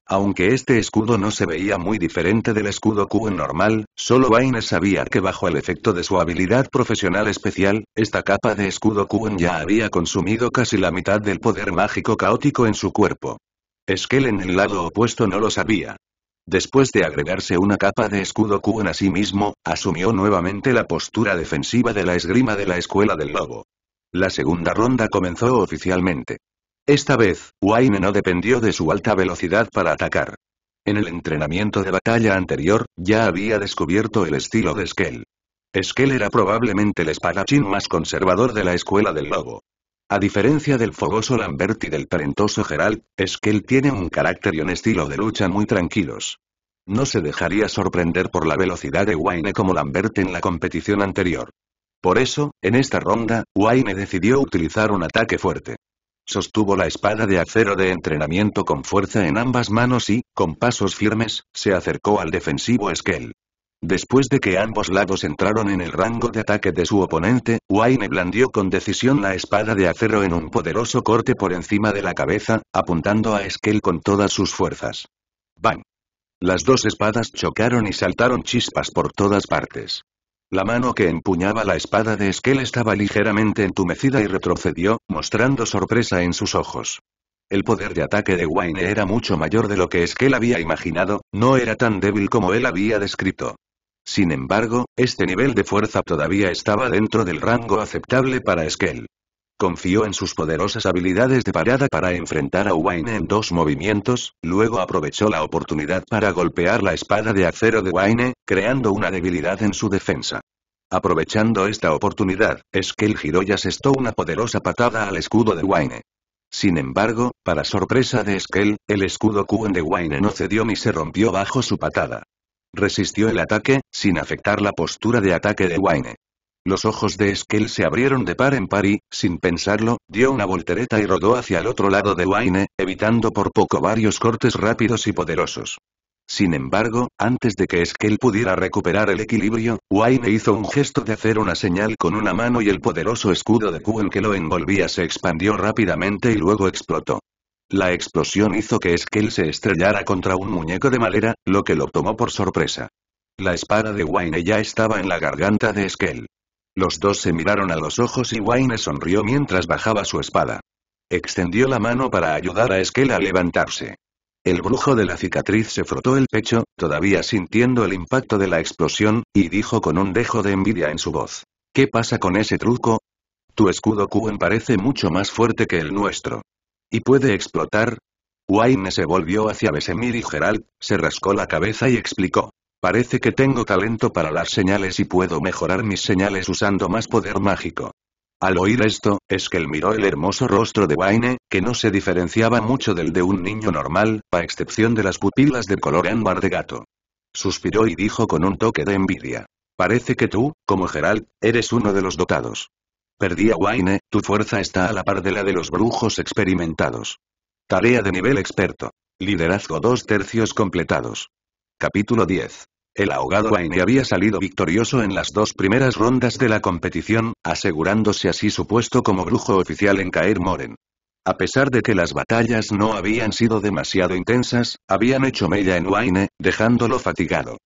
Aunque este escudo no se veía muy diferente del escudo Q normal, solo Baines sabía que bajo el efecto de su habilidad profesional especial, esta capa de escudo Q ya había consumido casi la mitad del poder mágico caótico en su cuerpo. Esquel en el lado opuesto no lo sabía. Después de agregarse una capa de escudo Kuen a sí mismo, asumió nuevamente la postura defensiva de la esgrima de la Escuela del Lobo. La segunda ronda comenzó oficialmente. Esta vez, Wayne no dependió de su alta velocidad para atacar. En el entrenamiento de batalla anterior, ya había descubierto el estilo de Skell. Skell era probablemente el espadachín más conservador de la escuela del lobo. A diferencia del fogoso Lambert y del talentoso Geralt, Skell tiene un carácter y un estilo de lucha muy tranquilos. No se dejaría sorprender por la velocidad de Wayne como Lambert en la competición anterior. Por eso, en esta ronda, Wayne decidió utilizar un ataque fuerte sostuvo la espada de acero de entrenamiento con fuerza en ambas manos y, con pasos firmes, se acercó al defensivo Skell. Después de que ambos lados entraron en el rango de ataque de su oponente, Wayne blandió con decisión la espada de acero en un poderoso corte por encima de la cabeza, apuntando a Skell con todas sus fuerzas. ¡Bang! Las dos espadas chocaron y saltaron chispas por todas partes. La mano que empuñaba la espada de Esquel estaba ligeramente entumecida y retrocedió, mostrando sorpresa en sus ojos. El poder de ataque de Wayne era mucho mayor de lo que Esquel había imaginado, no era tan débil como él había descrito. Sin embargo, este nivel de fuerza todavía estaba dentro del rango aceptable para Esquel. Confió en sus poderosas habilidades de parada para enfrentar a Wayne en dos movimientos, luego aprovechó la oportunidad para golpear la espada de acero de Wayne, creando una debilidad en su defensa. Aprovechando esta oportunidad, Skell giró y asestó una poderosa patada al escudo de Wayne. Sin embargo, para sorpresa de Skell, el escudo Q de Wayne no cedió ni se rompió bajo su patada. Resistió el ataque, sin afectar la postura de ataque de Wayne. Los ojos de Skell se abrieron de par en par y, sin pensarlo, dio una voltereta y rodó hacia el otro lado de Wayne, evitando por poco varios cortes rápidos y poderosos. Sin embargo, antes de que Skell pudiera recuperar el equilibrio, Wayne hizo un gesto de hacer una señal con una mano y el poderoso escudo de Q que lo envolvía se expandió rápidamente y luego explotó. La explosión hizo que Skell se estrellara contra un muñeco de madera, lo que lo tomó por sorpresa. La espada de Wayne ya estaba en la garganta de Skell. Los dos se miraron a los ojos y Wayne sonrió mientras bajaba su espada. Extendió la mano para ayudar a Esquela a levantarse. El brujo de la cicatriz se frotó el pecho, todavía sintiendo el impacto de la explosión, y dijo con un dejo de envidia en su voz. ¿Qué pasa con ese truco? Tu escudo Kuen parece mucho más fuerte que el nuestro. ¿Y puede explotar? Wayne se volvió hacia Besemir y Geralt, se rascó la cabeza y explicó. Parece que tengo talento para las señales y puedo mejorar mis señales usando más poder mágico. Al oír esto, él miró el hermoso rostro de Wayne, que no se diferenciaba mucho del de un niño normal, a excepción de las pupilas de color ámbar de gato. Suspiró y dijo con un toque de envidia. Parece que tú, como Geralt, eres uno de los dotados. Perdí a Wayne, tu fuerza está a la par de la de los brujos experimentados. Tarea de nivel experto. Liderazgo dos tercios completados. Capítulo 10. El ahogado Aine había salido victorioso en las dos primeras rondas de la competición, asegurándose así su puesto como brujo oficial en Caer Moren. A pesar de que las batallas no habían sido demasiado intensas, habían hecho mella en Waine, dejándolo fatigado.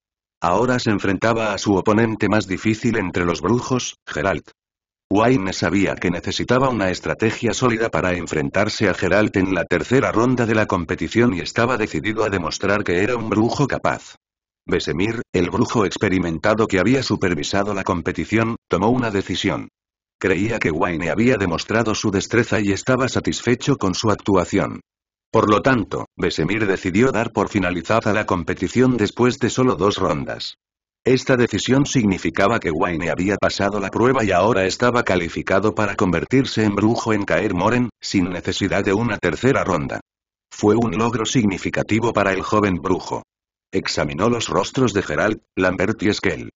Ahora se enfrentaba a su oponente más difícil entre los brujos, Geralt. Wayne sabía que necesitaba una estrategia sólida para enfrentarse a Geralt en la tercera ronda de la competición y estaba decidido a demostrar que era un brujo capaz. Besemir, el brujo experimentado que había supervisado la competición, tomó una decisión. Creía que Wayne había demostrado su destreza y estaba satisfecho con su actuación. Por lo tanto, Besemir decidió dar por finalizada la competición después de solo dos rondas. Esta decisión significaba que Wayne había pasado la prueba y ahora estaba calificado para convertirse en brujo en Caer Moren, sin necesidad de una tercera ronda. Fue un logro significativo para el joven brujo. Examinó los rostros de Gerald, Lambert y Skell.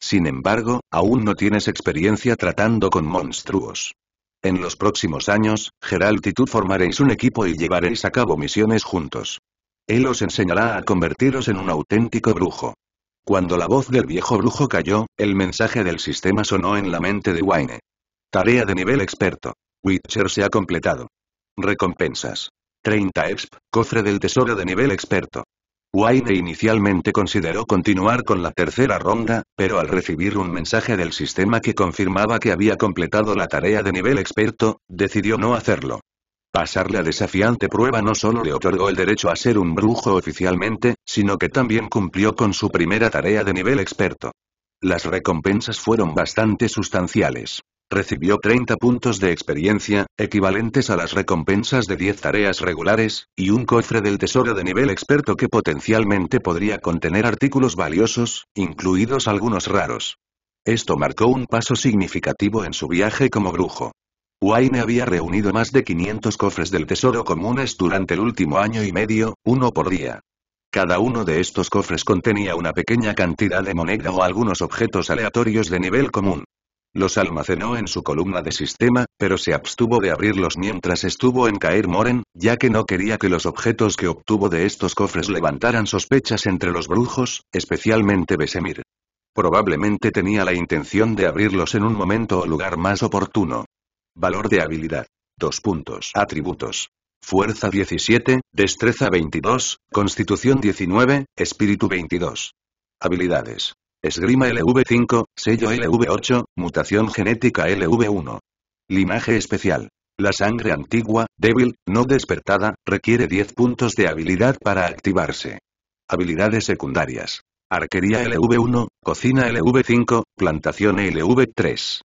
Sin embargo, aún no tienes experiencia tratando con monstruos. En los próximos años, Gerald y tú formaréis un equipo y llevaréis a cabo misiones juntos. Él os enseñará a convertiros en un auténtico brujo. Cuando la voz del viejo brujo cayó, el mensaje del sistema sonó en la mente de Wayne. Tarea de nivel experto. Witcher se ha completado. Recompensas. 30 EXP, cofre del tesoro de nivel experto. Wayne inicialmente consideró continuar con la tercera ronda, pero al recibir un mensaje del sistema que confirmaba que había completado la tarea de nivel experto, decidió no hacerlo. Pasar la desafiante prueba no solo le otorgó el derecho a ser un brujo oficialmente, sino que también cumplió con su primera tarea de nivel experto. Las recompensas fueron bastante sustanciales. Recibió 30 puntos de experiencia, equivalentes a las recompensas de 10 tareas regulares, y un cofre del tesoro de nivel experto que potencialmente podría contener artículos valiosos, incluidos algunos raros. Esto marcó un paso significativo en su viaje como brujo. Wayne había reunido más de 500 cofres del Tesoro Comunes durante el último año y medio, uno por día. Cada uno de estos cofres contenía una pequeña cantidad de moneda o algunos objetos aleatorios de nivel común. Los almacenó en su columna de sistema, pero se abstuvo de abrirlos mientras estuvo en Caer Moren, ya que no quería que los objetos que obtuvo de estos cofres levantaran sospechas entre los brujos, especialmente Besemir. Probablemente tenía la intención de abrirlos en un momento o lugar más oportuno. Valor de habilidad. 2 puntos. Atributos. Fuerza 17, Destreza 22, Constitución 19, Espíritu 22. Habilidades. Esgrima LV5, sello LV8, mutación genética LV1. Linaje especial. La sangre antigua, débil, no despertada, requiere 10 puntos de habilidad para activarse. Habilidades secundarias. Arquería LV1, cocina LV5, plantación LV3.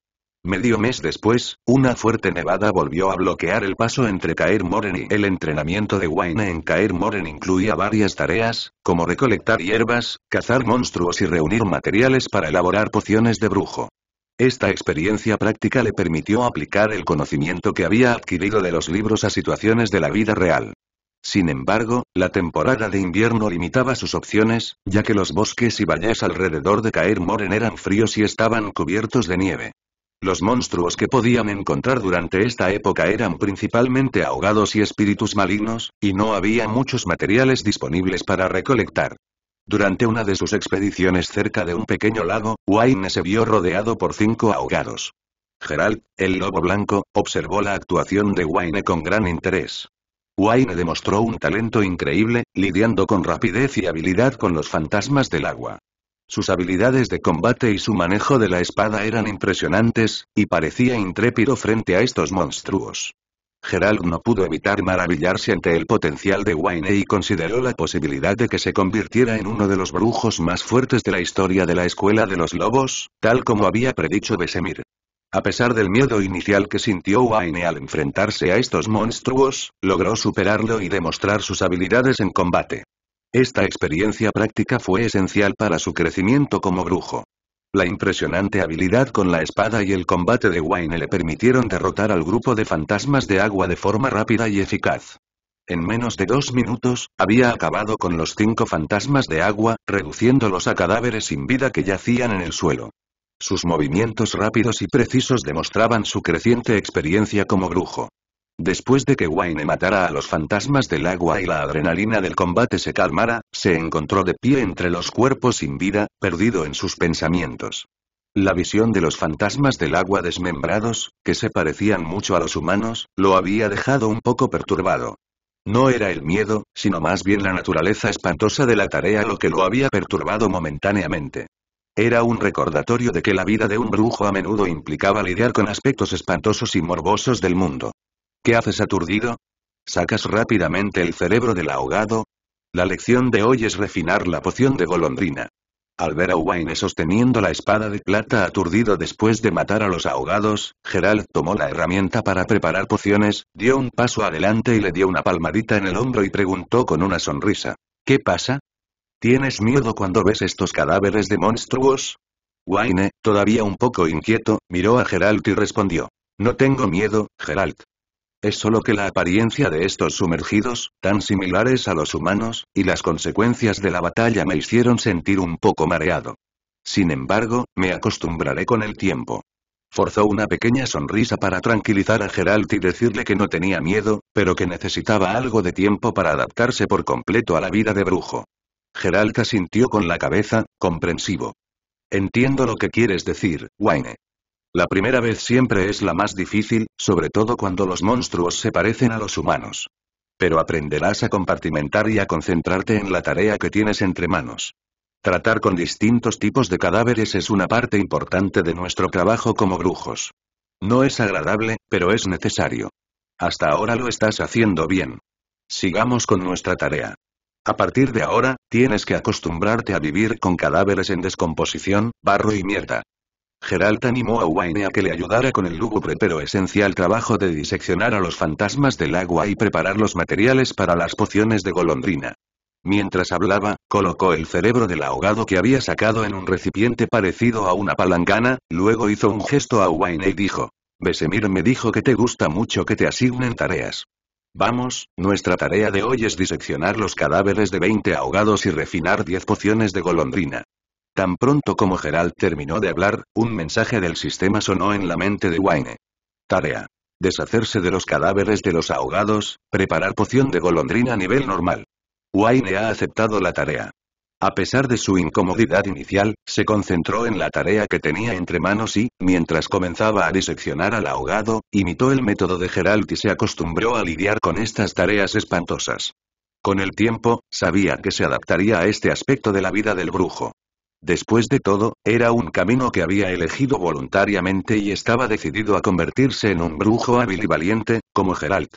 Medio mes después, una fuerte nevada volvió a bloquear el paso entre Caer Moren y el entrenamiento de Wayne en Caer Moren incluía varias tareas, como recolectar hierbas, cazar monstruos y reunir materiales para elaborar pociones de brujo. Esta experiencia práctica le permitió aplicar el conocimiento que había adquirido de los libros a situaciones de la vida real. Sin embargo, la temporada de invierno limitaba sus opciones, ya que los bosques y valles alrededor de Caer Moren eran fríos y estaban cubiertos de nieve. Los monstruos que podían encontrar durante esta época eran principalmente ahogados y espíritus malignos, y no había muchos materiales disponibles para recolectar. Durante una de sus expediciones cerca de un pequeño lago, Wayne se vio rodeado por cinco ahogados. Gerald, el lobo blanco, observó la actuación de Wayne con gran interés. Wayne demostró un talento increíble, lidiando con rapidez y habilidad con los fantasmas del agua. Sus habilidades de combate y su manejo de la espada eran impresionantes, y parecía intrépido frente a estos monstruos. Gerald no pudo evitar maravillarse ante el potencial de Wayne y consideró la posibilidad de que se convirtiera en uno de los brujos más fuertes de la historia de la Escuela de los Lobos, tal como había predicho Besemir. A pesar del miedo inicial que sintió Wayne al enfrentarse a estos monstruos, logró superarlo y demostrar sus habilidades en combate. Esta experiencia práctica fue esencial para su crecimiento como brujo. La impresionante habilidad con la espada y el combate de Wayne le permitieron derrotar al grupo de fantasmas de agua de forma rápida y eficaz. En menos de dos minutos, había acabado con los cinco fantasmas de agua, reduciéndolos a cadáveres sin vida que yacían en el suelo. Sus movimientos rápidos y precisos demostraban su creciente experiencia como brujo. Después de que Wayne matara a los fantasmas del agua y la adrenalina del combate se calmara, se encontró de pie entre los cuerpos sin vida, perdido en sus pensamientos. La visión de los fantasmas del agua desmembrados, que se parecían mucho a los humanos, lo había dejado un poco perturbado. No era el miedo, sino más bien la naturaleza espantosa de la tarea lo que lo había perturbado momentáneamente. Era un recordatorio de que la vida de un brujo a menudo implicaba lidiar con aspectos espantosos y morbosos del mundo. ¿Qué haces aturdido? Sacas rápidamente el cerebro del ahogado, la lección de hoy es refinar la poción de golondrina. Al ver a Wayne sosteniendo la espada de plata aturdido después de matar a los ahogados, Gerald tomó la herramienta para preparar pociones, dio un paso adelante y le dio una palmadita en el hombro y preguntó con una sonrisa. ¿Qué pasa? ¿Tienes miedo cuando ves estos cadáveres de monstruos? Wayne, todavía un poco inquieto, miró a geralt y respondió. No tengo miedo, Gerald es solo que la apariencia de estos sumergidos, tan similares a los humanos, y las consecuencias de la batalla me hicieron sentir un poco mareado. Sin embargo, me acostumbraré con el tiempo. Forzó una pequeña sonrisa para tranquilizar a Geralt y decirle que no tenía miedo, pero que necesitaba algo de tiempo para adaptarse por completo a la vida de brujo. Geralt asintió con la cabeza, comprensivo. Entiendo lo que quieres decir, Wayne. La primera vez siempre es la más difícil, sobre todo cuando los monstruos se parecen a los humanos. Pero aprenderás a compartimentar y a concentrarte en la tarea que tienes entre manos. Tratar con distintos tipos de cadáveres es una parte importante de nuestro trabajo como brujos. No es agradable, pero es necesario. Hasta ahora lo estás haciendo bien. Sigamos con nuestra tarea. A partir de ahora, tienes que acostumbrarte a vivir con cadáveres en descomposición, barro y mierda. Geralt animó a Wayne a que le ayudara con el lúgubre pero esencial trabajo de diseccionar a los fantasmas del agua y preparar los materiales para las pociones de golondrina. Mientras hablaba, colocó el cerebro del ahogado que había sacado en un recipiente parecido a una palangana, luego hizo un gesto a Wayne y dijo, Besemir me dijo que te gusta mucho que te asignen tareas. Vamos, nuestra tarea de hoy es diseccionar los cadáveres de 20 ahogados y refinar 10 pociones de golondrina. Tan pronto como Gerald terminó de hablar, un mensaje del sistema sonó en la mente de Wayne. Tarea. Deshacerse de los cadáveres de los ahogados, preparar poción de golondrina a nivel normal. Wayne ha aceptado la tarea. A pesar de su incomodidad inicial, se concentró en la tarea que tenía entre manos y, mientras comenzaba a diseccionar al ahogado, imitó el método de Geralt y se acostumbró a lidiar con estas tareas espantosas. Con el tiempo, sabía que se adaptaría a este aspecto de la vida del brujo. Después de todo, era un camino que había elegido voluntariamente y estaba decidido a convertirse en un brujo hábil y valiente, como Geralt.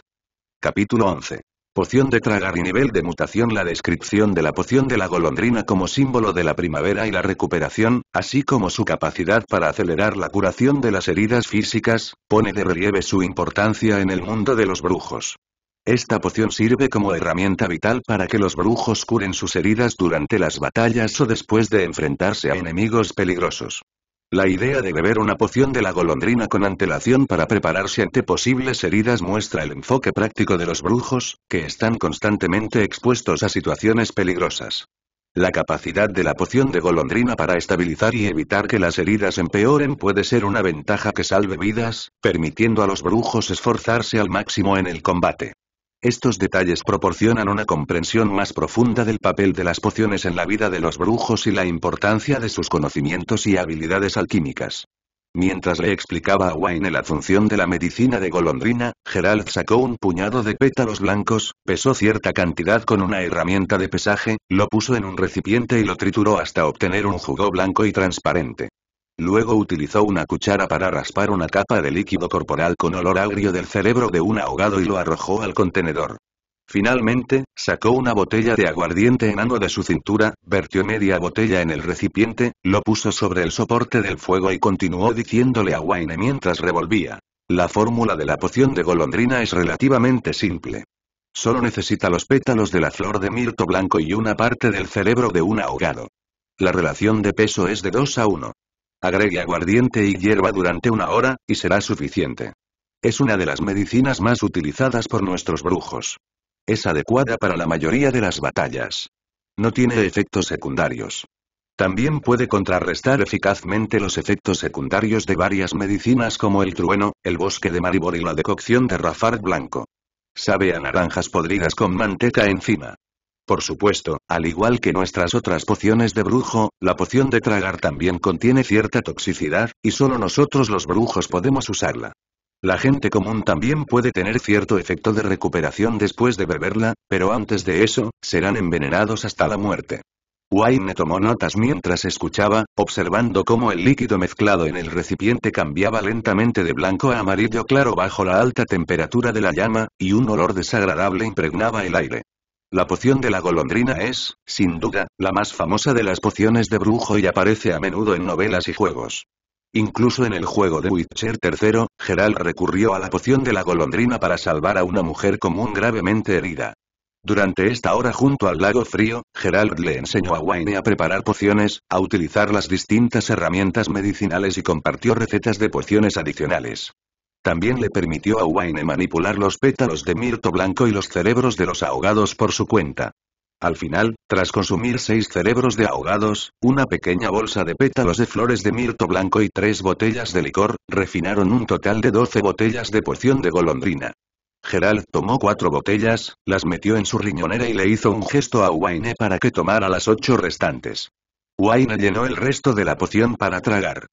Capítulo 11. Poción de tragar y nivel de mutación La descripción de la poción de la golondrina como símbolo de la primavera y la recuperación, así como su capacidad para acelerar la curación de las heridas físicas, pone de relieve su importancia en el mundo de los brujos. Esta poción sirve como herramienta vital para que los brujos curen sus heridas durante las batallas o después de enfrentarse a enemigos peligrosos. La idea de beber una poción de la golondrina con antelación para prepararse ante posibles heridas muestra el enfoque práctico de los brujos, que están constantemente expuestos a situaciones peligrosas. La capacidad de la poción de golondrina para estabilizar y evitar que las heridas empeoren puede ser una ventaja que salve vidas, permitiendo a los brujos esforzarse al máximo en el combate. Estos detalles proporcionan una comprensión más profunda del papel de las pociones en la vida de los brujos y la importancia de sus conocimientos y habilidades alquímicas. Mientras le explicaba a Wayne la función de la medicina de golondrina, Gerald sacó un puñado de pétalos blancos, pesó cierta cantidad con una herramienta de pesaje, lo puso en un recipiente y lo trituró hasta obtener un jugo blanco y transparente. Luego utilizó una cuchara para raspar una capa de líquido corporal con olor agrio del cerebro de un ahogado y lo arrojó al contenedor. Finalmente, sacó una botella de aguardiente enano de su cintura, vertió media botella en el recipiente, lo puso sobre el soporte del fuego y continuó diciéndole a Wayne mientras revolvía. La fórmula de la poción de golondrina es relativamente simple. Solo necesita los pétalos de la flor de mirto blanco y una parte del cerebro de un ahogado. La relación de peso es de 2 a 1. Agregue aguardiente y hierba durante una hora, y será suficiente. Es una de las medicinas más utilizadas por nuestros brujos. Es adecuada para la mayoría de las batallas. No tiene efectos secundarios. También puede contrarrestar eficazmente los efectos secundarios de varias medicinas como el trueno, el bosque de maribor y la decocción de rafar blanco. Sabe a naranjas podridas con manteca encima. Por supuesto, al igual que nuestras otras pociones de brujo, la poción de tragar también contiene cierta toxicidad, y solo nosotros los brujos podemos usarla. La gente común también puede tener cierto efecto de recuperación después de beberla, pero antes de eso, serán envenenados hasta la muerte. Wayne tomó notas mientras escuchaba, observando cómo el líquido mezclado en el recipiente cambiaba lentamente de blanco a amarillo claro bajo la alta temperatura de la llama, y un olor desagradable impregnaba el aire. La poción de la golondrina es, sin duda, la más famosa de las pociones de brujo y aparece a menudo en novelas y juegos. Incluso en el juego de Witcher III, Geralt recurrió a la poción de la golondrina para salvar a una mujer común gravemente herida. Durante esta hora junto al lago frío, Geralt le enseñó a Wayne a preparar pociones, a utilizar las distintas herramientas medicinales y compartió recetas de pociones adicionales. También le permitió a Wayne manipular los pétalos de mirto blanco y los cerebros de los ahogados por su cuenta. Al final, tras consumir seis cerebros de ahogados, una pequeña bolsa de pétalos de flores de mirto blanco y tres botellas de licor, refinaron un total de doce botellas de poción de golondrina. Gerald tomó cuatro botellas, las metió en su riñonera y le hizo un gesto a Wayne para que tomara las ocho restantes. Wayne llenó el resto de la poción para tragar.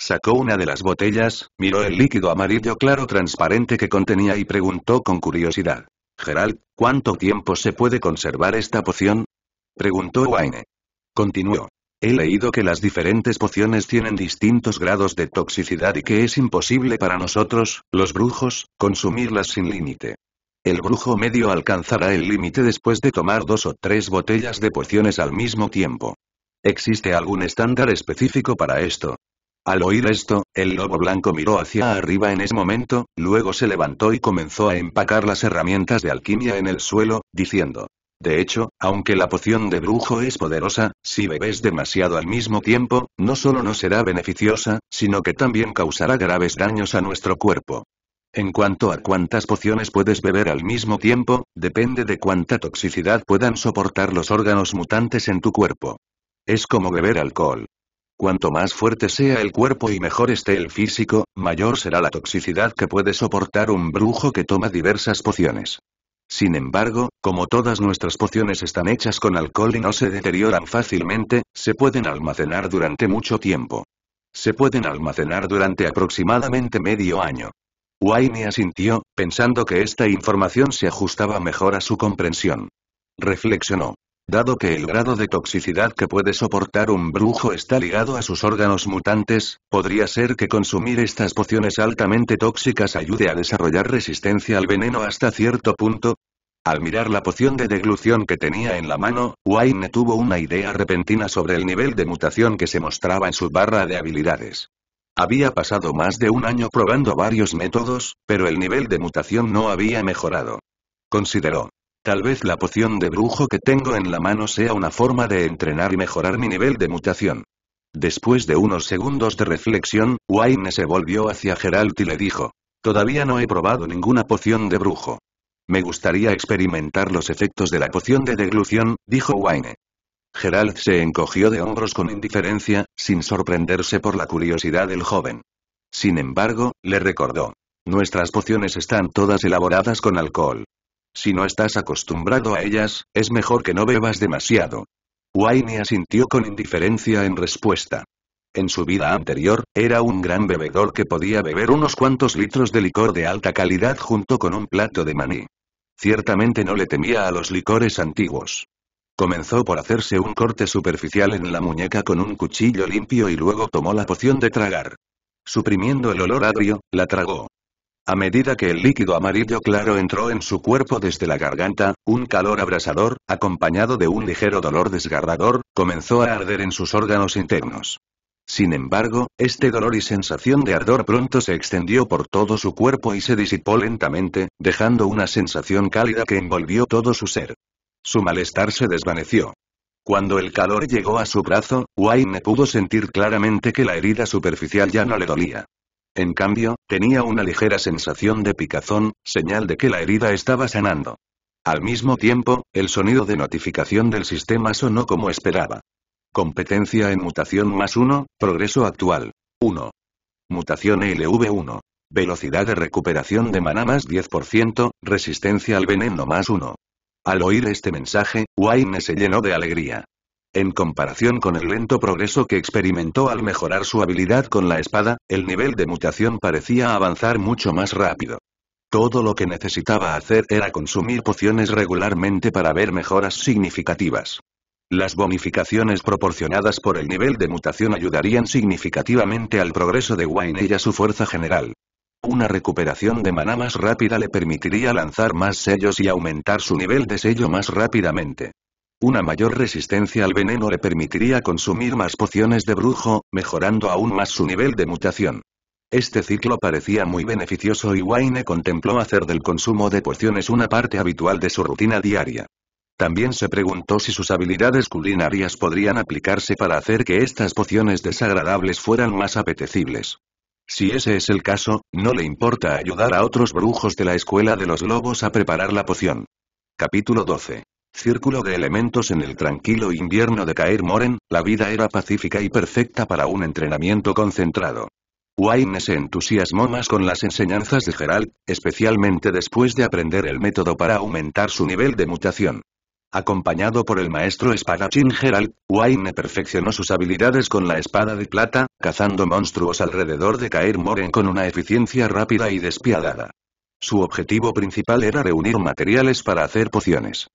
Sacó una de las botellas, miró el líquido amarillo claro transparente que contenía y preguntó con curiosidad. Gerald, ¿cuánto tiempo se puede conservar esta poción? Preguntó Wayne. Continuó. He leído que las diferentes pociones tienen distintos grados de toxicidad y que es imposible para nosotros, los brujos, consumirlas sin límite. El brujo medio alcanzará el límite después de tomar dos o tres botellas de pociones al mismo tiempo. ¿Existe algún estándar específico para esto? Al oír esto, el lobo blanco miró hacia arriba en ese momento, luego se levantó y comenzó a empacar las herramientas de alquimia en el suelo, diciendo, de hecho, aunque la poción de brujo es poderosa, si bebes demasiado al mismo tiempo, no solo no será beneficiosa, sino que también causará graves daños a nuestro cuerpo. En cuanto a cuántas pociones puedes beber al mismo tiempo, depende de cuánta toxicidad puedan soportar los órganos mutantes en tu cuerpo. Es como beber alcohol. Cuanto más fuerte sea el cuerpo y mejor esté el físico, mayor será la toxicidad que puede soportar un brujo que toma diversas pociones. Sin embargo, como todas nuestras pociones están hechas con alcohol y no se deterioran fácilmente, se pueden almacenar durante mucho tiempo. Se pueden almacenar durante aproximadamente medio año. Wayne asintió, pensando que esta información se ajustaba mejor a su comprensión. Reflexionó. Dado que el grado de toxicidad que puede soportar un brujo está ligado a sus órganos mutantes, podría ser que consumir estas pociones altamente tóxicas ayude a desarrollar resistencia al veneno hasta cierto punto. Al mirar la poción de deglución que tenía en la mano, Wayne tuvo una idea repentina sobre el nivel de mutación que se mostraba en su barra de habilidades. Había pasado más de un año probando varios métodos, pero el nivel de mutación no había mejorado. Consideró, Tal vez la poción de brujo que tengo en la mano sea una forma de entrenar y mejorar mi nivel de mutación. Después de unos segundos de reflexión, Wayne se volvió hacia Geralt y le dijo. Todavía no he probado ninguna poción de brujo. Me gustaría experimentar los efectos de la poción de deglución, dijo Wayne. Geralt se encogió de hombros con indiferencia, sin sorprenderse por la curiosidad del joven. Sin embargo, le recordó. Nuestras pociones están todas elaboradas con alcohol. Si no estás acostumbrado a ellas, es mejor que no bebas demasiado. Wayne asintió con indiferencia en respuesta. En su vida anterior, era un gran bebedor que podía beber unos cuantos litros de licor de alta calidad junto con un plato de maní. Ciertamente no le temía a los licores antiguos. Comenzó por hacerse un corte superficial en la muñeca con un cuchillo limpio y luego tomó la poción de tragar. Suprimiendo el olor agrio, la tragó. A medida que el líquido amarillo claro entró en su cuerpo desde la garganta, un calor abrasador, acompañado de un ligero dolor desgarrador, comenzó a arder en sus órganos internos. Sin embargo, este dolor y sensación de ardor pronto se extendió por todo su cuerpo y se disipó lentamente, dejando una sensación cálida que envolvió todo su ser. Su malestar se desvaneció. Cuando el calor llegó a su brazo, Wayne pudo sentir claramente que la herida superficial ya no le dolía. En cambio, tenía una ligera sensación de picazón, señal de que la herida estaba sanando. Al mismo tiempo, el sonido de notificación del sistema sonó como esperaba. Competencia en mutación más 1, progreso actual. 1. Mutación LV1. Velocidad de recuperación de mana más 10%, resistencia al veneno más 1. Al oír este mensaje, Wayne se llenó de alegría. En comparación con el lento progreso que experimentó al mejorar su habilidad con la espada, el nivel de mutación parecía avanzar mucho más rápido. Todo lo que necesitaba hacer era consumir pociones regularmente para ver mejoras significativas. Las bonificaciones proporcionadas por el nivel de mutación ayudarían significativamente al progreso de Wayne y a su fuerza general. Una recuperación de maná más rápida le permitiría lanzar más sellos y aumentar su nivel de sello más rápidamente. Una mayor resistencia al veneno le permitiría consumir más pociones de brujo, mejorando aún más su nivel de mutación. Este ciclo parecía muy beneficioso y Wayne contempló hacer del consumo de pociones una parte habitual de su rutina diaria. También se preguntó si sus habilidades culinarias podrían aplicarse para hacer que estas pociones desagradables fueran más apetecibles. Si ese es el caso, no le importa ayudar a otros brujos de la escuela de los lobos a preparar la poción. Capítulo 12 círculo de elementos en el tranquilo invierno de Caer Moren, la vida era pacífica y perfecta para un entrenamiento concentrado. Wayne se entusiasmó más con las enseñanzas de Gerald, especialmente después de aprender el método para aumentar su nivel de mutación. Acompañado por el maestro espadachín Gerald, Wayne perfeccionó sus habilidades con la espada de plata, cazando monstruos alrededor de Caer Moren con una eficiencia rápida y despiadada. Su objetivo principal era reunir materiales para hacer pociones.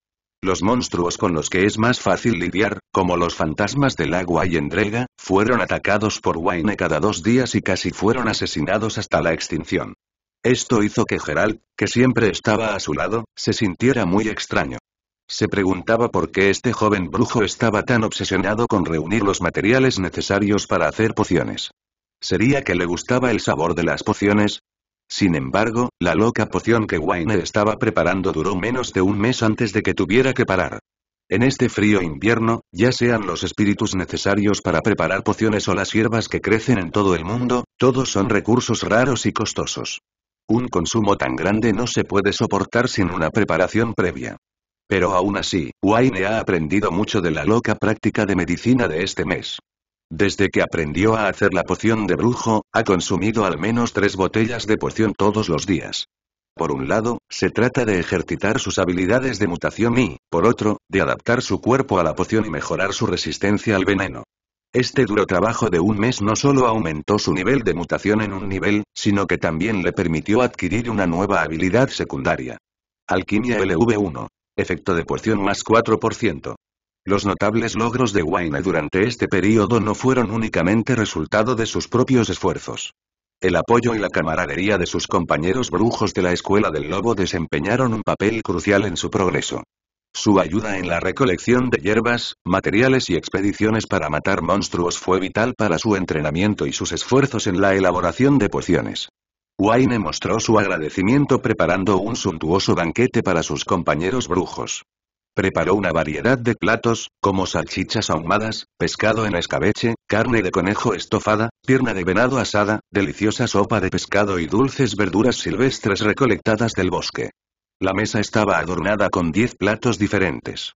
Los monstruos con los que es más fácil lidiar, como los fantasmas del agua y Endrega, fueron atacados por Wayne cada dos días y casi fueron asesinados hasta la extinción. Esto hizo que Gerald, que siempre estaba a su lado, se sintiera muy extraño. Se preguntaba por qué este joven brujo estaba tan obsesionado con reunir los materiales necesarios para hacer pociones. ¿Sería que le gustaba el sabor de las pociones? Sin embargo, la loca poción que Wayne estaba preparando duró menos de un mes antes de que tuviera que parar. En este frío invierno, ya sean los espíritus necesarios para preparar pociones o las hierbas que crecen en todo el mundo, todos son recursos raros y costosos. Un consumo tan grande no se puede soportar sin una preparación previa. Pero aún así, Wayne ha aprendido mucho de la loca práctica de medicina de este mes. Desde que aprendió a hacer la poción de brujo, ha consumido al menos tres botellas de poción todos los días. Por un lado, se trata de ejercitar sus habilidades de mutación y, por otro, de adaptar su cuerpo a la poción y mejorar su resistencia al veneno. Este duro trabajo de un mes no solo aumentó su nivel de mutación en un nivel, sino que también le permitió adquirir una nueva habilidad secundaria. Alquimia LV1. Efecto de poción más 4%. Los notables logros de Wayne durante este periodo no fueron únicamente resultado de sus propios esfuerzos. El apoyo y la camaradería de sus compañeros brujos de la Escuela del Lobo desempeñaron un papel crucial en su progreso. Su ayuda en la recolección de hierbas, materiales y expediciones para matar monstruos fue vital para su entrenamiento y sus esfuerzos en la elaboración de pociones. Wayne mostró su agradecimiento preparando un suntuoso banquete para sus compañeros brujos. Preparó una variedad de platos, como salchichas ahumadas, pescado en escabeche, carne de conejo estofada, pierna de venado asada, deliciosa sopa de pescado y dulces verduras silvestres recolectadas del bosque. La mesa estaba adornada con diez platos diferentes.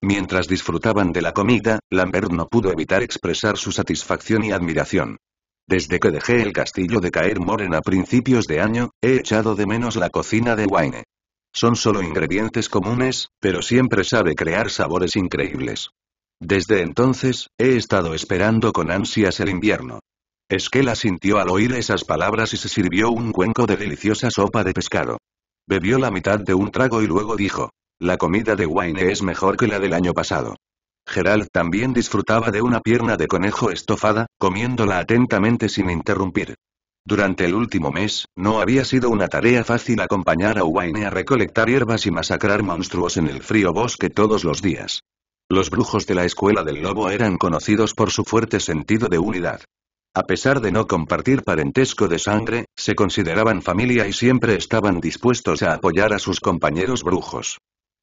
Mientras disfrutaban de la comida, Lambert no pudo evitar expresar su satisfacción y admiración. Desde que dejé el castillo de Caer Moren a principios de año, he echado de menos la cocina de Wayne. Son solo ingredientes comunes, pero siempre sabe crear sabores increíbles. Desde entonces, he estado esperando con ansias el invierno. Esquela sintió al oír esas palabras y se sirvió un cuenco de deliciosa sopa de pescado. Bebió la mitad de un trago y luego dijo, la comida de Wayne es mejor que la del año pasado. Gerald también disfrutaba de una pierna de conejo estofada, comiéndola atentamente sin interrumpir. Durante el último mes, no había sido una tarea fácil acompañar a Uwaine a recolectar hierbas y masacrar monstruos en el frío bosque todos los días. Los brujos de la escuela del lobo eran conocidos por su fuerte sentido de unidad. A pesar de no compartir parentesco de sangre, se consideraban familia y siempre estaban dispuestos a apoyar a sus compañeros brujos.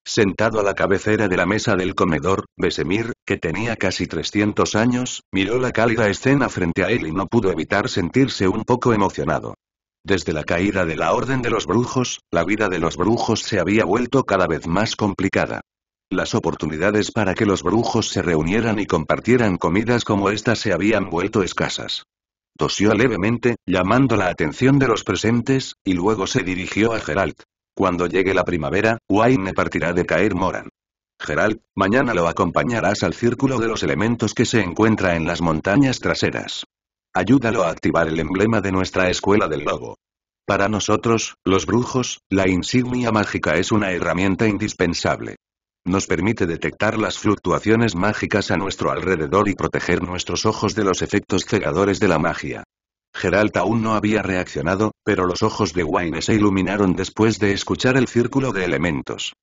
Sentado a la cabecera de la mesa del comedor, Besemir, que tenía casi 300 años, miró la cálida escena frente a él y no pudo evitar sentirse un poco emocionado. Desde la caída de la Orden de los Brujos, la vida de los brujos se había vuelto cada vez más complicada. Las oportunidades para que los brujos se reunieran y compartieran comidas como esta se habían vuelto escasas. Tosió levemente, llamando la atención de los presentes, y luego se dirigió a Geralt. Cuando llegue la primavera, Wayne partirá de Caer Moran. Gerald, mañana lo acompañarás al círculo de los elementos que se encuentra en las montañas traseras. Ayúdalo a activar el emblema de nuestra escuela del lobo. Para nosotros, los brujos, la insignia mágica es una herramienta indispensable. Nos permite detectar las fluctuaciones mágicas a nuestro alrededor y proteger nuestros ojos de los efectos cegadores de la magia. Geralt aún no había reaccionado, pero los ojos de Wayne se iluminaron después de escuchar el círculo de elementos.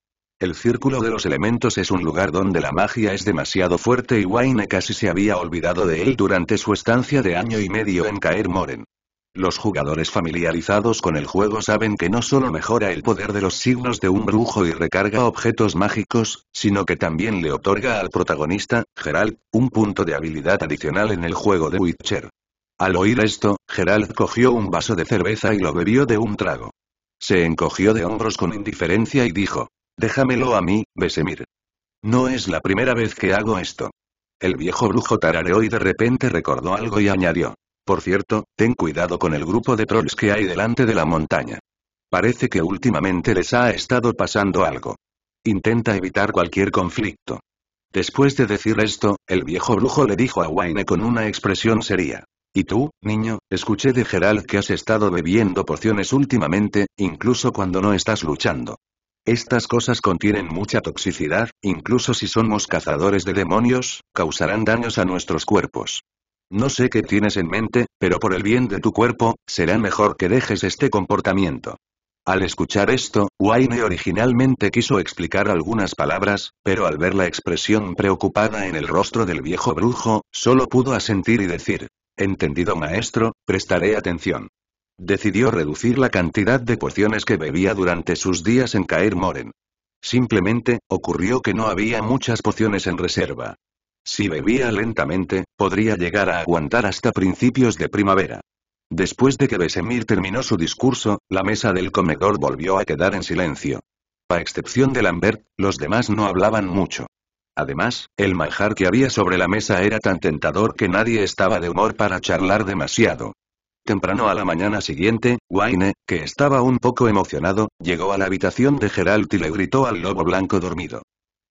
El círculo de los elementos es un lugar donde la magia es demasiado fuerte y Wayne casi se había olvidado de él durante su estancia de año y medio en Caer Moren. Los jugadores familiarizados con el juego saben que no solo mejora el poder de los signos de un brujo y recarga objetos mágicos, sino que también le otorga al protagonista, Geralt, un punto de habilidad adicional en el juego de Witcher. Al oír esto, Gerald cogió un vaso de cerveza y lo bebió de un trago. Se encogió de hombros con indiferencia y dijo, Déjamelo a mí, Besemir. No es la primera vez que hago esto. El viejo brujo tarareó y de repente recordó algo y añadió, Por cierto, ten cuidado con el grupo de trolls que hay delante de la montaña. Parece que últimamente les ha estado pasando algo. Intenta evitar cualquier conflicto. Después de decir esto, el viejo brujo le dijo a Wayne con una expresión seria, y tú, niño, escuché de Gerald que has estado bebiendo porciones últimamente, incluso cuando no estás luchando. Estas cosas contienen mucha toxicidad, incluso si somos cazadores de demonios, causarán daños a nuestros cuerpos. No sé qué tienes en mente, pero por el bien de tu cuerpo, será mejor que dejes este comportamiento. Al escuchar esto, Wayne originalmente quiso explicar algunas palabras, pero al ver la expresión preocupada en el rostro del viejo brujo, solo pudo asentir y decir, Entendido maestro, prestaré atención. Decidió reducir la cantidad de pociones que bebía durante sus días en Caer Moren. Simplemente, ocurrió que no había muchas pociones en reserva. Si bebía lentamente, podría llegar a aguantar hasta principios de primavera. Después de que Besemir terminó su discurso, la mesa del comedor volvió a quedar en silencio. A excepción de Lambert, los demás no hablaban mucho. Además, el manjar que había sobre la mesa era tan tentador que nadie estaba de humor para charlar demasiado. Temprano a la mañana siguiente, Wayne, que estaba un poco emocionado, llegó a la habitación de Geralt y le gritó al lobo blanco dormido.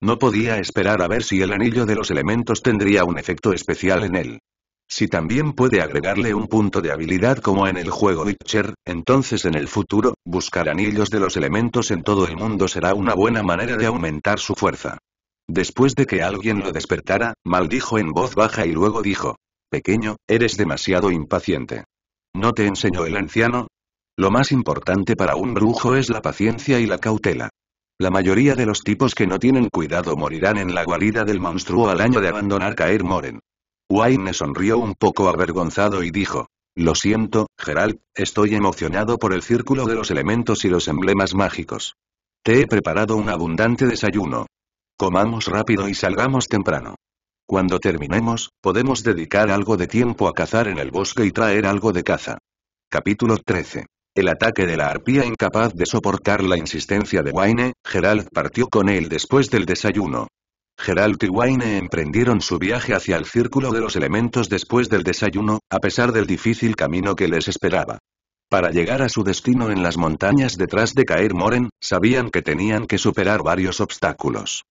No podía esperar a ver si el anillo de los elementos tendría un efecto especial en él. Si también puede agregarle un punto de habilidad como en el juego Witcher, entonces en el futuro, buscar anillos de los elementos en todo el mundo será una buena manera de aumentar su fuerza. Después de que alguien lo despertara, maldijo en voz baja y luego dijo, Pequeño, eres demasiado impaciente. ¿No te enseñó el anciano? Lo más importante para un brujo es la paciencia y la cautela. La mayoría de los tipos que no tienen cuidado morirán en la guarida del monstruo al año de abandonar caer moren. Wayne sonrió un poco avergonzado y dijo, Lo siento, Gerald, estoy emocionado por el círculo de los elementos y los emblemas mágicos. Te he preparado un abundante desayuno. Comamos rápido y salgamos temprano. Cuando terminemos, podemos dedicar algo de tiempo a cazar en el bosque y traer algo de caza. Capítulo 13. El ataque de la arpía incapaz de soportar la insistencia de Wayne, Gerald partió con él después del desayuno. Gerald y Wayne emprendieron su viaje hacia el círculo de los elementos después del desayuno, a pesar del difícil camino que les esperaba. Para llegar a su destino en las montañas detrás de Caer Moren, sabían que tenían que superar varios obstáculos.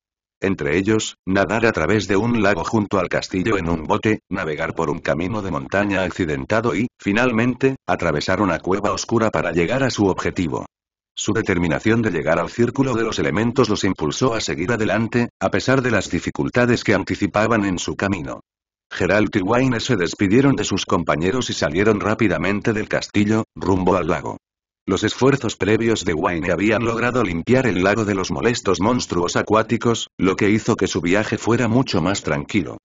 Entre ellos, nadar a través de un lago junto al castillo en un bote, navegar por un camino de montaña accidentado y, finalmente, atravesar una cueva oscura para llegar a su objetivo. Su determinación de llegar al círculo de los elementos los impulsó a seguir adelante, a pesar de las dificultades que anticipaban en su camino. Geralt y Wayne se despidieron de sus compañeros y salieron rápidamente del castillo, rumbo al lago. Los esfuerzos previos de Wayne habían logrado limpiar el lago de los molestos monstruos acuáticos, lo que hizo que su viaje fuera mucho más tranquilo.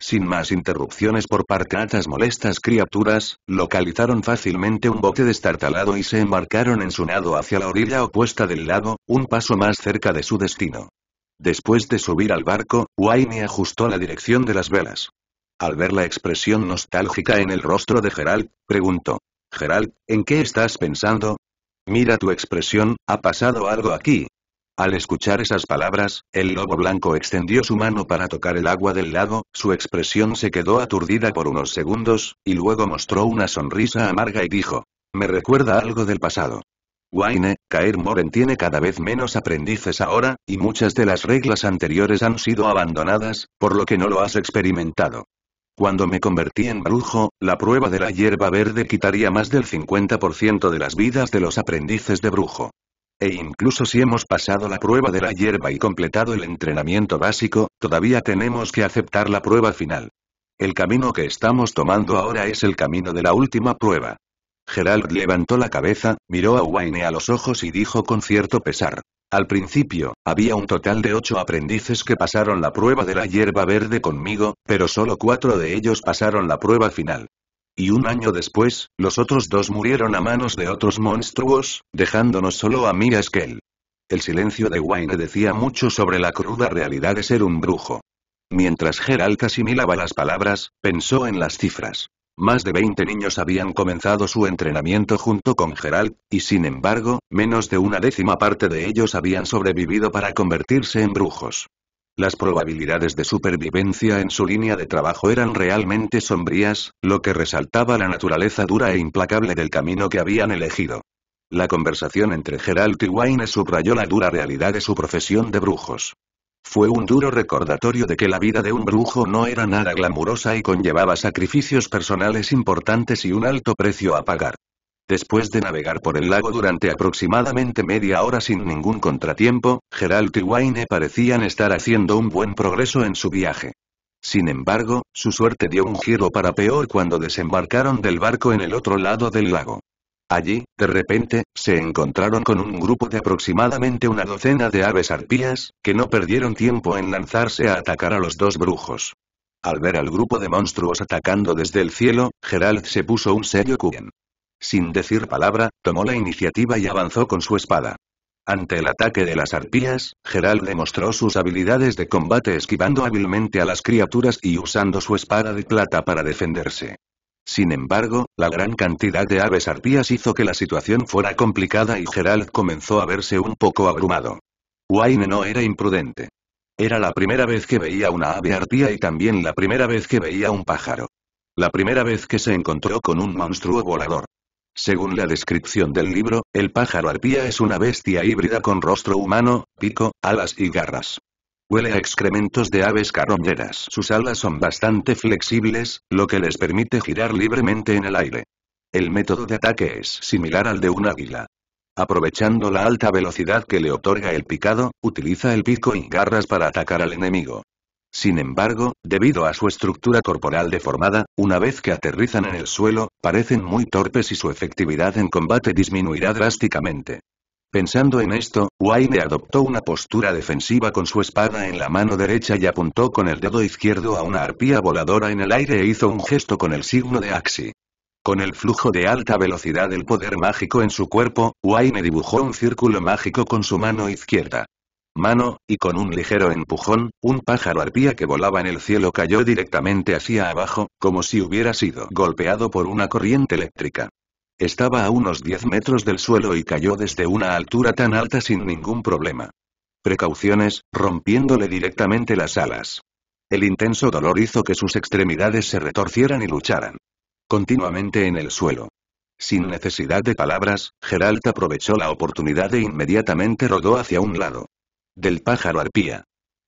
Sin más interrupciones por parte de molestas criaturas, localizaron fácilmente un bote destartalado y se embarcaron en su nado hacia la orilla opuesta del lago, un paso más cerca de su destino. Después de subir al barco, Wayne ajustó la dirección de las velas. Al ver la expresión nostálgica en el rostro de Gerald, preguntó. Gerald, ¿en qué estás pensando? Mira tu expresión, ha pasado algo aquí. Al escuchar esas palabras, el lobo blanco extendió su mano para tocar el agua del lago, su expresión se quedó aturdida por unos segundos, y luego mostró una sonrisa amarga y dijo. Me recuerda algo del pasado. Wayne, Caer Moren tiene cada vez menos aprendices ahora, y muchas de las reglas anteriores han sido abandonadas, por lo que no lo has experimentado. Cuando me convertí en brujo, la prueba de la hierba verde quitaría más del 50% de las vidas de los aprendices de brujo. E incluso si hemos pasado la prueba de la hierba y completado el entrenamiento básico, todavía tenemos que aceptar la prueba final. El camino que estamos tomando ahora es el camino de la última prueba. Gerald levantó la cabeza, miró a Wayne a los ojos y dijo con cierto pesar. Al principio, había un total de ocho aprendices que pasaron la prueba de la hierba verde conmigo, pero solo cuatro de ellos pasaron la prueba final. Y un año después, los otros dos murieron a manos de otros monstruos, dejándonos solo a mí y El silencio de Wayne decía mucho sobre la cruda realidad de ser un brujo. Mientras Geralt asimilaba las palabras, pensó en las cifras. Más de 20 niños habían comenzado su entrenamiento junto con Geralt, y sin embargo, menos de una décima parte de ellos habían sobrevivido para convertirse en brujos. Las probabilidades de supervivencia en su línea de trabajo eran realmente sombrías, lo que resaltaba la naturaleza dura e implacable del camino que habían elegido. La conversación entre Geralt y Wayne subrayó la dura realidad de su profesión de brujos. Fue un duro recordatorio de que la vida de un brujo no era nada glamurosa y conllevaba sacrificios personales importantes y un alto precio a pagar. Después de navegar por el lago durante aproximadamente media hora sin ningún contratiempo, Geralt y Wayne parecían estar haciendo un buen progreso en su viaje. Sin embargo, su suerte dio un giro para peor cuando desembarcaron del barco en el otro lado del lago. Allí, de repente, se encontraron con un grupo de aproximadamente una docena de aves arpías, que no perdieron tiempo en lanzarse a atacar a los dos brujos. Al ver al grupo de monstruos atacando desde el cielo, Gerald se puso un serio cuen. Sin decir palabra, tomó la iniciativa y avanzó con su espada. Ante el ataque de las arpías, Gerald demostró sus habilidades de combate esquivando hábilmente a las criaturas y usando su espada de plata para defenderse. Sin embargo, la gran cantidad de aves arpías hizo que la situación fuera complicada y Gerald comenzó a verse un poco abrumado. Wayne no era imprudente. Era la primera vez que veía una ave arpía y también la primera vez que veía un pájaro. La primera vez que se encontró con un monstruo volador. Según la descripción del libro, el pájaro arpía es una bestia híbrida con rostro humano, pico, alas y garras. Huele a excrementos de aves carroñeras. Sus alas son bastante flexibles, lo que les permite girar libremente en el aire. El método de ataque es similar al de un águila. Aprovechando la alta velocidad que le otorga el picado, utiliza el pico y garras para atacar al enemigo. Sin embargo, debido a su estructura corporal deformada, una vez que aterrizan en el suelo, parecen muy torpes y su efectividad en combate disminuirá drásticamente. Pensando en esto, Wayne adoptó una postura defensiva con su espada en la mano derecha y apuntó con el dedo izquierdo a una arpía voladora en el aire e hizo un gesto con el signo de Axi. Con el flujo de alta velocidad del poder mágico en su cuerpo, Wayne dibujó un círculo mágico con su mano izquierda. Mano, y con un ligero empujón, un pájaro arpía que volaba en el cielo cayó directamente hacia abajo, como si hubiera sido golpeado por una corriente eléctrica. Estaba a unos 10 metros del suelo y cayó desde una altura tan alta sin ningún problema. Precauciones, rompiéndole directamente las alas. El intenso dolor hizo que sus extremidades se retorcieran y lucharan. Continuamente en el suelo. Sin necesidad de palabras, Geralt aprovechó la oportunidad e inmediatamente rodó hacia un lado. Del pájaro arpía.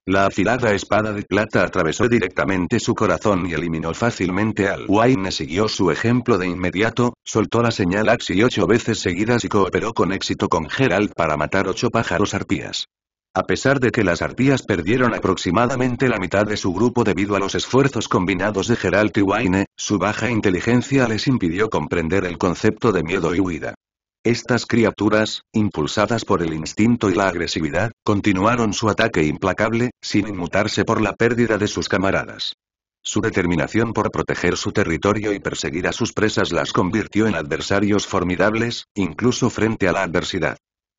La afilada espada de plata atravesó directamente su corazón y eliminó fácilmente al Wayne. Siguió su ejemplo de inmediato, soltó la señal Axi ocho veces seguidas y cooperó con éxito con Gerald para matar ocho pájaros arpías. A pesar de que las arpías perdieron aproximadamente la mitad de su grupo debido a los esfuerzos combinados de Geralt y Wayne, su baja inteligencia les impidió comprender el concepto de miedo y huida. Estas criaturas, impulsadas por el instinto y la agresividad, continuaron su ataque implacable, sin inmutarse por la pérdida de sus camaradas. Su determinación por proteger su territorio y perseguir a sus presas las convirtió en adversarios formidables, incluso frente a la adversidad.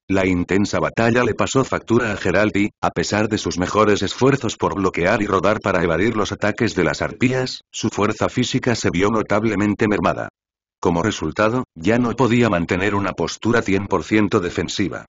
La intensa batalla le pasó factura a Geraldi, a pesar de sus mejores esfuerzos por bloquear y rodar para evadir los ataques de las arpías, su fuerza física se vio notablemente mermada. Como resultado, ya no podía mantener una postura 100% defensiva.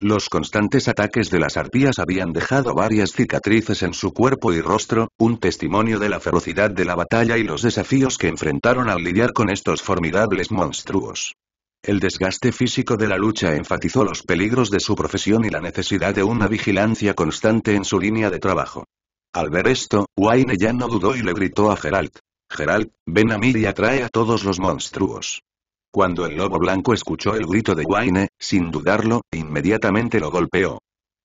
Los constantes ataques de las arpías habían dejado varias cicatrices en su cuerpo y rostro, un testimonio de la ferocidad de la batalla y los desafíos que enfrentaron al lidiar con estos formidables monstruos. El desgaste físico de la lucha enfatizó los peligros de su profesión y la necesidad de una vigilancia constante en su línea de trabajo. Al ver esto, Wayne ya no dudó y le gritó a Geralt. Geralt, ven a mí y atrae a todos los monstruos. Cuando el lobo blanco escuchó el grito de Wayne, sin dudarlo, inmediatamente lo golpeó.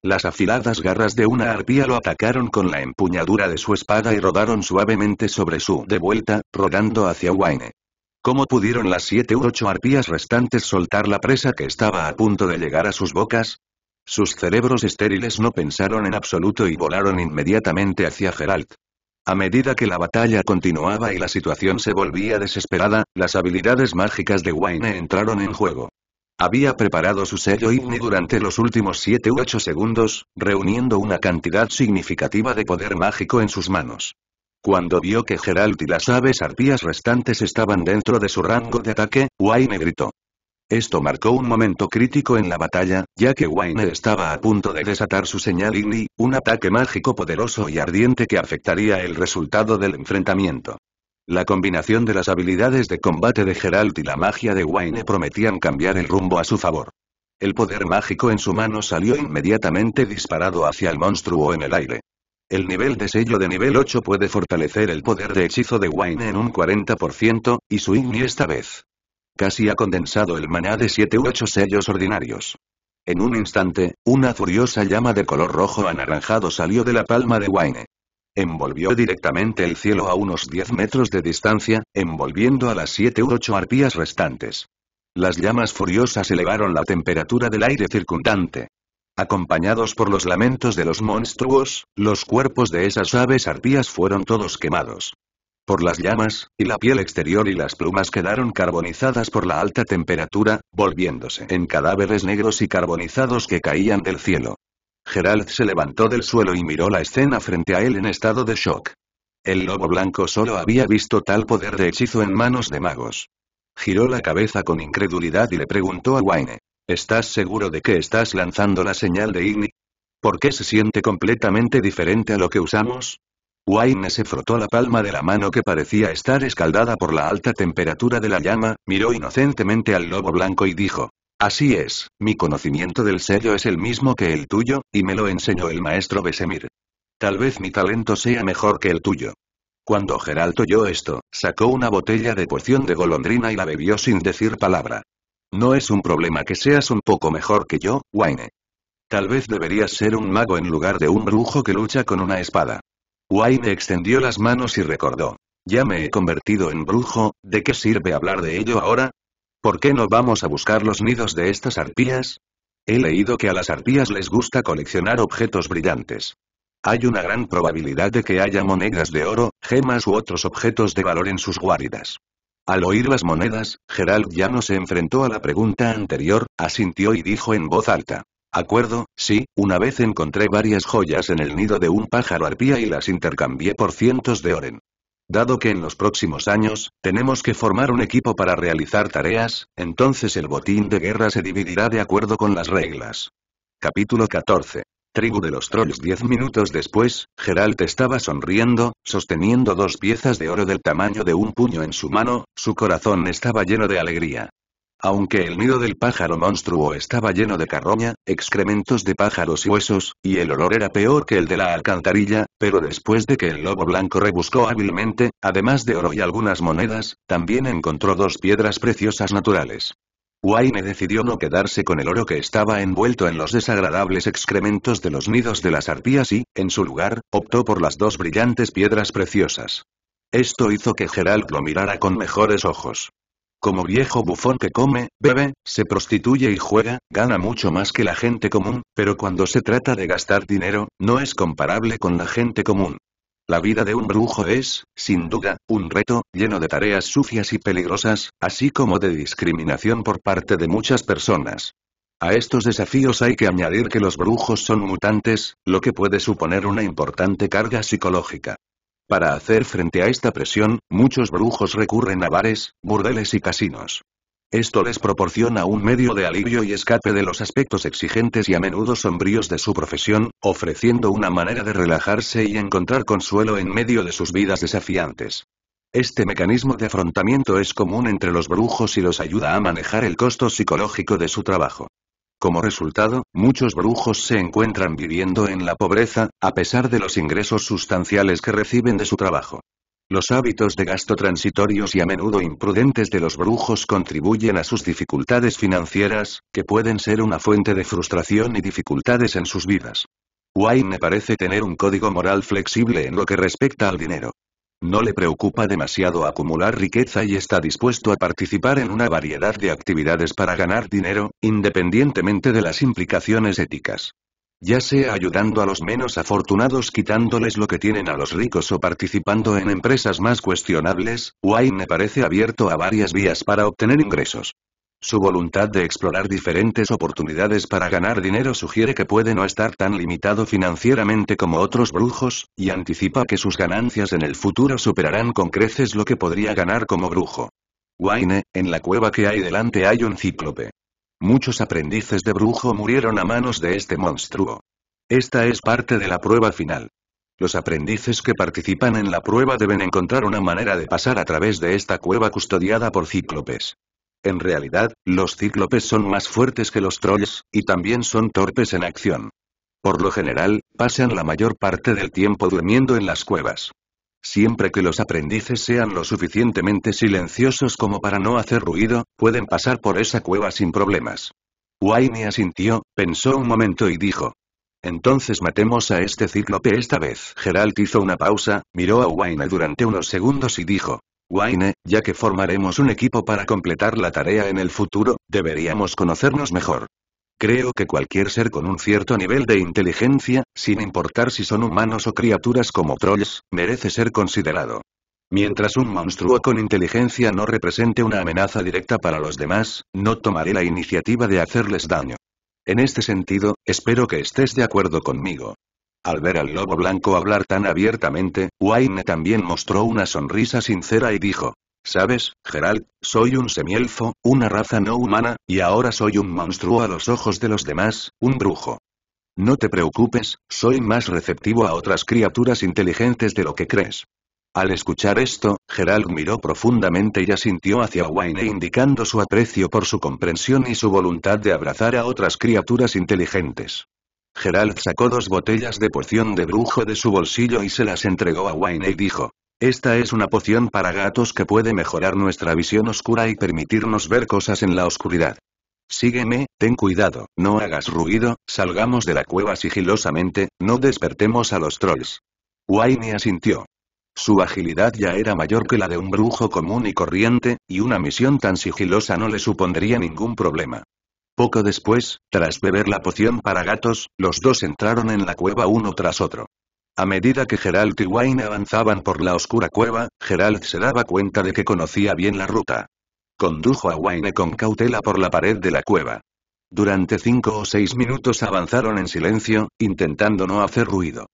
Las afiladas garras de una arpía lo atacaron con la empuñadura de su espada y rodaron suavemente sobre su de vuelta, rodando hacia Wayne. ¿Cómo pudieron las siete u ocho arpías restantes soltar la presa que estaba a punto de llegar a sus bocas? Sus cerebros estériles no pensaron en absoluto y volaron inmediatamente hacia Geralt. A medida que la batalla continuaba y la situación se volvía desesperada, las habilidades mágicas de Wayne entraron en juego. Había preparado su sello Igni durante los últimos 7 u 8 segundos, reuniendo una cantidad significativa de poder mágico en sus manos. Cuando vio que Geralt y las aves arpías restantes estaban dentro de su rango de ataque, Wayne gritó. Esto marcó un momento crítico en la batalla, ya que Wayne estaba a punto de desatar su señal Igni, un ataque mágico poderoso y ardiente que afectaría el resultado del enfrentamiento. La combinación de las habilidades de combate de Geralt y la magia de Wayne prometían cambiar el rumbo a su favor. El poder mágico en su mano salió inmediatamente disparado hacia el monstruo en el aire. El nivel de sello de nivel 8 puede fortalecer el poder de hechizo de Wayne en un 40%, y su Igni esta vez casi ha condensado el maná de siete u ocho sellos ordinarios. En un instante, una furiosa llama de color rojo anaranjado salió de la palma de Wayne. Envolvió directamente el cielo a unos 10 metros de distancia, envolviendo a las siete u ocho arpías restantes. Las llamas furiosas elevaron la temperatura del aire circundante. Acompañados por los lamentos de los monstruos, los cuerpos de esas aves arpías fueron todos quemados por las llamas, y la piel exterior y las plumas quedaron carbonizadas por la alta temperatura, volviéndose en cadáveres negros y carbonizados que caían del cielo. Gerald se levantó del suelo y miró la escena frente a él en estado de shock. El lobo blanco solo había visto tal poder de hechizo en manos de magos. Giró la cabeza con incredulidad y le preguntó a Wayne, ¿estás seguro de que estás lanzando la señal de Igni? ¿Por qué se siente completamente diferente a lo que usamos? Wayne se frotó la palma de la mano que parecía estar escaldada por la alta temperatura de la llama, miró inocentemente al lobo blanco y dijo. Así es, mi conocimiento del sello es el mismo que el tuyo, y me lo enseñó el maestro Besemir. Tal vez mi talento sea mejor que el tuyo. Cuando Geralt oyó esto, sacó una botella de poción de golondrina y la bebió sin decir palabra. No es un problema que seas un poco mejor que yo, Wayne. Tal vez deberías ser un mago en lugar de un brujo que lucha con una espada. Wayne extendió las manos y recordó. Ya me he convertido en brujo, ¿de qué sirve hablar de ello ahora? ¿Por qué no vamos a buscar los nidos de estas arpías? He leído que a las arpías les gusta coleccionar objetos brillantes. Hay una gran probabilidad de que haya monedas de oro, gemas u otros objetos de valor en sus guaridas. Al oír las monedas, Gerald ya no se enfrentó a la pregunta anterior, asintió y dijo en voz alta. Acuerdo, sí, una vez encontré varias joyas en el nido de un pájaro arpía y las intercambié por cientos de oren. Dado que en los próximos años, tenemos que formar un equipo para realizar tareas, entonces el botín de guerra se dividirá de acuerdo con las reglas. Capítulo 14. Tribu de los Trolls Diez minutos después, Geralt estaba sonriendo, sosteniendo dos piezas de oro del tamaño de un puño en su mano, su corazón estaba lleno de alegría. Aunque el nido del pájaro monstruo estaba lleno de carroña, excrementos de pájaros y huesos, y el olor era peor que el de la alcantarilla, pero después de que el lobo blanco rebuscó hábilmente, además de oro y algunas monedas, también encontró dos piedras preciosas naturales. Wayne decidió no quedarse con el oro que estaba envuelto en los desagradables excrementos de los nidos de las arpías y, en su lugar, optó por las dos brillantes piedras preciosas. Esto hizo que Gerald lo mirara con mejores ojos. Como viejo bufón que come, bebe, se prostituye y juega, gana mucho más que la gente común, pero cuando se trata de gastar dinero, no es comparable con la gente común. La vida de un brujo es, sin duda, un reto, lleno de tareas sucias y peligrosas, así como de discriminación por parte de muchas personas. A estos desafíos hay que añadir que los brujos son mutantes, lo que puede suponer una importante carga psicológica. Para hacer frente a esta presión, muchos brujos recurren a bares, burdeles y casinos. Esto les proporciona un medio de alivio y escape de los aspectos exigentes y a menudo sombríos de su profesión, ofreciendo una manera de relajarse y encontrar consuelo en medio de sus vidas desafiantes. Este mecanismo de afrontamiento es común entre los brujos y los ayuda a manejar el costo psicológico de su trabajo. Como resultado, muchos brujos se encuentran viviendo en la pobreza, a pesar de los ingresos sustanciales que reciben de su trabajo. Los hábitos de gasto transitorios y a menudo imprudentes de los brujos contribuyen a sus dificultades financieras, que pueden ser una fuente de frustración y dificultades en sus vidas. Wayne parece tener un código moral flexible en lo que respecta al dinero. No le preocupa demasiado acumular riqueza y está dispuesto a participar en una variedad de actividades para ganar dinero, independientemente de las implicaciones éticas ya sea ayudando a los menos afortunados quitándoles lo que tienen a los ricos o participando en empresas más cuestionables, Wayne parece abierto a varias vías para obtener ingresos. Su voluntad de explorar diferentes oportunidades para ganar dinero sugiere que puede no estar tan limitado financieramente como otros brujos, y anticipa que sus ganancias en el futuro superarán con creces lo que podría ganar como brujo. Wayne, en la cueva que hay delante hay un cíclope. Muchos aprendices de brujo murieron a manos de este monstruo. Esta es parte de la prueba final. Los aprendices que participan en la prueba deben encontrar una manera de pasar a través de esta cueva custodiada por cíclopes. En realidad, los cíclopes son más fuertes que los trolls, y también son torpes en acción. Por lo general, pasan la mayor parte del tiempo durmiendo en las cuevas. Siempre que los aprendices sean lo suficientemente silenciosos como para no hacer ruido, pueden pasar por esa cueva sin problemas. Wayne asintió, pensó un momento y dijo. Entonces matemos a este cíclope esta vez. Geralt hizo una pausa, miró a Wayne durante unos segundos y dijo. Wayne, ya que formaremos un equipo para completar la tarea en el futuro, deberíamos conocernos mejor. Creo que cualquier ser con un cierto nivel de inteligencia, sin importar si son humanos o criaturas como trolls, merece ser considerado. Mientras un monstruo con inteligencia no represente una amenaza directa para los demás, no tomaré la iniciativa de hacerles daño. En este sentido, espero que estés de acuerdo conmigo. Al ver al lobo blanco hablar tan abiertamente, Wayne también mostró una sonrisa sincera y dijo, ¿Sabes, Gerald? Soy un semielfo, una raza no humana, y ahora soy un monstruo a los ojos de los demás, un brujo. No te preocupes, soy más receptivo a otras criaturas inteligentes de lo que crees. Al escuchar esto, Gerald miró profundamente y asintió hacia Wayne indicando su aprecio por su comprensión y su voluntad de abrazar a otras criaturas inteligentes. Gerald sacó dos botellas de poción de brujo de su bolsillo y se las entregó a Wayne y dijo. Esta es una poción para gatos que puede mejorar nuestra visión oscura y permitirnos ver cosas en la oscuridad. Sígueme, ten cuidado, no hagas ruido, salgamos de la cueva sigilosamente, no despertemos a los trolls. Wayne asintió. Su agilidad ya era mayor que la de un brujo común y corriente, y una misión tan sigilosa no le supondría ningún problema. Poco después, tras beber la poción para gatos, los dos entraron en la cueva uno tras otro. A medida que Geralt y Wayne avanzaban por la oscura cueva, Geralt se daba cuenta de que conocía bien la ruta. Condujo a Wayne con cautela por la pared de la cueva. Durante cinco o seis minutos avanzaron en silencio, intentando no hacer ruido.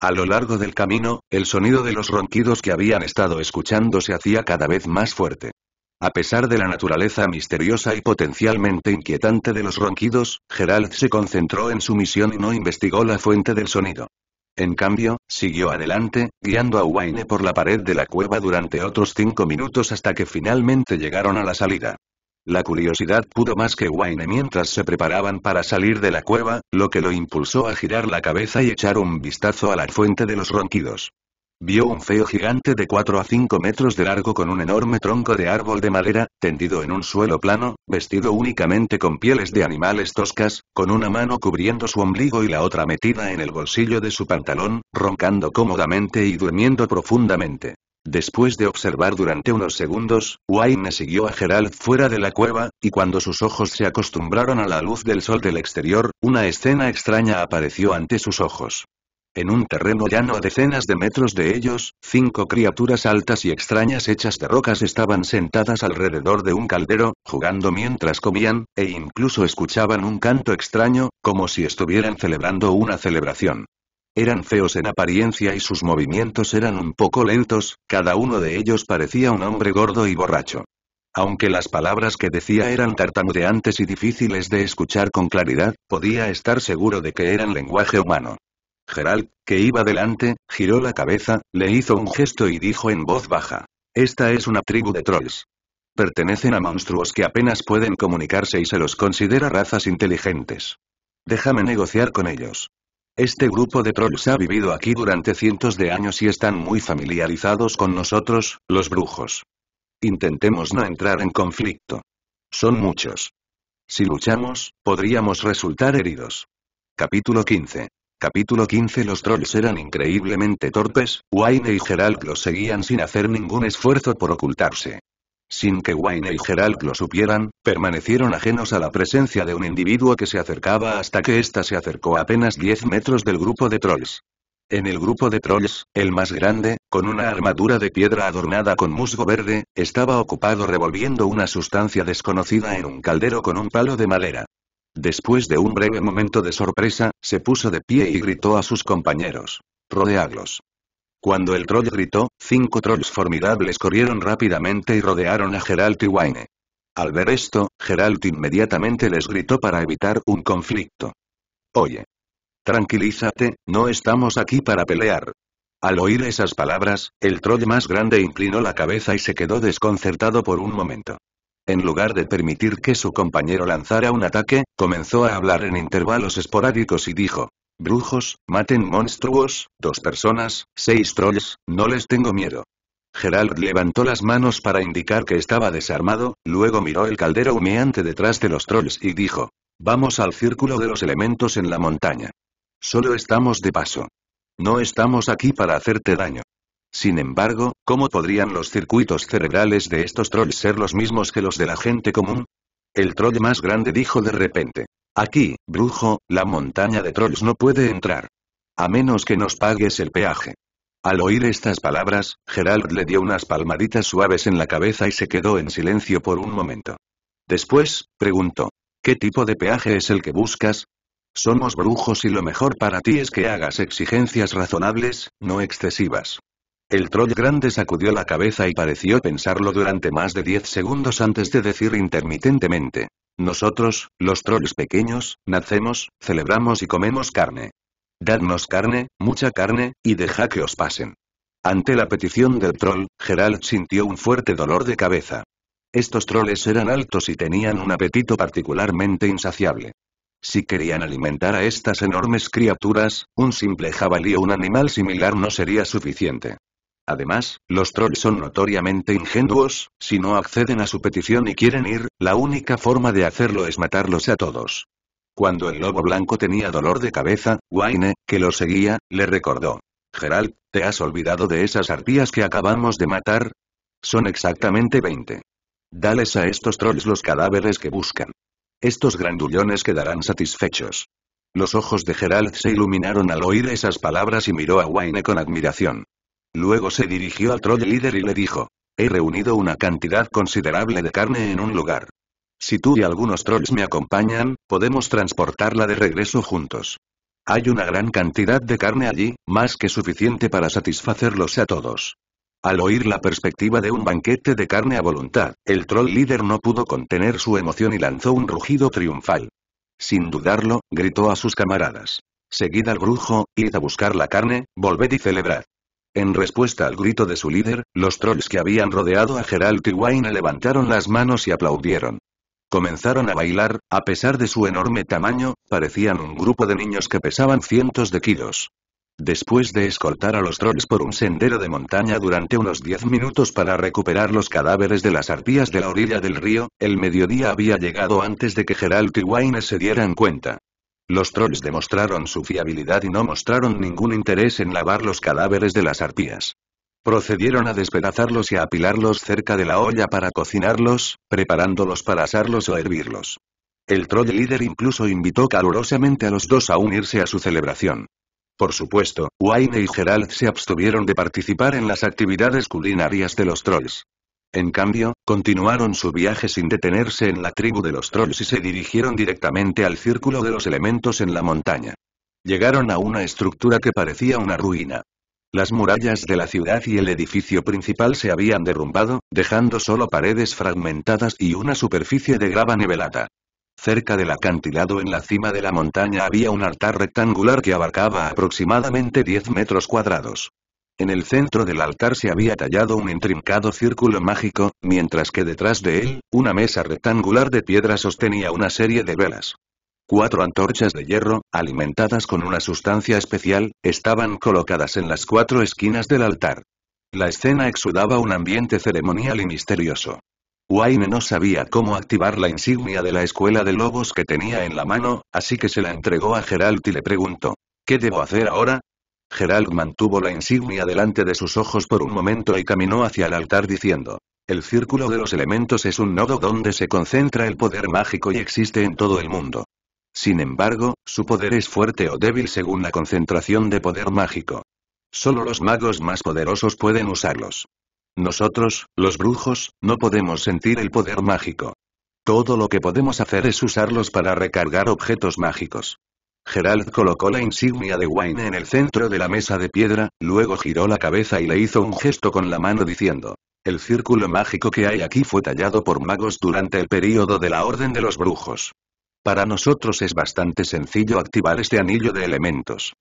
A lo largo del camino, el sonido de los ronquidos que habían estado escuchando se hacía cada vez más fuerte. A pesar de la naturaleza misteriosa y potencialmente inquietante de los ronquidos, Gerald se concentró en su misión y no investigó la fuente del sonido. En cambio, siguió adelante, guiando a Wayne por la pared de la cueva durante otros cinco minutos hasta que finalmente llegaron a la salida. La curiosidad pudo más que Wayne mientras se preparaban para salir de la cueva, lo que lo impulsó a girar la cabeza y echar un vistazo a la fuente de los ronquidos. Vio un feo gigante de 4 a 5 metros de largo con un enorme tronco de árbol de madera, tendido en un suelo plano, vestido únicamente con pieles de animales toscas, con una mano cubriendo su ombligo y la otra metida en el bolsillo de su pantalón, roncando cómodamente y durmiendo profundamente. Después de observar durante unos segundos, Wayne siguió a Gerald fuera de la cueva, y cuando sus ojos se acostumbraron a la luz del sol del exterior, una escena extraña apareció ante sus ojos. En un terreno llano a decenas de metros de ellos, cinco criaturas altas y extrañas hechas de rocas estaban sentadas alrededor de un caldero, jugando mientras comían, e incluso escuchaban un canto extraño, como si estuvieran celebrando una celebración. Eran feos en apariencia y sus movimientos eran un poco lentos, cada uno de ellos parecía un hombre gordo y borracho. Aunque las palabras que decía eran tartamudeantes y difíciles de escuchar con claridad, podía estar seguro de que eran lenguaje humano. Gerald, que iba delante, giró la cabeza, le hizo un gesto y dijo en voz baja. Esta es una tribu de trolls. Pertenecen a monstruos que apenas pueden comunicarse y se los considera razas inteligentes. Déjame negociar con ellos. Este grupo de trolls ha vivido aquí durante cientos de años y están muy familiarizados con nosotros, los brujos. Intentemos no entrar en conflicto. Son muchos. Si luchamos, podríamos resultar heridos. Capítulo 15. Capítulo 15 Los trolls eran increíblemente torpes, Wayne y Geralt los seguían sin hacer ningún esfuerzo por ocultarse. Sin que Wayne y Geralt lo supieran, permanecieron ajenos a la presencia de un individuo que se acercaba hasta que ésta se acercó a apenas 10 metros del grupo de trolls. En el grupo de trolls, el más grande, con una armadura de piedra adornada con musgo verde, estaba ocupado revolviendo una sustancia desconocida en un caldero con un palo de madera. Después de un breve momento de sorpresa, se puso de pie y gritó a sus compañeros. Rodeadlos. Cuando el troll gritó, cinco trolls formidables corrieron rápidamente y rodearon a Geralt y Wayne. Al ver esto, Geralt inmediatamente les gritó para evitar un conflicto. Oye. Tranquilízate, no estamos aquí para pelear. Al oír esas palabras, el troll más grande inclinó la cabeza y se quedó desconcertado por un momento. En lugar de permitir que su compañero lanzara un ataque, comenzó a hablar en intervalos esporádicos y dijo. Brujos, maten monstruos, dos personas, seis trolls, no les tengo miedo. Gerald levantó las manos para indicar que estaba desarmado, luego miró el caldero humeante detrás de los trolls y dijo. Vamos al círculo de los elementos en la montaña. Solo estamos de paso. No estamos aquí para hacerte daño. Sin embargo, ¿cómo podrían los circuitos cerebrales de estos trolls ser los mismos que los de la gente común? El troll más grande dijo de repente. Aquí, brujo, la montaña de trolls no puede entrar. A menos que nos pagues el peaje. Al oír estas palabras, Gerald le dio unas palmaditas suaves en la cabeza y se quedó en silencio por un momento. Después, preguntó. ¿Qué tipo de peaje es el que buscas? Somos brujos y lo mejor para ti es que hagas exigencias razonables, no excesivas. El troll grande sacudió la cabeza y pareció pensarlo durante más de 10 segundos antes de decir intermitentemente. Nosotros, los trolls pequeños, nacemos, celebramos y comemos carne. Dadnos carne, mucha carne, y deja que os pasen. Ante la petición del troll, Gerald sintió un fuerte dolor de cabeza. Estos trolls eran altos y tenían un apetito particularmente insaciable. Si querían alimentar a estas enormes criaturas, un simple jabalí o un animal similar no sería suficiente. Además, los trolls son notoriamente ingenuos, si no acceden a su petición y quieren ir, la única forma de hacerlo es matarlos a todos. Cuando el lobo blanco tenía dolor de cabeza, Wayne, que lo seguía, le recordó. Gerald, ¿te has olvidado de esas arpías que acabamos de matar? Son exactamente 20. Dales a estos trolls los cadáveres que buscan. Estos grandullones quedarán satisfechos. Los ojos de Gerald se iluminaron al oír esas palabras y miró a Wayne con admiración. Luego se dirigió al troll líder y le dijo. He reunido una cantidad considerable de carne en un lugar. Si tú y algunos trolls me acompañan, podemos transportarla de regreso juntos. Hay una gran cantidad de carne allí, más que suficiente para satisfacerlos a todos. Al oír la perspectiva de un banquete de carne a voluntad, el troll líder no pudo contener su emoción y lanzó un rugido triunfal. Sin dudarlo, gritó a sus camaradas. Seguid al brujo, id a buscar la carne, volved y celebrad. En respuesta al grito de su líder, los trolls que habían rodeado a Geralt y Wayne levantaron las manos y aplaudieron. Comenzaron a bailar, a pesar de su enorme tamaño, parecían un grupo de niños que pesaban cientos de kilos. Después de escoltar a los trolls por un sendero de montaña durante unos diez minutos para recuperar los cadáveres de las arpías de la orilla del río, el mediodía había llegado antes de que Geralt y Wayne se dieran cuenta. Los trolls demostraron su fiabilidad y no mostraron ningún interés en lavar los cadáveres de las arpías. Procedieron a despedazarlos y a apilarlos cerca de la olla para cocinarlos, preparándolos para asarlos o hervirlos. El troll líder incluso invitó calurosamente a los dos a unirse a su celebración. Por supuesto, Wayne y Gerald se abstuvieron de participar en las actividades culinarias de los trolls. En cambio, continuaron su viaje sin detenerse en la tribu de los trolls y se dirigieron directamente al círculo de los elementos en la montaña. Llegaron a una estructura que parecía una ruina. Las murallas de la ciudad y el edificio principal se habían derrumbado, dejando solo paredes fragmentadas y una superficie de grava nivelada. Cerca del acantilado en la cima de la montaña había un altar rectangular que abarcaba aproximadamente 10 metros cuadrados. En el centro del altar se había tallado un intrincado círculo mágico, mientras que detrás de él, una mesa rectangular de piedra sostenía una serie de velas. Cuatro antorchas de hierro, alimentadas con una sustancia especial, estaban colocadas en las cuatro esquinas del altar. La escena exudaba un ambiente ceremonial y misterioso. Wayne no sabía cómo activar la insignia de la escuela de lobos que tenía en la mano, así que se la entregó a Geralt y le preguntó, ¿qué debo hacer ahora? Gerald mantuvo la insignia delante de sus ojos por un momento y caminó hacia el altar diciendo, el círculo de los elementos es un nodo donde se concentra el poder mágico y existe en todo el mundo. Sin embargo, su poder es fuerte o débil según la concentración de poder mágico. Solo los magos más poderosos pueden usarlos. Nosotros, los brujos, no podemos sentir el poder mágico. Todo lo que podemos hacer es usarlos para recargar objetos mágicos. Gerald colocó la insignia de Wayne en el centro de la mesa de piedra, luego giró la cabeza y le hizo un gesto con la mano diciendo, el círculo mágico que hay aquí fue tallado por magos durante el período de la Orden de los Brujos. Para nosotros es bastante sencillo activar este anillo de elementos.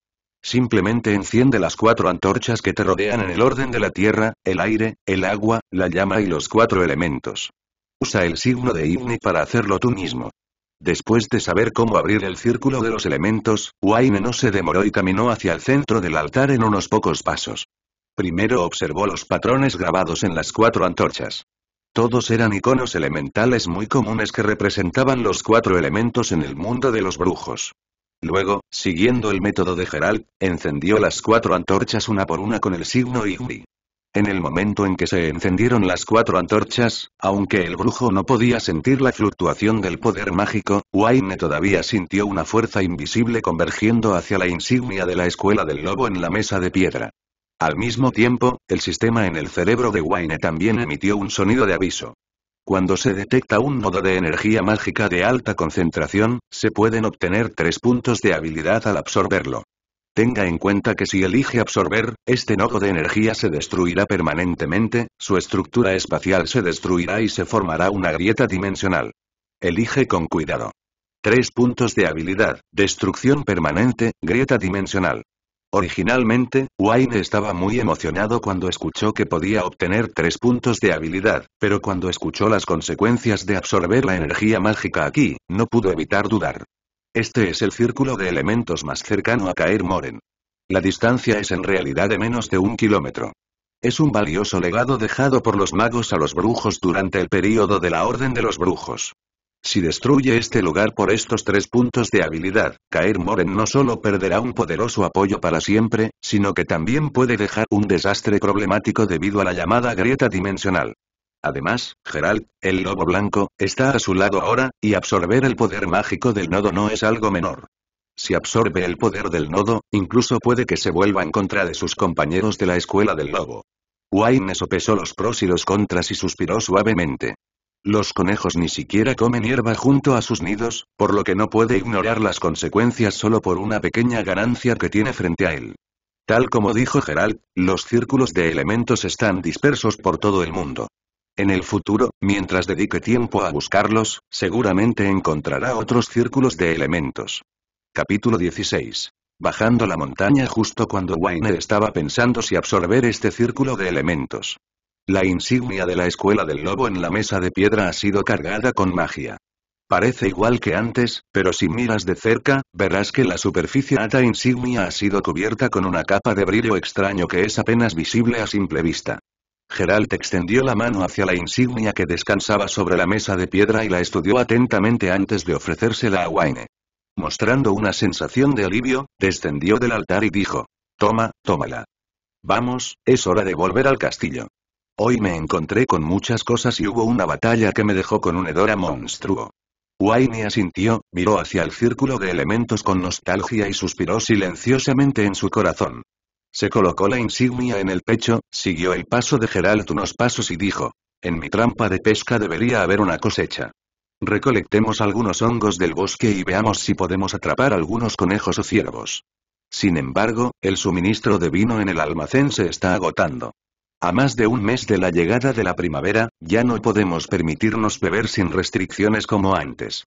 Simplemente enciende las cuatro antorchas que te rodean en el orden de la tierra, el aire, el agua, la llama y los cuatro elementos. Usa el signo de Ivni para hacerlo tú mismo. Después de saber cómo abrir el círculo de los elementos, Wayne no se demoró y caminó hacia el centro del altar en unos pocos pasos. Primero observó los patrones grabados en las cuatro antorchas. Todos eran iconos elementales muy comunes que representaban los cuatro elementos en el mundo de los brujos. Luego, siguiendo el método de Gerald, encendió las cuatro antorchas una por una con el signo Igni. En el momento en que se encendieron las cuatro antorchas, aunque el brujo no podía sentir la fluctuación del poder mágico, Wayne todavía sintió una fuerza invisible convergiendo hacia la insignia de la escuela del lobo en la mesa de piedra. Al mismo tiempo, el sistema en el cerebro de Wayne también emitió un sonido de aviso. Cuando se detecta un nodo de energía mágica de alta concentración, se pueden obtener tres puntos de habilidad al absorberlo. Tenga en cuenta que si elige absorber, este nodo de energía se destruirá permanentemente, su estructura espacial se destruirá y se formará una grieta dimensional. Elige con cuidado. Tres puntos de habilidad, destrucción permanente, grieta dimensional. Originalmente, Wayne estaba muy emocionado cuando escuchó que podía obtener tres puntos de habilidad, pero cuando escuchó las consecuencias de absorber la energía mágica aquí, no pudo evitar dudar. Este es el círculo de elementos más cercano a caer Moren. La distancia es en realidad de menos de un kilómetro. Es un valioso legado dejado por los magos a los brujos durante el período de la Orden de los Brujos. Si destruye este lugar por estos tres puntos de habilidad, Caer Moren no solo perderá un poderoso apoyo para siempre, sino que también puede dejar un desastre problemático debido a la llamada grieta dimensional. Además, Gerald, el lobo blanco, está a su lado ahora, y absorber el poder mágico del nodo no es algo menor. Si absorbe el poder del nodo, incluso puede que se vuelva en contra de sus compañeros de la escuela del lobo. Wayne sopesó los pros y los contras y suspiró suavemente. Los conejos ni siquiera comen hierba junto a sus nidos, por lo que no puede ignorar las consecuencias solo por una pequeña ganancia que tiene frente a él. Tal como dijo Gerald, los círculos de elementos están dispersos por todo el mundo. En el futuro, mientras dedique tiempo a buscarlos, seguramente encontrará otros círculos de elementos. Capítulo 16. Bajando la montaña justo cuando Weiner estaba pensando si absorber este círculo de elementos. La insignia de la escuela del lobo en la mesa de piedra ha sido cargada con magia. Parece igual que antes, pero si miras de cerca, verás que la superficie ata insignia ha sido cubierta con una capa de brillo extraño que es apenas visible a simple vista. Geralt extendió la mano hacia la insignia que descansaba sobre la mesa de piedra y la estudió atentamente antes de ofrecérsela a Wayne. Mostrando una sensación de alivio, descendió del altar y dijo, «Toma, tómala. Vamos, es hora de volver al castillo. Hoy me encontré con muchas cosas y hubo una batalla que me dejó con un hedor a monstruo». Wayne asintió, miró hacia el círculo de elementos con nostalgia y suspiró silenciosamente en su corazón. Se colocó la insignia en el pecho, siguió el paso de Geralt unos pasos y dijo, en mi trampa de pesca debería haber una cosecha. Recolectemos algunos hongos del bosque y veamos si podemos atrapar algunos conejos o ciervos. Sin embargo, el suministro de vino en el almacén se está agotando. A más de un mes de la llegada de la primavera, ya no podemos permitirnos beber sin restricciones como antes.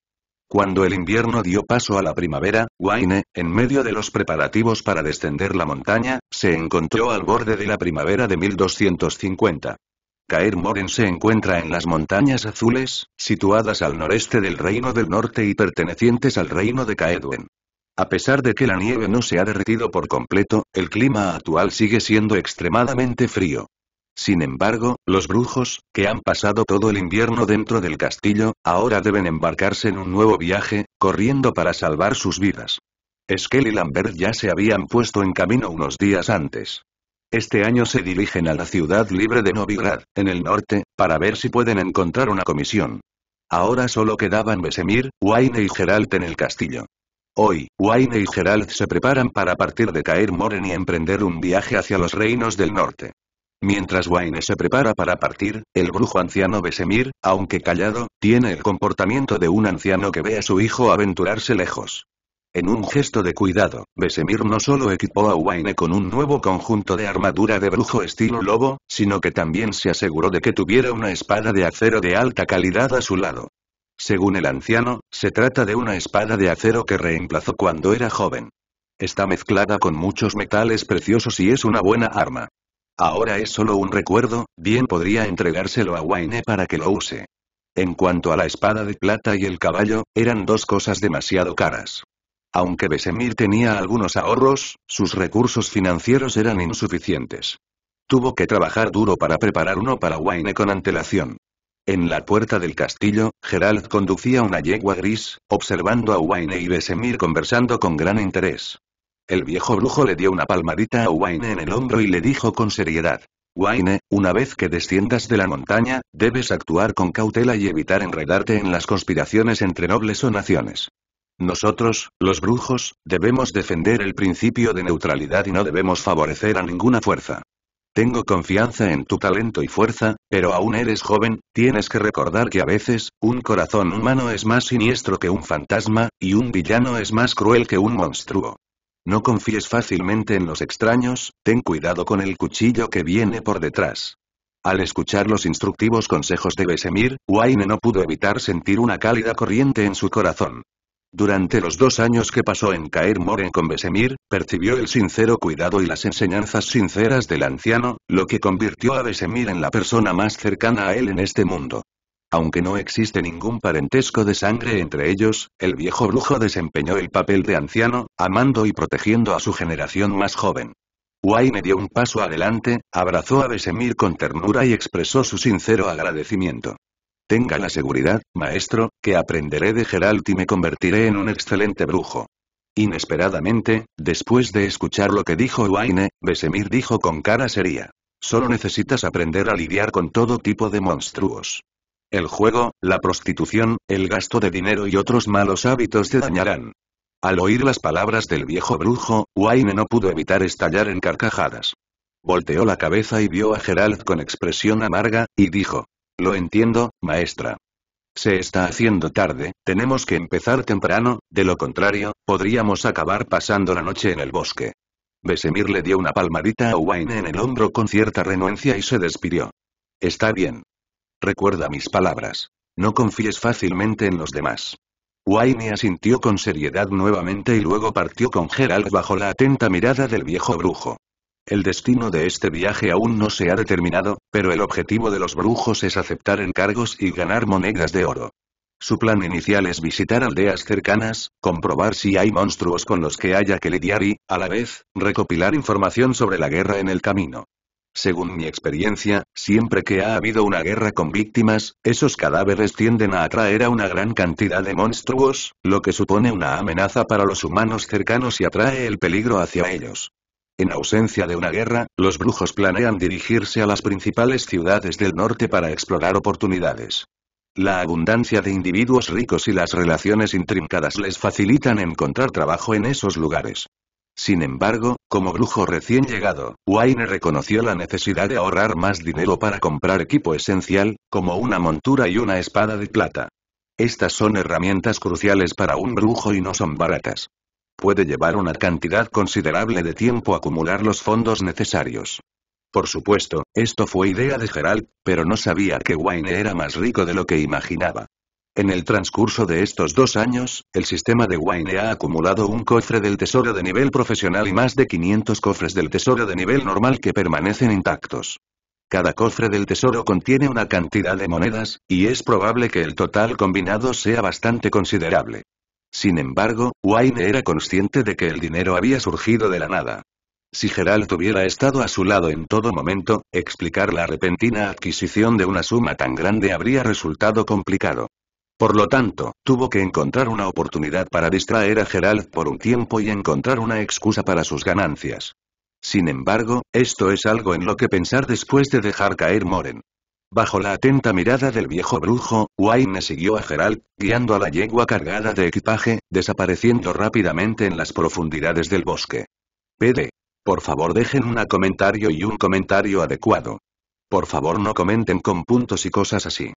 Cuando el invierno dio paso a la primavera, Wayne, en medio de los preparativos para descender la montaña, se encontró al borde de la primavera de 1250. Caer Moren se encuentra en las montañas azules, situadas al noreste del Reino del Norte y pertenecientes al Reino de Caedwen. A pesar de que la nieve no se ha derretido por completo, el clima actual sigue siendo extremadamente frío. Sin embargo, los brujos, que han pasado todo el invierno dentro del castillo, ahora deben embarcarse en un nuevo viaje, corriendo para salvar sus vidas. Skell y Lambert ya se habían puesto en camino unos días antes. Este año se dirigen a la ciudad libre de Novigrad, en el norte, para ver si pueden encontrar una comisión. Ahora solo quedaban Besemir, Wayne y Geralt en el castillo. Hoy, Wayne y Geralt se preparan para partir de Caer Moren y emprender un viaje hacia los reinos del norte. Mientras Wayne se prepara para partir, el brujo anciano Besemir, aunque callado, tiene el comportamiento de un anciano que ve a su hijo aventurarse lejos. En un gesto de cuidado, Besemir no solo equipó a Wayne con un nuevo conjunto de armadura de brujo estilo lobo, sino que también se aseguró de que tuviera una espada de acero de alta calidad a su lado. Según el anciano, se trata de una espada de acero que reemplazó cuando era joven. Está mezclada con muchos metales preciosos y es una buena arma. Ahora es solo un recuerdo, bien podría entregárselo a Wayne para que lo use. En cuanto a la espada de plata y el caballo, eran dos cosas demasiado caras. Aunque Besemir tenía algunos ahorros, sus recursos financieros eran insuficientes. Tuvo que trabajar duro para preparar uno para Wayne con antelación. En la puerta del castillo, Gerald conducía una yegua gris, observando a Wayne y Besemir conversando con gran interés. El viejo brujo le dio una palmadita a Wayne en el hombro y le dijo con seriedad. Wayne, una vez que desciendas de la montaña, debes actuar con cautela y evitar enredarte en las conspiraciones entre nobles o naciones. Nosotros, los brujos, debemos defender el principio de neutralidad y no debemos favorecer a ninguna fuerza. Tengo confianza en tu talento y fuerza, pero aún eres joven, tienes que recordar que a veces, un corazón humano es más siniestro que un fantasma, y un villano es más cruel que un monstruo. No confíes fácilmente en los extraños, ten cuidado con el cuchillo que viene por detrás. Al escuchar los instructivos consejos de Besemir, Wayne no pudo evitar sentir una cálida corriente en su corazón. Durante los dos años que pasó en Caer Moren con Besemir, percibió el sincero cuidado y las enseñanzas sinceras del anciano, lo que convirtió a Besemir en la persona más cercana a él en este mundo. Aunque no existe ningún parentesco de sangre entre ellos, el viejo brujo desempeñó el papel de anciano, amando y protegiendo a su generación más joven. Wayne dio un paso adelante, abrazó a Besemir con ternura y expresó su sincero agradecimiento. Tenga la seguridad, maestro, que aprenderé de Geralt y me convertiré en un excelente brujo. Inesperadamente, después de escuchar lo que dijo Wayne, Besemir dijo con cara seria. Solo necesitas aprender a lidiar con todo tipo de monstruos. El juego, la prostitución, el gasto de dinero y otros malos hábitos te dañarán. Al oír las palabras del viejo brujo, Wayne no pudo evitar estallar en carcajadas. Volteó la cabeza y vio a Gerald con expresión amarga, y dijo. Lo entiendo, maestra. Se está haciendo tarde, tenemos que empezar temprano, de lo contrario, podríamos acabar pasando la noche en el bosque. Besemir le dio una palmadita a Wayne en el hombro con cierta renuencia y se despidió. Está bien. Recuerda mis palabras. No confíes fácilmente en los demás. Wayne asintió con seriedad nuevamente y luego partió con Gerald bajo la atenta mirada del viejo brujo. El destino de este viaje aún no se ha determinado, pero el objetivo de los brujos es aceptar encargos y ganar monedas de oro. Su plan inicial es visitar aldeas cercanas, comprobar si hay monstruos con los que haya que lidiar y, a la vez, recopilar información sobre la guerra en el camino. Según mi experiencia, siempre que ha habido una guerra con víctimas, esos cadáveres tienden a atraer a una gran cantidad de monstruos, lo que supone una amenaza para los humanos cercanos y atrae el peligro hacia ellos. En ausencia de una guerra, los brujos planean dirigirse a las principales ciudades del norte para explorar oportunidades. La abundancia de individuos ricos y las relaciones intrincadas les facilitan encontrar trabajo en esos lugares. Sin embargo, como brujo recién llegado, Wayne reconoció la necesidad de ahorrar más dinero para comprar equipo esencial, como una montura y una espada de plata. Estas son herramientas cruciales para un brujo y no son baratas. Puede llevar una cantidad considerable de tiempo acumular los fondos necesarios. Por supuesto, esto fue idea de Gerald, pero no sabía que Wayne era más rico de lo que imaginaba. En el transcurso de estos dos años, el sistema de Wayne ha acumulado un cofre del tesoro de nivel profesional y más de 500 cofres del tesoro de nivel normal que permanecen intactos. Cada cofre del tesoro contiene una cantidad de monedas, y es probable que el total combinado sea bastante considerable. Sin embargo, Wayne era consciente de que el dinero había surgido de la nada. Si Geralt hubiera estado a su lado en todo momento, explicar la repentina adquisición de una suma tan grande habría resultado complicado. Por lo tanto, tuvo que encontrar una oportunidad para distraer a Gerald por un tiempo y encontrar una excusa para sus ganancias. Sin embargo, esto es algo en lo que pensar después de dejar caer Moren. Bajo la atenta mirada del viejo brujo, Wayne siguió a Gerald, guiando a la yegua cargada de equipaje, desapareciendo rápidamente en las profundidades del bosque. PD. Por favor dejen un comentario y un comentario adecuado. Por favor no comenten con puntos y cosas así.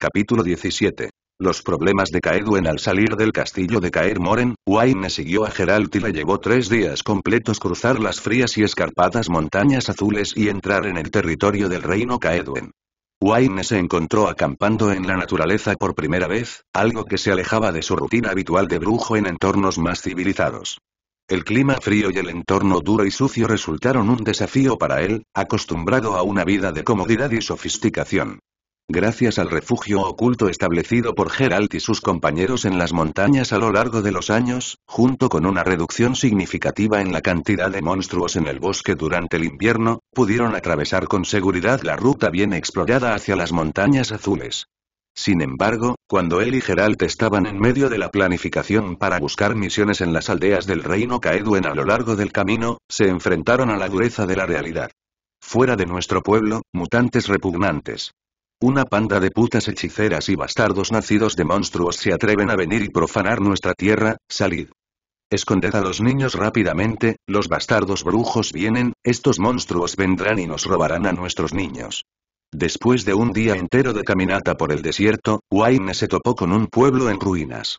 Capítulo 17. Los problemas de Caedwen al salir del castillo de Caer Moren, Wayne siguió a Geralt y le llevó tres días completos cruzar las frías y escarpadas montañas azules y entrar en el territorio del reino Caedwen. Wayne se encontró acampando en la naturaleza por primera vez, algo que se alejaba de su rutina habitual de brujo en entornos más civilizados. El clima frío y el entorno duro y sucio resultaron un desafío para él, acostumbrado a una vida de comodidad y sofisticación. Gracias al refugio oculto establecido por Geralt y sus compañeros en las montañas a lo largo de los años, junto con una reducción significativa en la cantidad de monstruos en el bosque durante el invierno, pudieron atravesar con seguridad la ruta bien explorada hacia las montañas azules. Sin embargo, cuando él y Geralt estaban en medio de la planificación para buscar misiones en las aldeas del reino Caedwen a lo largo del camino, se enfrentaron a la dureza de la realidad. Fuera de nuestro pueblo, mutantes repugnantes. Una panda de putas hechiceras y bastardos nacidos de monstruos se atreven a venir y profanar nuestra tierra, salid. Esconded a los niños rápidamente, los bastardos brujos vienen, estos monstruos vendrán y nos robarán a nuestros niños. Después de un día entero de caminata por el desierto, Wayne se topó con un pueblo en ruinas.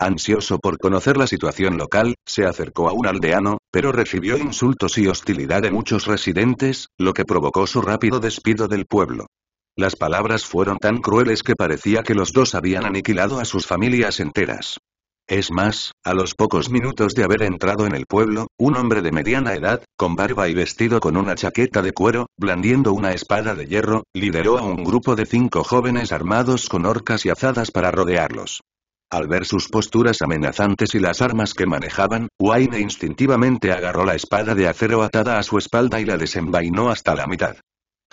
Ansioso por conocer la situación local, se acercó a un aldeano, pero recibió insultos y hostilidad de muchos residentes, lo que provocó su rápido despido del pueblo. Las palabras fueron tan crueles que parecía que los dos habían aniquilado a sus familias enteras. Es más, a los pocos minutos de haber entrado en el pueblo, un hombre de mediana edad, con barba y vestido con una chaqueta de cuero, blandiendo una espada de hierro, lideró a un grupo de cinco jóvenes armados con orcas y azadas para rodearlos. Al ver sus posturas amenazantes y las armas que manejaban, Wayne instintivamente agarró la espada de acero atada a su espalda y la desenvainó hasta la mitad.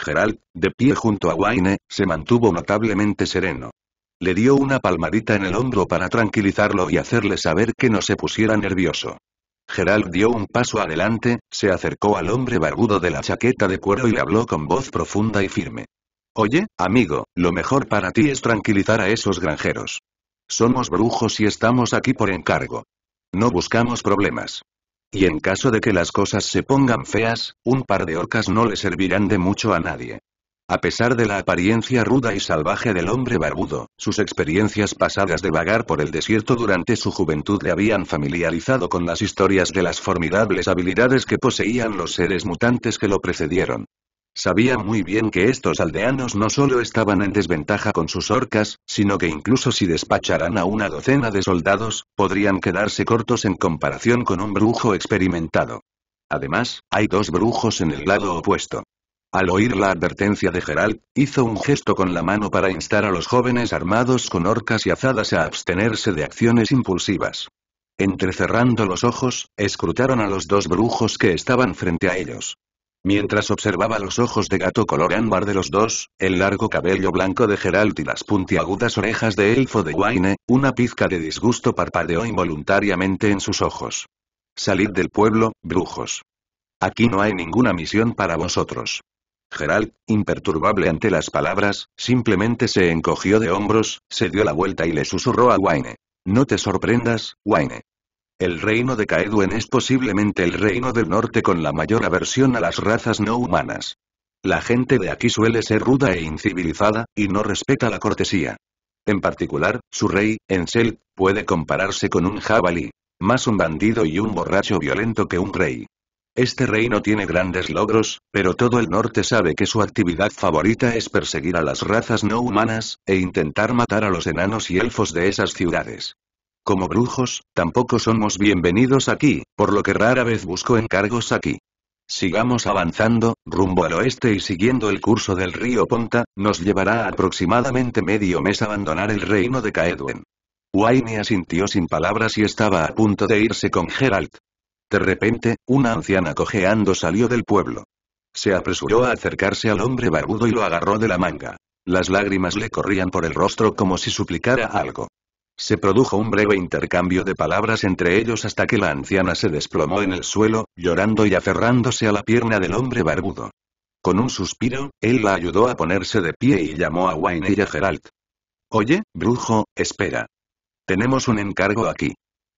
Gerald, de pie junto a Wayne, se mantuvo notablemente sereno. Le dio una palmadita en el hombro para tranquilizarlo y hacerle saber que no se pusiera nervioso. Geralt dio un paso adelante, se acercó al hombre barbudo de la chaqueta de cuero y le habló con voz profunda y firme. Oye, amigo, lo mejor para ti es tranquilizar a esos granjeros. Somos brujos y estamos aquí por encargo. No buscamos problemas. Y en caso de que las cosas se pongan feas, un par de orcas no le servirán de mucho a nadie. A pesar de la apariencia ruda y salvaje del hombre barbudo, sus experiencias pasadas de vagar por el desierto durante su juventud le habían familiarizado con las historias de las formidables habilidades que poseían los seres mutantes que lo precedieron. Sabía muy bien que estos aldeanos no solo estaban en desventaja con sus orcas, sino que incluso si despacharan a una docena de soldados, podrían quedarse cortos en comparación con un brujo experimentado. Además, hay dos brujos en el lado opuesto. Al oír la advertencia de Geralt, hizo un gesto con la mano para instar a los jóvenes armados con orcas y azadas a abstenerse de acciones impulsivas. Entrecerrando los ojos, escrutaron a los dos brujos que estaban frente a ellos. Mientras observaba los ojos de gato color ámbar de los dos, el largo cabello blanco de Geralt y las puntiagudas orejas de elfo de Wayne, una pizca de disgusto parpadeó involuntariamente en sus ojos. Salid del pueblo, brujos. Aquí no hay ninguna misión para vosotros. Geralt, imperturbable ante las palabras, simplemente se encogió de hombros, se dio la vuelta y le susurró a Wayne. No te sorprendas, Wayne. El reino de Caedwen es posiblemente el reino del norte con la mayor aversión a las razas no humanas. La gente de aquí suele ser ruda e incivilizada, y no respeta la cortesía. En particular, su rey, Ensel, puede compararse con un jabalí, más un bandido y un borracho violento que un rey. Este reino tiene grandes logros, pero todo el norte sabe que su actividad favorita es perseguir a las razas no humanas, e intentar matar a los enanos y elfos de esas ciudades. Como brujos, tampoco somos bienvenidos aquí, por lo que rara vez busco encargos aquí. Sigamos avanzando, rumbo al oeste y siguiendo el curso del río Ponta, nos llevará aproximadamente medio mes abandonar el reino de Caedwen. Wayne asintió sin palabras y estaba a punto de irse con Geralt. De repente, una anciana cojeando salió del pueblo. Se apresuró a acercarse al hombre barbudo y lo agarró de la manga. Las lágrimas le corrían por el rostro como si suplicara algo. Se produjo un breve intercambio de palabras entre ellos hasta que la anciana se desplomó en el suelo, llorando y aferrándose a la pierna del hombre barbudo. Con un suspiro, él la ayudó a ponerse de pie y llamó a Wayne y a Geralt. Oye, brujo, espera. Tenemos un encargo aquí.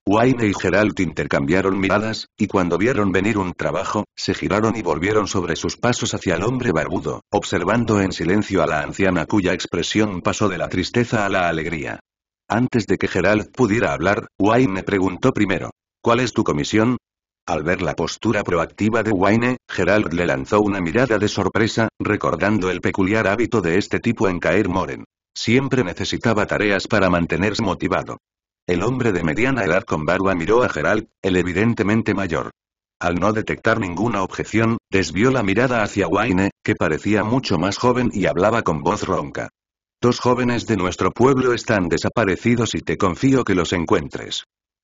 Wayne y Geralt intercambiaron miradas, y cuando vieron venir un trabajo, se giraron y volvieron sobre sus pasos hacia el hombre barbudo, observando en silencio a la anciana cuya expresión pasó de la tristeza a la alegría. Antes de que Gerald pudiera hablar, Wayne me preguntó primero. ¿Cuál es tu comisión? Al ver la postura proactiva de Wayne, Gerald le lanzó una mirada de sorpresa, recordando el peculiar hábito de este tipo en caer moren. Siempre necesitaba tareas para mantenerse motivado. El hombre de mediana edad con barba miró a Gerald, el evidentemente mayor. Al no detectar ninguna objeción, desvió la mirada hacia Wayne, que parecía mucho más joven y hablaba con voz ronca. Dos jóvenes de nuestro pueblo están desaparecidos y te confío que los encuentres.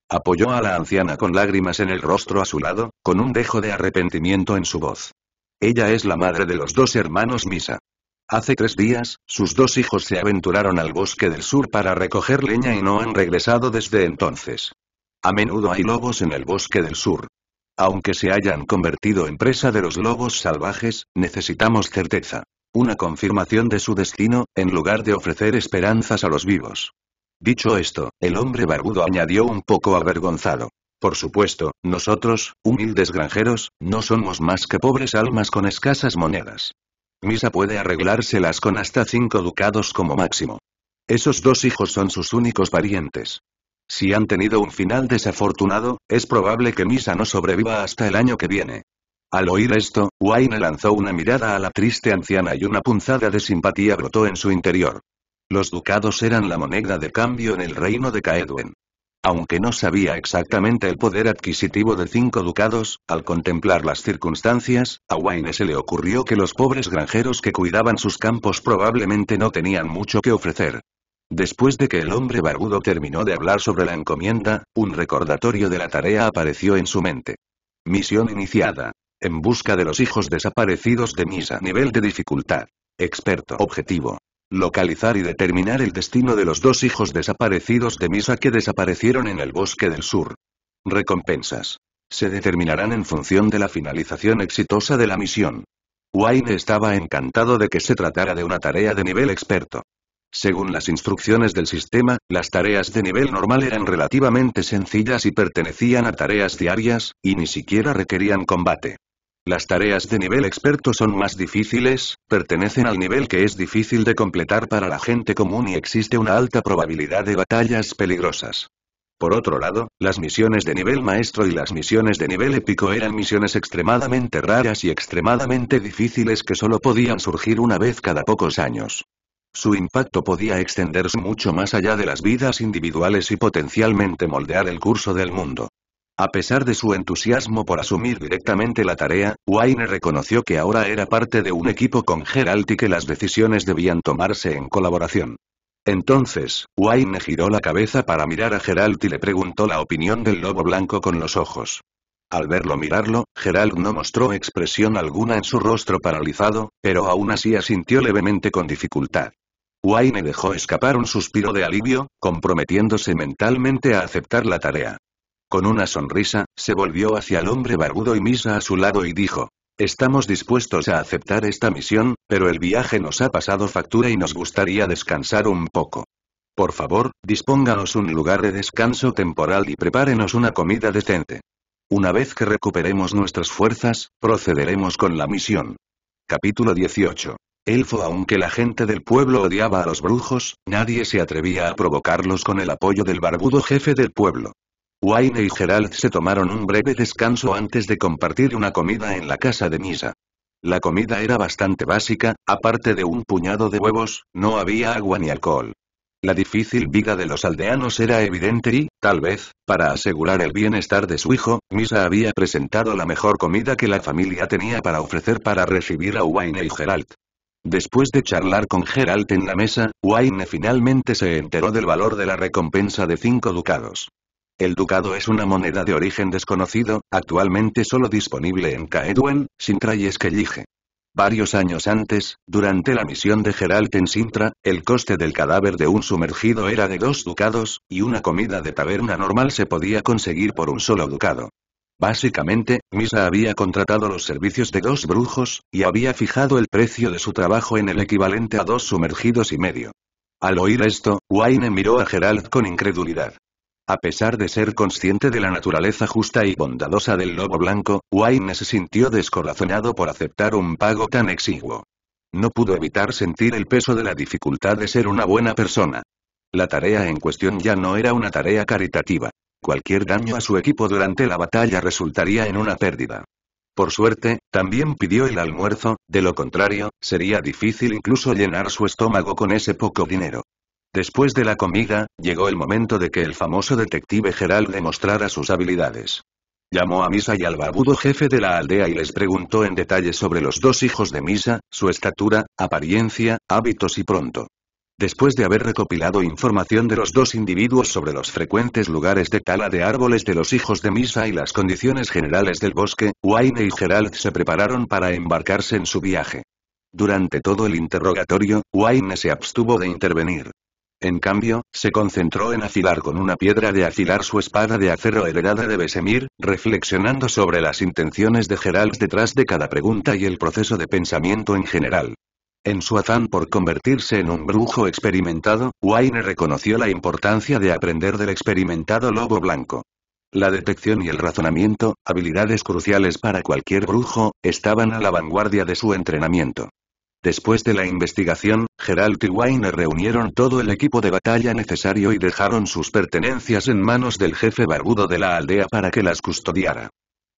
Apoyó a la anciana con lágrimas en el rostro a su lado, con un dejo de arrepentimiento en su voz. Ella es la madre de los dos hermanos Misa. Hace tres días, sus dos hijos se aventuraron al bosque del sur para recoger leña y no han regresado desde entonces. A menudo hay lobos en el bosque del sur. Aunque se hayan convertido en presa de los lobos salvajes, necesitamos certeza. Una confirmación de su destino, en lugar de ofrecer esperanzas a los vivos. Dicho esto, el hombre barbudo añadió un poco avergonzado. Por supuesto, nosotros, humildes granjeros, no somos más que pobres almas con escasas monedas. Misa puede arreglárselas con hasta cinco ducados como máximo. Esos dos hijos son sus únicos parientes. Si han tenido un final desafortunado, es probable que Misa no sobreviva hasta el año que viene. Al oír esto, Wayne lanzó una mirada a la triste anciana y una punzada de simpatía brotó en su interior. Los ducados eran la moneda de cambio en el reino de Caedwen. Aunque no sabía exactamente el poder adquisitivo de cinco ducados, al contemplar las circunstancias, a Wayne se le ocurrió que los pobres granjeros que cuidaban sus campos probablemente no tenían mucho que ofrecer. Después de que el hombre barbudo terminó de hablar sobre la encomienda, un recordatorio de la tarea apareció en su mente. Misión iniciada. En busca de los hijos desaparecidos de Misa. Nivel de dificultad. Experto. Objetivo. Localizar y determinar el destino de los dos hijos desaparecidos de Misa que desaparecieron en el bosque del sur. Recompensas. Se determinarán en función de la finalización exitosa de la misión. Wayne estaba encantado de que se tratara de una tarea de nivel experto. Según las instrucciones del sistema, las tareas de nivel normal eran relativamente sencillas y pertenecían a tareas diarias, y ni siquiera requerían combate. Las tareas de nivel experto son más difíciles, pertenecen al nivel que es difícil de completar para la gente común y existe una alta probabilidad de batallas peligrosas. Por otro lado, las misiones de nivel maestro y las misiones de nivel épico eran misiones extremadamente raras y extremadamente difíciles que solo podían surgir una vez cada pocos años. Su impacto podía extenderse mucho más allá de las vidas individuales y potencialmente moldear el curso del mundo. A pesar de su entusiasmo por asumir directamente la tarea, Wayne reconoció que ahora era parte de un equipo con Geralt y que las decisiones debían tomarse en colaboración. Entonces, Wayne giró la cabeza para mirar a Geralt y le preguntó la opinión del lobo blanco con los ojos. Al verlo mirarlo, Geralt no mostró expresión alguna en su rostro paralizado, pero aún así asintió levemente con dificultad. Wayne dejó escapar un suspiro de alivio, comprometiéndose mentalmente a aceptar la tarea. Con una sonrisa, se volvió hacia el hombre barbudo y Misa a su lado y dijo. Estamos dispuestos a aceptar esta misión, pero el viaje nos ha pasado factura y nos gustaría descansar un poco. Por favor, dispónganos un lugar de descanso temporal y prepárenos una comida decente. Una vez que recuperemos nuestras fuerzas, procederemos con la misión. Capítulo 18. Elfo Aunque la gente del pueblo odiaba a los brujos, nadie se atrevía a provocarlos con el apoyo del barbudo jefe del pueblo. Wayne y Gerald se tomaron un breve descanso antes de compartir una comida en la casa de misa. La comida era bastante básica, aparte de un puñado de huevos, no había agua ni alcohol. La difícil vida de los aldeanos era evidente y, tal vez, para asegurar el bienestar de su hijo, Misa había presentado la mejor comida que la familia tenía para ofrecer para recibir a Wayne y Gerald. Después de charlar con Gerald en la mesa, Wayne finalmente se enteró del valor de la recompensa de cinco ducados. El ducado es una moneda de origen desconocido, actualmente solo disponible en Caedwen, Sintra y Esquellige. Varios años antes, durante la misión de Geralt en Sintra, el coste del cadáver de un sumergido era de dos ducados, y una comida de taberna normal se podía conseguir por un solo ducado. Básicamente, Misa había contratado los servicios de dos brujos, y había fijado el precio de su trabajo en el equivalente a dos sumergidos y medio. Al oír esto, Wayne miró a Geralt con incredulidad. A pesar de ser consciente de la naturaleza justa y bondadosa del lobo blanco, Wayne se sintió descorazonado por aceptar un pago tan exiguo. No pudo evitar sentir el peso de la dificultad de ser una buena persona. La tarea en cuestión ya no era una tarea caritativa. Cualquier daño a su equipo durante la batalla resultaría en una pérdida. Por suerte, también pidió el almuerzo, de lo contrario, sería difícil incluso llenar su estómago con ese poco dinero. Después de la comida, llegó el momento de que el famoso detective Gerald demostrara sus habilidades. Llamó a Misa y al babudo jefe de la aldea y les preguntó en detalle sobre los dos hijos de Misa, su estatura, apariencia, hábitos y pronto. Después de haber recopilado información de los dos individuos sobre los frecuentes lugares de tala de árboles de los hijos de Misa y las condiciones generales del bosque, Wayne y Gerald se prepararon para embarcarse en su viaje. Durante todo el interrogatorio, Wayne se abstuvo de intervenir. En cambio, se concentró en afilar con una piedra de afilar su espada de acero heredada de Besemir, reflexionando sobre las intenciones de Geralt detrás de cada pregunta y el proceso de pensamiento en general. En su afán por convertirse en un brujo experimentado, Wayne reconoció la importancia de aprender del experimentado lobo blanco. La detección y el razonamiento, habilidades cruciales para cualquier brujo, estaban a la vanguardia de su entrenamiento. Después de la investigación, Geralt y Wayne reunieron todo el equipo de batalla necesario y dejaron sus pertenencias en manos del jefe barbudo de la aldea para que las custodiara.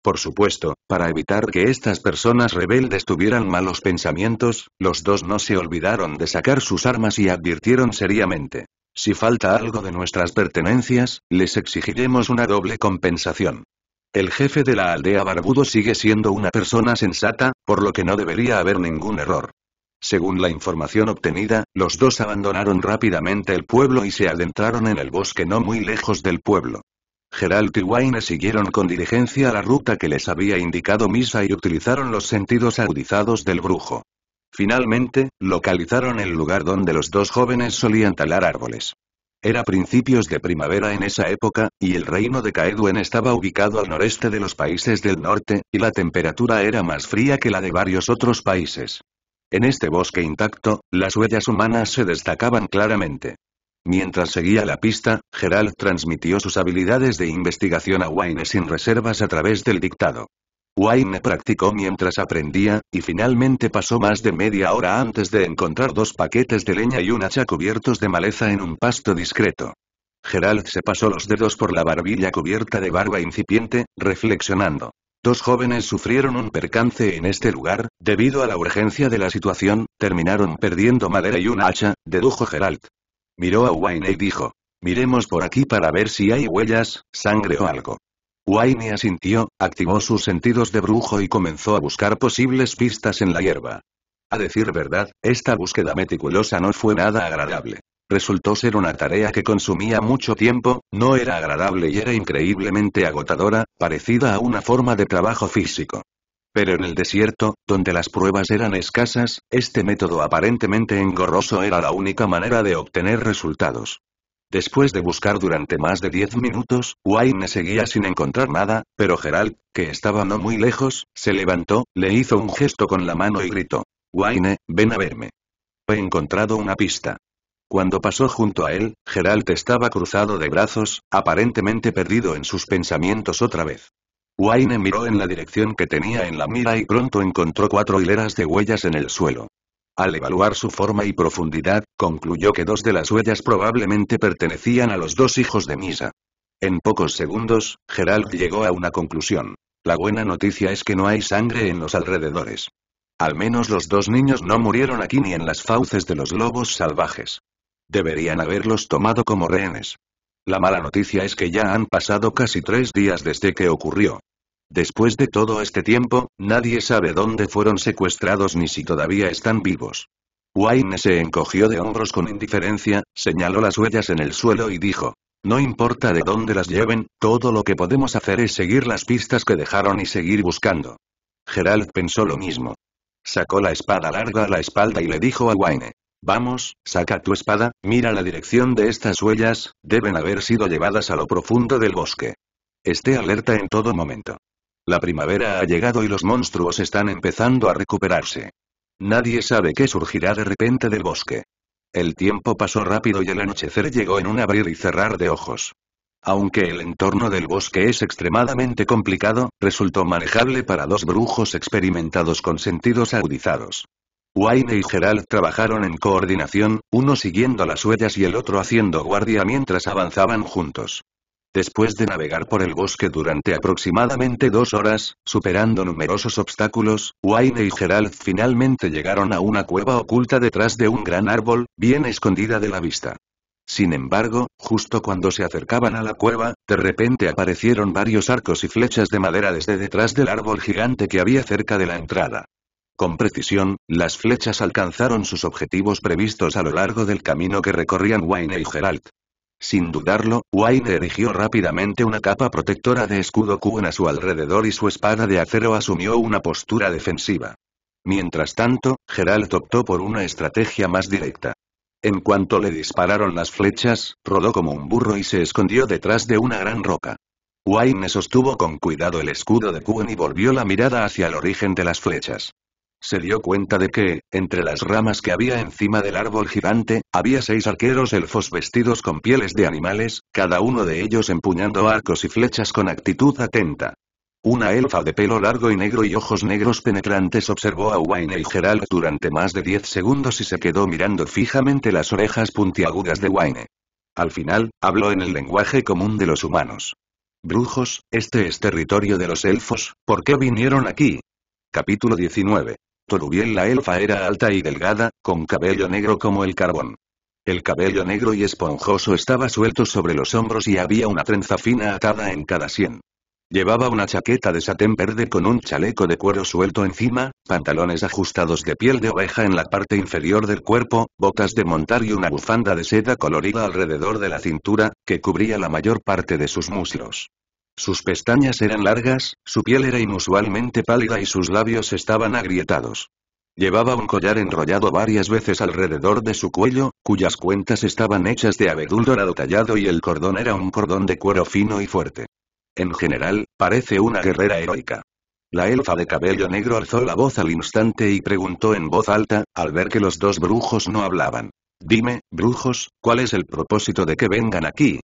Por supuesto, para evitar que estas personas rebeldes tuvieran malos pensamientos, los dos no se olvidaron de sacar sus armas y advirtieron seriamente. Si falta algo de nuestras pertenencias, les exigiremos una doble compensación. El jefe de la aldea barbudo sigue siendo una persona sensata, por lo que no debería haber ningún error. Según la información obtenida, los dos abandonaron rápidamente el pueblo y se adentraron en el bosque no muy lejos del pueblo. Geralt y Wayne siguieron con diligencia la ruta que les había indicado Misa y utilizaron los sentidos agudizados del brujo. Finalmente, localizaron el lugar donde los dos jóvenes solían talar árboles. Era principios de primavera en esa época, y el reino de Caedwen estaba ubicado al noreste de los países del norte, y la temperatura era más fría que la de varios otros países. En este bosque intacto, las huellas humanas se destacaban claramente. Mientras seguía la pista, Gerald transmitió sus habilidades de investigación a Wayne sin reservas a través del dictado. Wayne practicó mientras aprendía, y finalmente pasó más de media hora antes de encontrar dos paquetes de leña y un hacha cubiertos de maleza en un pasto discreto. Gerald se pasó los dedos por la barbilla cubierta de barba incipiente, reflexionando. Dos jóvenes sufrieron un percance en este lugar, debido a la urgencia de la situación, terminaron perdiendo madera y un hacha, dedujo Geralt. Miró a Wayne y dijo. Miremos por aquí para ver si hay huellas, sangre o algo. Wayne asintió, activó sus sentidos de brujo y comenzó a buscar posibles pistas en la hierba. A decir verdad, esta búsqueda meticulosa no fue nada agradable. Resultó ser una tarea que consumía mucho tiempo, no era agradable y era increíblemente agotadora, parecida a una forma de trabajo físico. Pero en el desierto, donde las pruebas eran escasas, este método aparentemente engorroso era la única manera de obtener resultados. Después de buscar durante más de diez minutos, Wayne seguía sin encontrar nada, pero Gerald, que estaba no muy lejos, se levantó, le hizo un gesto con la mano y gritó. Wayne, ven a verme. He encontrado una pista. Cuando pasó junto a él, Geralt estaba cruzado de brazos, aparentemente perdido en sus pensamientos otra vez. Wayne miró en la dirección que tenía en la mira y pronto encontró cuatro hileras de huellas en el suelo. Al evaluar su forma y profundidad, concluyó que dos de las huellas probablemente pertenecían a los dos hijos de Misa. En pocos segundos, Geralt llegó a una conclusión. La buena noticia es que no hay sangre en los alrededores. Al menos los dos niños no murieron aquí ni en las fauces de los lobos salvajes. Deberían haberlos tomado como rehenes. La mala noticia es que ya han pasado casi tres días desde que ocurrió. Después de todo este tiempo, nadie sabe dónde fueron secuestrados ni si todavía están vivos. Wayne se encogió de hombros con indiferencia, señaló las huellas en el suelo y dijo, no importa de dónde las lleven, todo lo que podemos hacer es seguir las pistas que dejaron y seguir buscando. Gerald pensó lo mismo. Sacó la espada larga a la espalda y le dijo a Wayne. Vamos, saca tu espada, mira la dirección de estas huellas, deben haber sido llevadas a lo profundo del bosque. Esté alerta en todo momento. La primavera ha llegado y los monstruos están empezando a recuperarse. Nadie sabe qué surgirá de repente del bosque. El tiempo pasó rápido y el anochecer llegó en un abrir y cerrar de ojos. Aunque el entorno del bosque es extremadamente complicado, resultó manejable para dos brujos experimentados con sentidos agudizados. Wayne y Gerald trabajaron en coordinación, uno siguiendo las huellas y el otro haciendo guardia mientras avanzaban juntos. Después de navegar por el bosque durante aproximadamente dos horas, superando numerosos obstáculos, Wayne y Gerald finalmente llegaron a una cueva oculta detrás de un gran árbol, bien escondida de la vista. Sin embargo, justo cuando se acercaban a la cueva, de repente aparecieron varios arcos y flechas de madera desde detrás del árbol gigante que había cerca de la entrada. Con precisión, las flechas alcanzaron sus objetivos previstos a lo largo del camino que recorrían Wayne y Geralt. Sin dudarlo, Wayne erigió rápidamente una capa protectora de escudo Kuhn a su alrededor y su espada de acero asumió una postura defensiva. Mientras tanto, Geralt optó por una estrategia más directa. En cuanto le dispararon las flechas, rodó como un burro y se escondió detrás de una gran roca. Wayne sostuvo con cuidado el escudo de Kuhn y volvió la mirada hacia el origen de las flechas. Se dio cuenta de que, entre las ramas que había encima del árbol gigante, había seis arqueros elfos vestidos con pieles de animales, cada uno de ellos empuñando arcos y flechas con actitud atenta. Una elfa de pelo largo y negro y ojos negros penetrantes observó a Wayne y Gerald durante más de diez segundos y se quedó mirando fijamente las orejas puntiagudas de Wayne. Al final, habló en el lenguaje común de los humanos. Brujos, este es territorio de los elfos, ¿por qué vinieron aquí? Capítulo 19. Torubiel la elfa era alta y delgada, con cabello negro como el carbón. El cabello negro y esponjoso estaba suelto sobre los hombros y había una trenza fina atada en cada sien. Llevaba una chaqueta de satén verde con un chaleco de cuero suelto encima, pantalones ajustados de piel de oveja en la parte inferior del cuerpo, botas de montar y una bufanda de seda colorida alrededor de la cintura, que cubría la mayor parte de sus muslos. Sus pestañas eran largas, su piel era inusualmente pálida y sus labios estaban agrietados. Llevaba un collar enrollado varias veces alrededor de su cuello, cuyas cuentas estaban hechas de abedul dorado tallado y el cordón era un cordón de cuero fino y fuerte. En general, parece una guerrera heroica. La elfa de cabello negro alzó la voz al instante y preguntó en voz alta, al ver que los dos brujos no hablaban. Dime, brujos, ¿cuál es el propósito de que vengan aquí?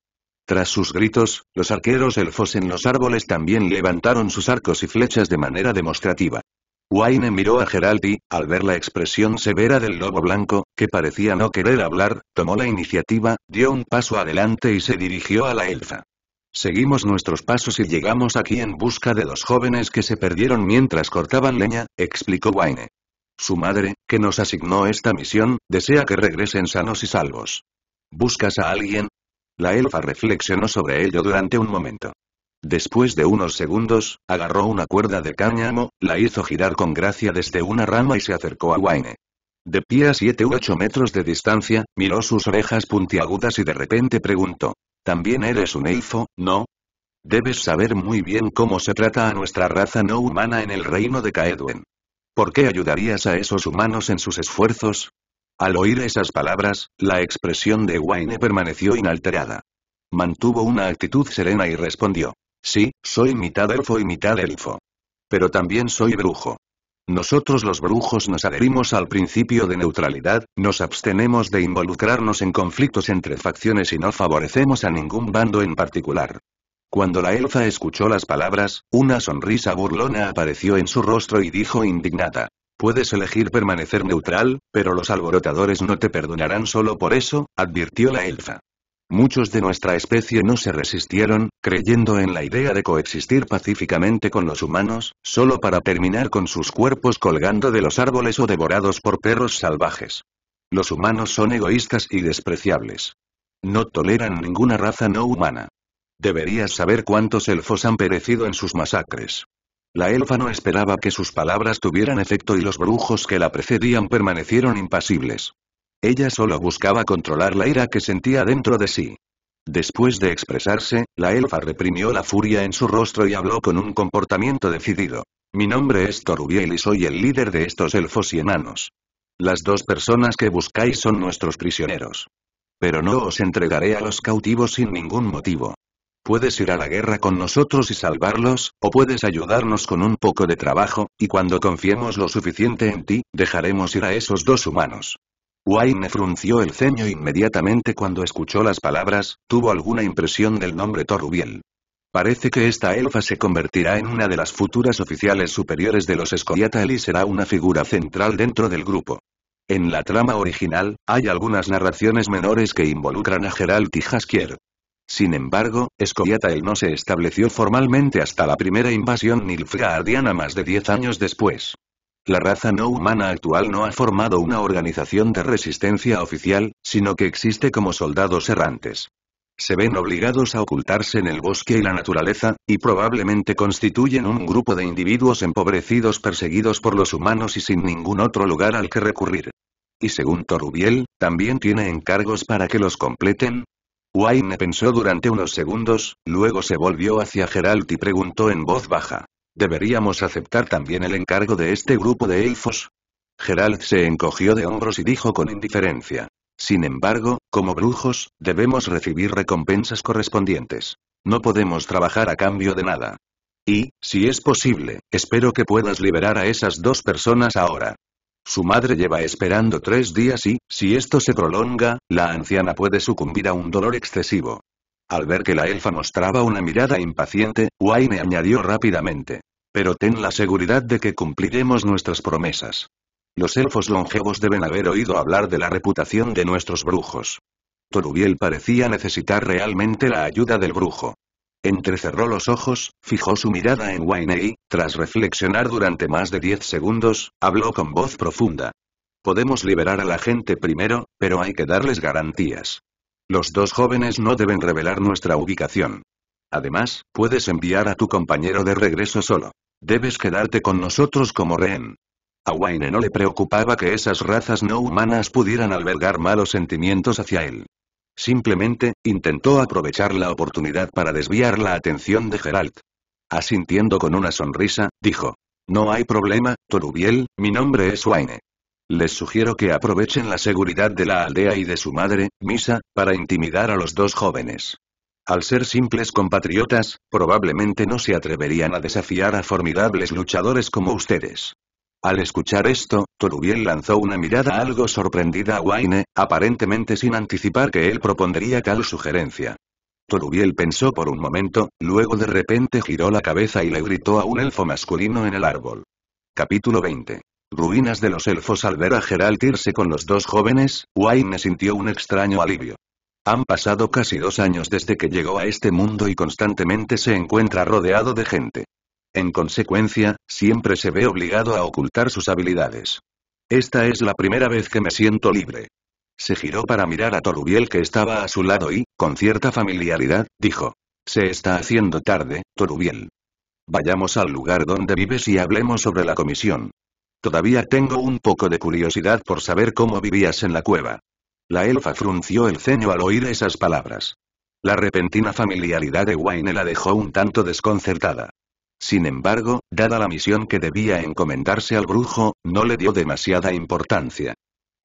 Tras sus gritos, los arqueros elfos en los árboles también levantaron sus arcos y flechas de manera demostrativa. Wayne miró a Geraldi, al ver la expresión severa del lobo blanco, que parecía no querer hablar, tomó la iniciativa, dio un paso adelante y se dirigió a la elfa. Seguimos nuestros pasos y llegamos aquí en busca de los jóvenes que se perdieron mientras cortaban leña, explicó Wayne. Su madre, que nos asignó esta misión, desea que regresen sanos y salvos. ¿Buscas a alguien? La elfa reflexionó sobre ello durante un momento. Después de unos segundos, agarró una cuerda de cáñamo, la hizo girar con gracia desde una rama y se acercó a Wayne. De pie a siete u ocho metros de distancia, miró sus orejas puntiagudas y de repente preguntó. ¿También eres un elfo, no? Debes saber muy bien cómo se trata a nuestra raza no humana en el reino de Caedwen. ¿Por qué ayudarías a esos humanos en sus esfuerzos? Al oír esas palabras, la expresión de Wayne permaneció inalterada. Mantuvo una actitud serena y respondió. Sí, soy mitad elfo y mitad elfo. Pero también soy brujo. Nosotros los brujos nos adherimos al principio de neutralidad, nos abstenemos de involucrarnos en conflictos entre facciones y no favorecemos a ningún bando en particular. Cuando la elfa escuchó las palabras, una sonrisa burlona apareció en su rostro y dijo indignada. Puedes elegir permanecer neutral, pero los alborotadores no te perdonarán solo por eso, advirtió la elfa. Muchos de nuestra especie no se resistieron, creyendo en la idea de coexistir pacíficamente con los humanos, solo para terminar con sus cuerpos colgando de los árboles o devorados por perros salvajes. Los humanos son egoístas y despreciables. No toleran ninguna raza no humana. Deberías saber cuántos elfos han perecido en sus masacres. La elfa no esperaba que sus palabras tuvieran efecto y los brujos que la precedían permanecieron impasibles. Ella solo buscaba controlar la ira que sentía dentro de sí. Después de expresarse, la elfa reprimió la furia en su rostro y habló con un comportamiento decidido. Mi nombre es Torubiel y soy el líder de estos elfos y enanos. Las dos personas que buscáis son nuestros prisioneros. Pero no os entregaré a los cautivos sin ningún motivo. Puedes ir a la guerra con nosotros y salvarlos, o puedes ayudarnos con un poco de trabajo, y cuando confiemos lo suficiente en ti, dejaremos ir a esos dos humanos. Wayne frunció el ceño inmediatamente cuando escuchó las palabras, tuvo alguna impresión del nombre Torubiel. Parece que esta elfa se convertirá en una de las futuras oficiales superiores de los Escoriatal y será una figura central dentro del grupo. En la trama original, hay algunas narraciones menores que involucran a Geralt y Haskier. Sin embargo, el no se estableció formalmente hasta la primera invasión nilfgaardiana más de 10 años después. La raza no humana actual no ha formado una organización de resistencia oficial, sino que existe como soldados errantes. Se ven obligados a ocultarse en el bosque y la naturaleza, y probablemente constituyen un grupo de individuos empobrecidos perseguidos por los humanos y sin ningún otro lugar al que recurrir. Y según Torubiel, también tiene encargos para que los completen, Wayne pensó durante unos segundos, luego se volvió hacia Geralt y preguntó en voz baja. ¿Deberíamos aceptar también el encargo de este grupo de elfos? Geralt se encogió de hombros y dijo con indiferencia. Sin embargo, como brujos, debemos recibir recompensas correspondientes. No podemos trabajar a cambio de nada. Y, si es posible, espero que puedas liberar a esas dos personas ahora. Su madre lleva esperando tres días y, si esto se prolonga, la anciana puede sucumbir a un dolor excesivo. Al ver que la elfa mostraba una mirada impaciente, Wayne añadió rápidamente. Pero ten la seguridad de que cumpliremos nuestras promesas. Los elfos longevos deben haber oído hablar de la reputación de nuestros brujos. Torubiel parecía necesitar realmente la ayuda del brujo. Entrecerró los ojos, fijó su mirada en Wayne y, tras reflexionar durante más de diez segundos, habló con voz profunda. Podemos liberar a la gente primero, pero hay que darles garantías. Los dos jóvenes no deben revelar nuestra ubicación. Además, puedes enviar a tu compañero de regreso solo. Debes quedarte con nosotros como rehén. A Wayne no le preocupaba que esas razas no humanas pudieran albergar malos sentimientos hacia él. Simplemente, intentó aprovechar la oportunidad para desviar la atención de Geralt. Asintiendo con una sonrisa, dijo. No hay problema, Torubiel, mi nombre es Wayne. Les sugiero que aprovechen la seguridad de la aldea y de su madre, Misa, para intimidar a los dos jóvenes. Al ser simples compatriotas, probablemente no se atreverían a desafiar a formidables luchadores como ustedes. Al escuchar esto, Torubiel lanzó una mirada algo sorprendida a Wayne, aparentemente sin anticipar que él propondría tal sugerencia. Torubiel pensó por un momento, luego de repente giró la cabeza y le gritó a un elfo masculino en el árbol. Capítulo 20. Ruinas de los elfos Al ver a Geralt irse con los dos jóvenes, Wayne sintió un extraño alivio. Han pasado casi dos años desde que llegó a este mundo y constantemente se encuentra rodeado de gente. En consecuencia, siempre se ve obligado a ocultar sus habilidades. Esta es la primera vez que me siento libre. Se giró para mirar a Torubiel que estaba a su lado y, con cierta familiaridad, dijo. Se está haciendo tarde, Torubiel. Vayamos al lugar donde vives y hablemos sobre la comisión. Todavía tengo un poco de curiosidad por saber cómo vivías en la cueva. La elfa frunció el ceño al oír esas palabras. La repentina familiaridad de Wayne la dejó un tanto desconcertada. Sin embargo, dada la misión que debía encomendarse al brujo, no le dio demasiada importancia.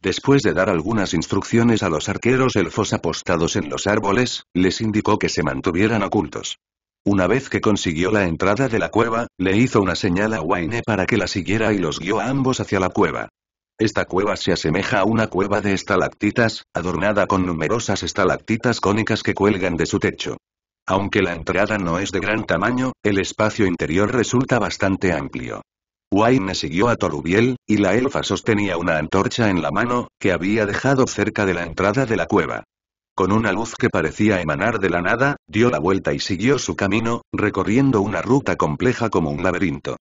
Después de dar algunas instrucciones a los arqueros elfos apostados en los árboles, les indicó que se mantuvieran ocultos. Una vez que consiguió la entrada de la cueva, le hizo una señal a Wayne para que la siguiera y los guió a ambos hacia la cueva. Esta cueva se asemeja a una cueva de estalactitas, adornada con numerosas estalactitas cónicas que cuelgan de su techo. Aunque la entrada no es de gran tamaño, el espacio interior resulta bastante amplio. Wayne siguió a Torubiel, y la elfa sostenía una antorcha en la mano, que había dejado cerca de la entrada de la cueva. Con una luz que parecía emanar de la nada, dio la vuelta y siguió su camino, recorriendo una ruta compleja como un laberinto.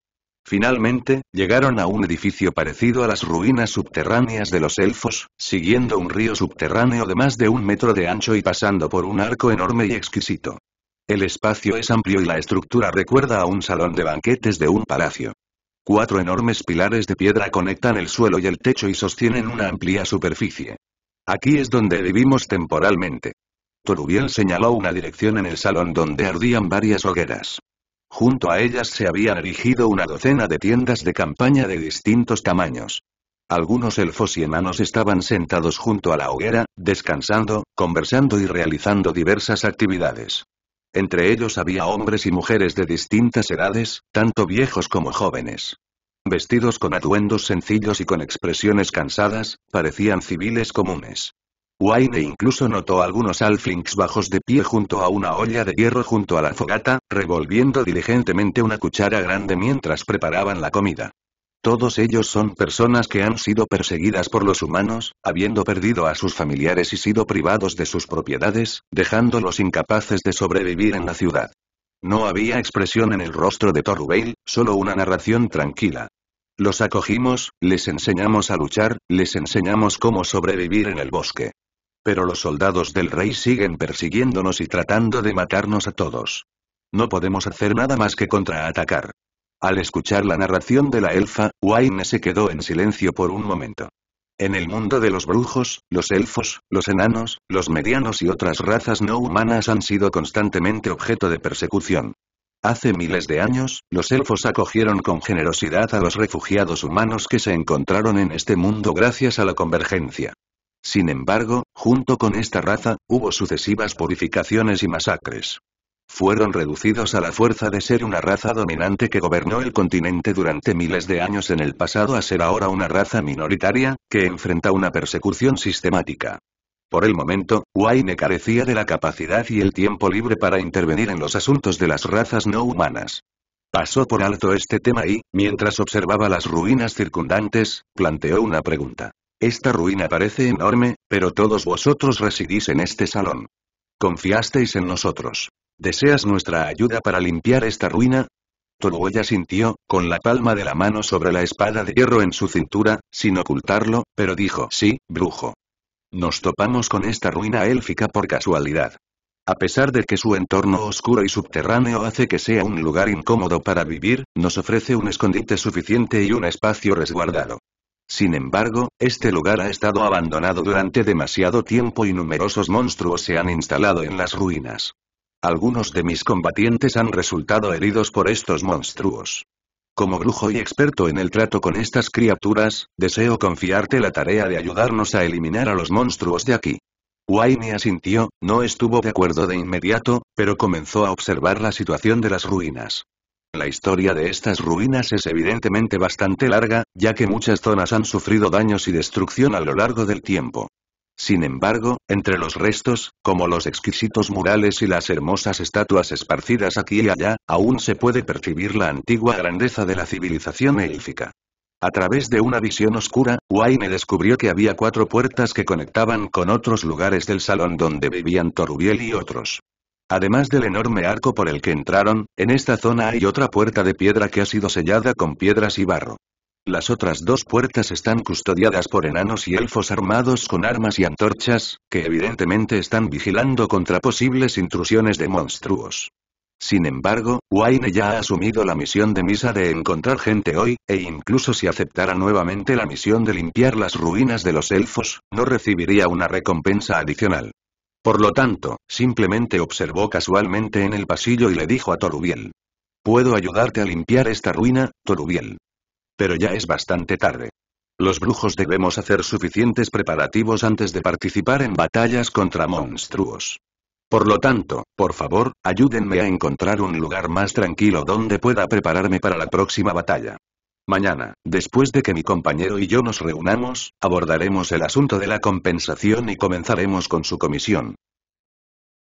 Finalmente, llegaron a un edificio parecido a las ruinas subterráneas de los elfos, siguiendo un río subterráneo de más de un metro de ancho y pasando por un arco enorme y exquisito. El espacio es amplio y la estructura recuerda a un salón de banquetes de un palacio. Cuatro enormes pilares de piedra conectan el suelo y el techo y sostienen una amplia superficie. Aquí es donde vivimos temporalmente. Torubiel señaló una dirección en el salón donde ardían varias hogueras. Junto a ellas se habían erigido una docena de tiendas de campaña de distintos tamaños. Algunos elfos y enanos estaban sentados junto a la hoguera, descansando, conversando y realizando diversas actividades. Entre ellos había hombres y mujeres de distintas edades, tanto viejos como jóvenes. Vestidos con atuendos sencillos y con expresiones cansadas, parecían civiles comunes. Wayne incluso notó algunos alflings bajos de pie junto a una olla de hierro junto a la fogata, revolviendo diligentemente una cuchara grande mientras preparaban la comida. Todos ellos son personas que han sido perseguidas por los humanos, habiendo perdido a sus familiares y sido privados de sus propiedades, dejándolos incapaces de sobrevivir en la ciudad. No había expresión en el rostro de Torubail, solo una narración tranquila. Los acogimos, les enseñamos a luchar, les enseñamos cómo sobrevivir en el bosque. Pero los soldados del rey siguen persiguiéndonos y tratando de matarnos a todos. No podemos hacer nada más que contraatacar. Al escuchar la narración de la elfa, Wayne se quedó en silencio por un momento. En el mundo de los brujos, los elfos, los enanos, los medianos y otras razas no humanas han sido constantemente objeto de persecución. Hace miles de años, los elfos acogieron con generosidad a los refugiados humanos que se encontraron en este mundo gracias a la convergencia. Sin embargo, junto con esta raza, hubo sucesivas purificaciones y masacres. Fueron reducidos a la fuerza de ser una raza dominante que gobernó el continente durante miles de años en el pasado a ser ahora una raza minoritaria, que enfrenta una persecución sistemática. Por el momento, Wayne carecía de la capacidad y el tiempo libre para intervenir en los asuntos de las razas no humanas. Pasó por alto este tema y, mientras observaba las ruinas circundantes, planteó una pregunta. Esta ruina parece enorme, pero todos vosotros residís en este salón. Confiasteis en nosotros. ¿Deseas nuestra ayuda para limpiar esta ruina? Toruella sintió, con la palma de la mano sobre la espada de hierro en su cintura, sin ocultarlo, pero dijo sí, brujo. Nos topamos con esta ruina élfica por casualidad. A pesar de que su entorno oscuro y subterráneo hace que sea un lugar incómodo para vivir, nos ofrece un escondite suficiente y un espacio resguardado. Sin embargo, este lugar ha estado abandonado durante demasiado tiempo y numerosos monstruos se han instalado en las ruinas. Algunos de mis combatientes han resultado heridos por estos monstruos. Como brujo y experto en el trato con estas criaturas, deseo confiarte la tarea de ayudarnos a eliminar a los monstruos de aquí. Wayne asintió, no estuvo de acuerdo de inmediato, pero comenzó a observar la situación de las ruinas. La historia de estas ruinas es evidentemente bastante larga, ya que muchas zonas han sufrido daños y destrucción a lo largo del tiempo. Sin embargo, entre los restos, como los exquisitos murales y las hermosas estatuas esparcidas aquí y allá, aún se puede percibir la antigua grandeza de la civilización élfica. A través de una visión oscura, Wayne descubrió que había cuatro puertas que conectaban con otros lugares del salón donde vivían Torubiel y otros. Además del enorme arco por el que entraron, en esta zona hay otra puerta de piedra que ha sido sellada con piedras y barro. Las otras dos puertas están custodiadas por enanos y elfos armados con armas y antorchas, que evidentemente están vigilando contra posibles intrusiones de monstruos. Sin embargo, Wayne ya ha asumido la misión de misa de encontrar gente hoy, e incluso si aceptara nuevamente la misión de limpiar las ruinas de los elfos, no recibiría una recompensa adicional. Por lo tanto, simplemente observó casualmente en el pasillo y le dijo a Torubiel. Puedo ayudarte a limpiar esta ruina, Torubiel. Pero ya es bastante tarde. Los brujos debemos hacer suficientes preparativos antes de participar en batallas contra monstruos. Por lo tanto, por favor, ayúdenme a encontrar un lugar más tranquilo donde pueda prepararme para la próxima batalla. Mañana, después de que mi compañero y yo nos reunamos, abordaremos el asunto de la compensación y comenzaremos con su comisión.